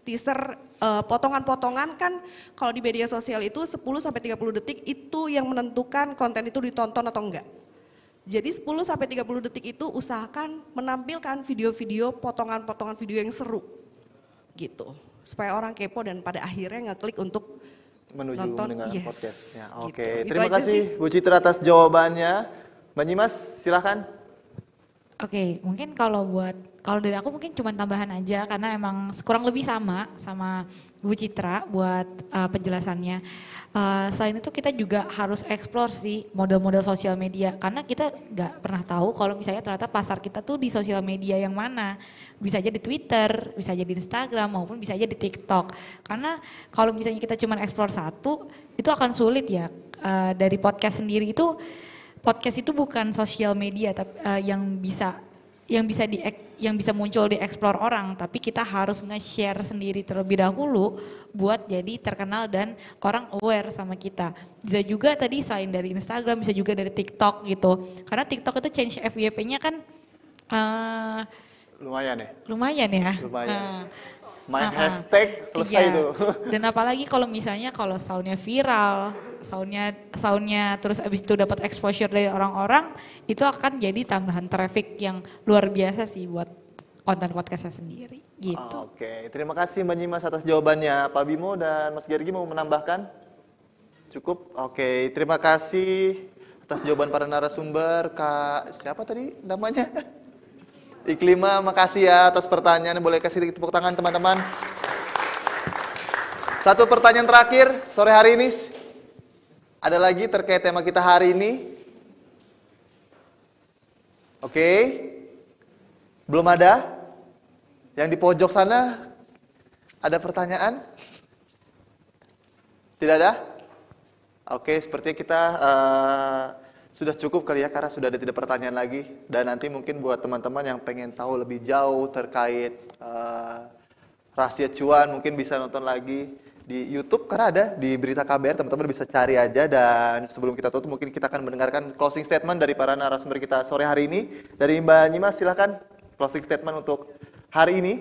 Teaser potongan eh, potongan-potongan kan kalau di media sosial itu 10 30 detik itu yang menentukan konten itu ditonton atau enggak. Jadi 10 30 detik itu usahakan menampilkan video-video potongan-potongan video yang seru. Gitu. Supaya orang kepo dan pada akhirnya ngeklik untuk menuju nonton, mendengarkan yes. podcastnya. Gitu. Oke, okay. gitu. terima kasih Bu Citra atas jawabannya. Mbak Nyimas, silahkan. Oke, okay, mungkin kalau buat kalau dari aku mungkin cuma tambahan aja karena emang kurang lebih sama sama Bu Citra buat uh, penjelasannya. Uh, selain itu kita juga harus eksplor sih model-model sosial media karena kita nggak pernah tahu kalau misalnya ternyata pasar kita tuh di sosial media yang mana. Bisa aja di Twitter, bisa aja di Instagram maupun bisa aja di TikTok. Karena kalau misalnya kita cuma eksplor satu itu akan sulit ya. Uh, dari podcast sendiri itu podcast itu bukan sosial media tapi uh, yang bisa yang bisa di yang bisa muncul di explore orang, tapi kita harus nge-share sendiri terlebih dahulu buat jadi terkenal dan orang aware sama kita. Bisa juga tadi selain dari Instagram, bisa juga dari TikTok gitu. Karena TikTok itu change FYP-nya kan uh, lumayan ya. Lumayan ya. Lumayan. Uh, Main uh hashtag selesai iya. itu Dan apalagi kalau misalnya kalau soundnya viral, soundnya soundnya terus abis itu dapat exposure dari orang-orang itu akan jadi tambahan traffic yang luar biasa sih buat konten podcastnya sendiri gitu. Oke, terima kasih Mbak Nyimas atas jawabannya. Pak Bimo dan Mas Gergi mau menambahkan? Cukup. Oke, terima kasih atas jawaban para narasumber. Kak siapa tadi namanya? <laughs> Iklima, makasih ya atas pertanyaan Boleh kasih tepuk tangan teman-teman. Satu pertanyaan terakhir sore hari ini. Ada lagi terkait tema kita hari ini? Oke. Okay. Belum ada? Yang di pojok sana ada pertanyaan? Tidak ada? Oke, okay, sepertinya kita uh, sudah cukup kali ya karena sudah ada tidak pertanyaan lagi dan nanti mungkin buat teman-teman yang pengen tahu lebih jauh terkait uh, rahasia cuan mungkin bisa nonton lagi di YouTube karena ada di berita KBR teman-teman bisa cari aja dan sebelum kita tutup mungkin kita akan mendengarkan closing statement dari para narasumber kita sore hari ini dari Mbak Nyimas silahkan closing statement untuk hari ini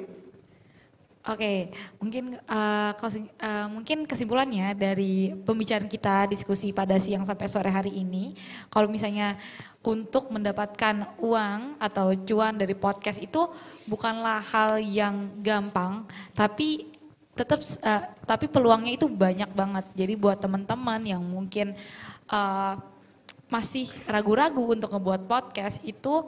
Oke, okay, mungkin uh, closing, uh, mungkin kesimpulannya dari pembicaraan kita diskusi pada siang sampai sore hari ini, kalau misalnya untuk mendapatkan uang atau cuan dari podcast itu bukanlah hal yang gampang, tapi tetap uh, eh, tapi peluangnya itu banyak banget. Jadi buat teman-teman yang mungkin uh, masih ragu-ragu untuk ngebuat podcast itu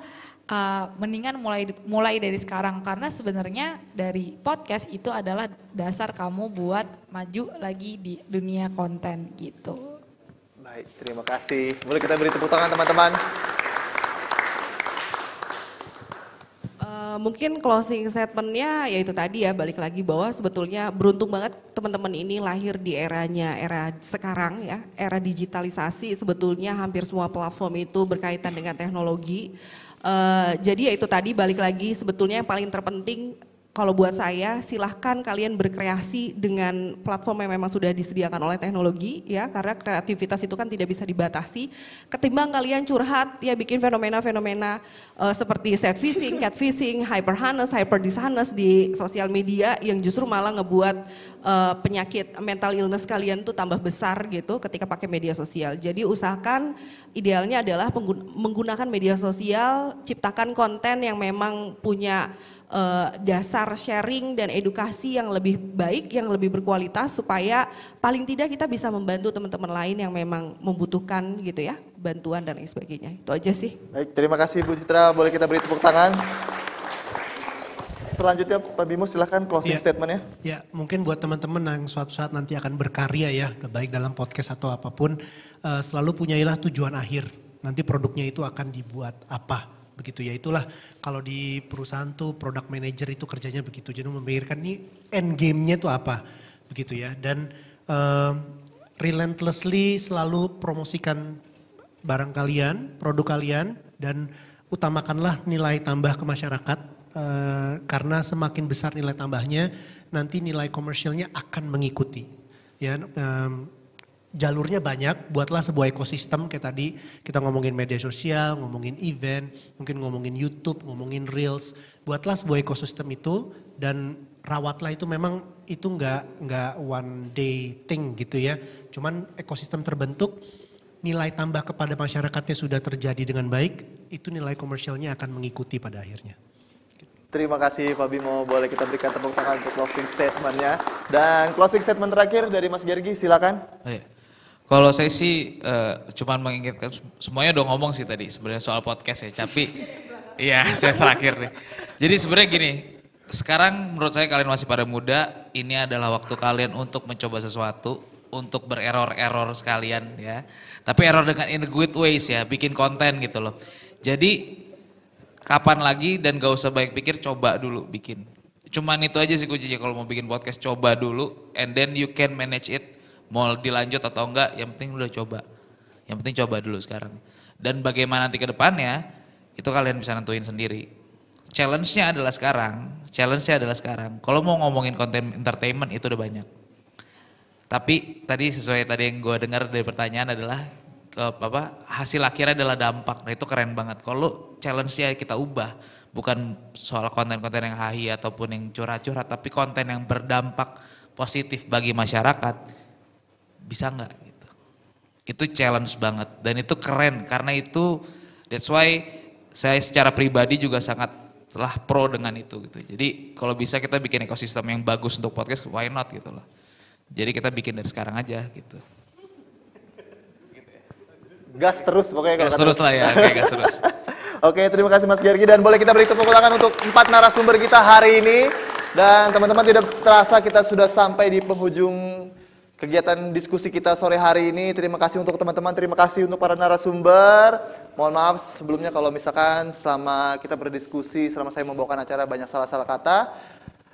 uh, mendingan mulai mulai dari sekarang karena sebenarnya dari podcast itu adalah dasar kamu buat maju lagi di dunia konten gitu. Baik, terima kasih. Boleh kita beri tepuk tangan teman-teman. Eh, mungkin closing statementnya yaitu tadi ya balik lagi bahwa sebetulnya beruntung banget teman-teman ini lahir di eranya era sekarang ya era digitalisasi sebetulnya hampir semua platform itu berkaitan dengan teknologi uh, jadi yaitu tadi balik lagi sebetulnya yang paling terpenting kalau buat saya silahkan kalian berkreasi dengan platform yang memang sudah disediakan oleh teknologi ya karena kreativitas itu kan tidak bisa dibatasi ketimbang kalian curhat ya bikin fenomena-fenomena uh, seperti set fishing, cat fishing, hyper harness, hyper dishonest di sosial media yang justru malah ngebuat uh, penyakit mental illness kalian tuh tambah besar gitu ketika pakai media sosial. Jadi usahakan idealnya adalah menggunakan media sosial, ciptakan konten yang memang punya uh, dasar sharing dan edukasi yang lebih baik, yang lebih berkualitas supaya paling tidak kita bisa membantu teman-teman lain yang memang membutuhkan gitu ya bantuan dan lain sebagainya. Itu aja sih. Baik, terima kasih Bu Citra. Boleh kita beri tepuk tangan? Selanjutnya Pak Bimo silahkan closing ya, statementnya. Ya mungkin buat teman-teman yang suatu saat nanti akan berkarya ya baik dalam podcast atau apapun uh, selalu punyailah tujuan akhir. Nanti produknya itu akan dibuat apa begitu ya itulah kalau di perusahaan tuh product manager itu kerjanya begitu jadi memikirkan ini end game-nya itu apa begitu ya dan uh, relentlessly selalu promosikan barang kalian produk kalian dan utamakanlah nilai tambah ke masyarakat uh, karena semakin besar nilai tambahnya nanti nilai komersialnya akan mengikuti ya um, jalurnya banyak, buatlah sebuah ekosistem kayak tadi kita ngomongin media sosial, ngomongin event, mungkin ngomongin YouTube, ngomongin Reels, buatlah sebuah ekosistem itu dan rawatlah itu memang itu nggak nggak one day thing gitu ya. Cuman ekosistem terbentuk, nilai tambah kepada masyarakatnya sudah terjadi dengan baik, itu nilai komersialnya akan mengikuti pada akhirnya. Terima kasih Pak Bimo, boleh kita berikan tepuk tangan untuk closing statementnya. Dan closing statement terakhir dari Mas Gergi, silakan. Oh, iya. Kalau saya sih uh, cuman mengingatkan semuanya udah ngomong sih tadi sebenarnya soal podcast ya, tapi <laughs> iya saya terakhir nih. Jadi sebenarnya gini, sekarang menurut saya kalian masih pada muda, ini adalah waktu kalian untuk mencoba sesuatu, untuk bererror-error sekalian ya. Tapi error dengan in a good ways ya, bikin konten gitu loh. Jadi kapan lagi dan gak usah baik pikir, coba dulu bikin. Cuman itu aja sih kuncinya kalau mau bikin podcast, coba dulu and then you can manage it mau dilanjut atau enggak yang penting udah coba yang penting coba dulu sekarang dan bagaimana nanti ke depannya itu kalian bisa nentuin sendiri challenge-nya adalah sekarang challenge-nya adalah sekarang kalau mau ngomongin konten entertainment itu udah banyak tapi tadi sesuai tadi yang gue dengar dari pertanyaan adalah ke, apa hasil akhirnya adalah dampak nah itu keren banget kalau challenge-nya kita ubah bukan soal konten-konten yang hahi ataupun yang curah curah tapi konten yang berdampak positif bagi masyarakat bisa nggak gitu. Itu challenge banget dan itu keren karena itu that's why saya secara pribadi juga sangat telah pro dengan itu gitu. Jadi kalau bisa kita bikin ekosistem yang bagus untuk podcast why not gitu loh. Jadi kita bikin dari sekarang aja gitu. Gas terus pokoknya kalau Gas terus lah ya, okay, gas terus. <laughs> Oke, terima kasih Mas Gergi dan boleh kita beri tepuk tangan untuk empat narasumber kita hari ini. Dan teman-teman tidak terasa kita sudah sampai di penghujung kegiatan diskusi kita sore hari ini. Terima kasih untuk teman-teman, terima kasih untuk para narasumber. Mohon maaf sebelumnya kalau misalkan selama kita berdiskusi, selama saya membawakan acara banyak salah-salah kata.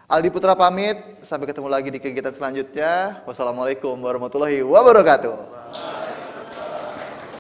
Aldi Putra pamit, sampai ketemu lagi di kegiatan selanjutnya. Wassalamualaikum warahmatullahi wabarakatuh.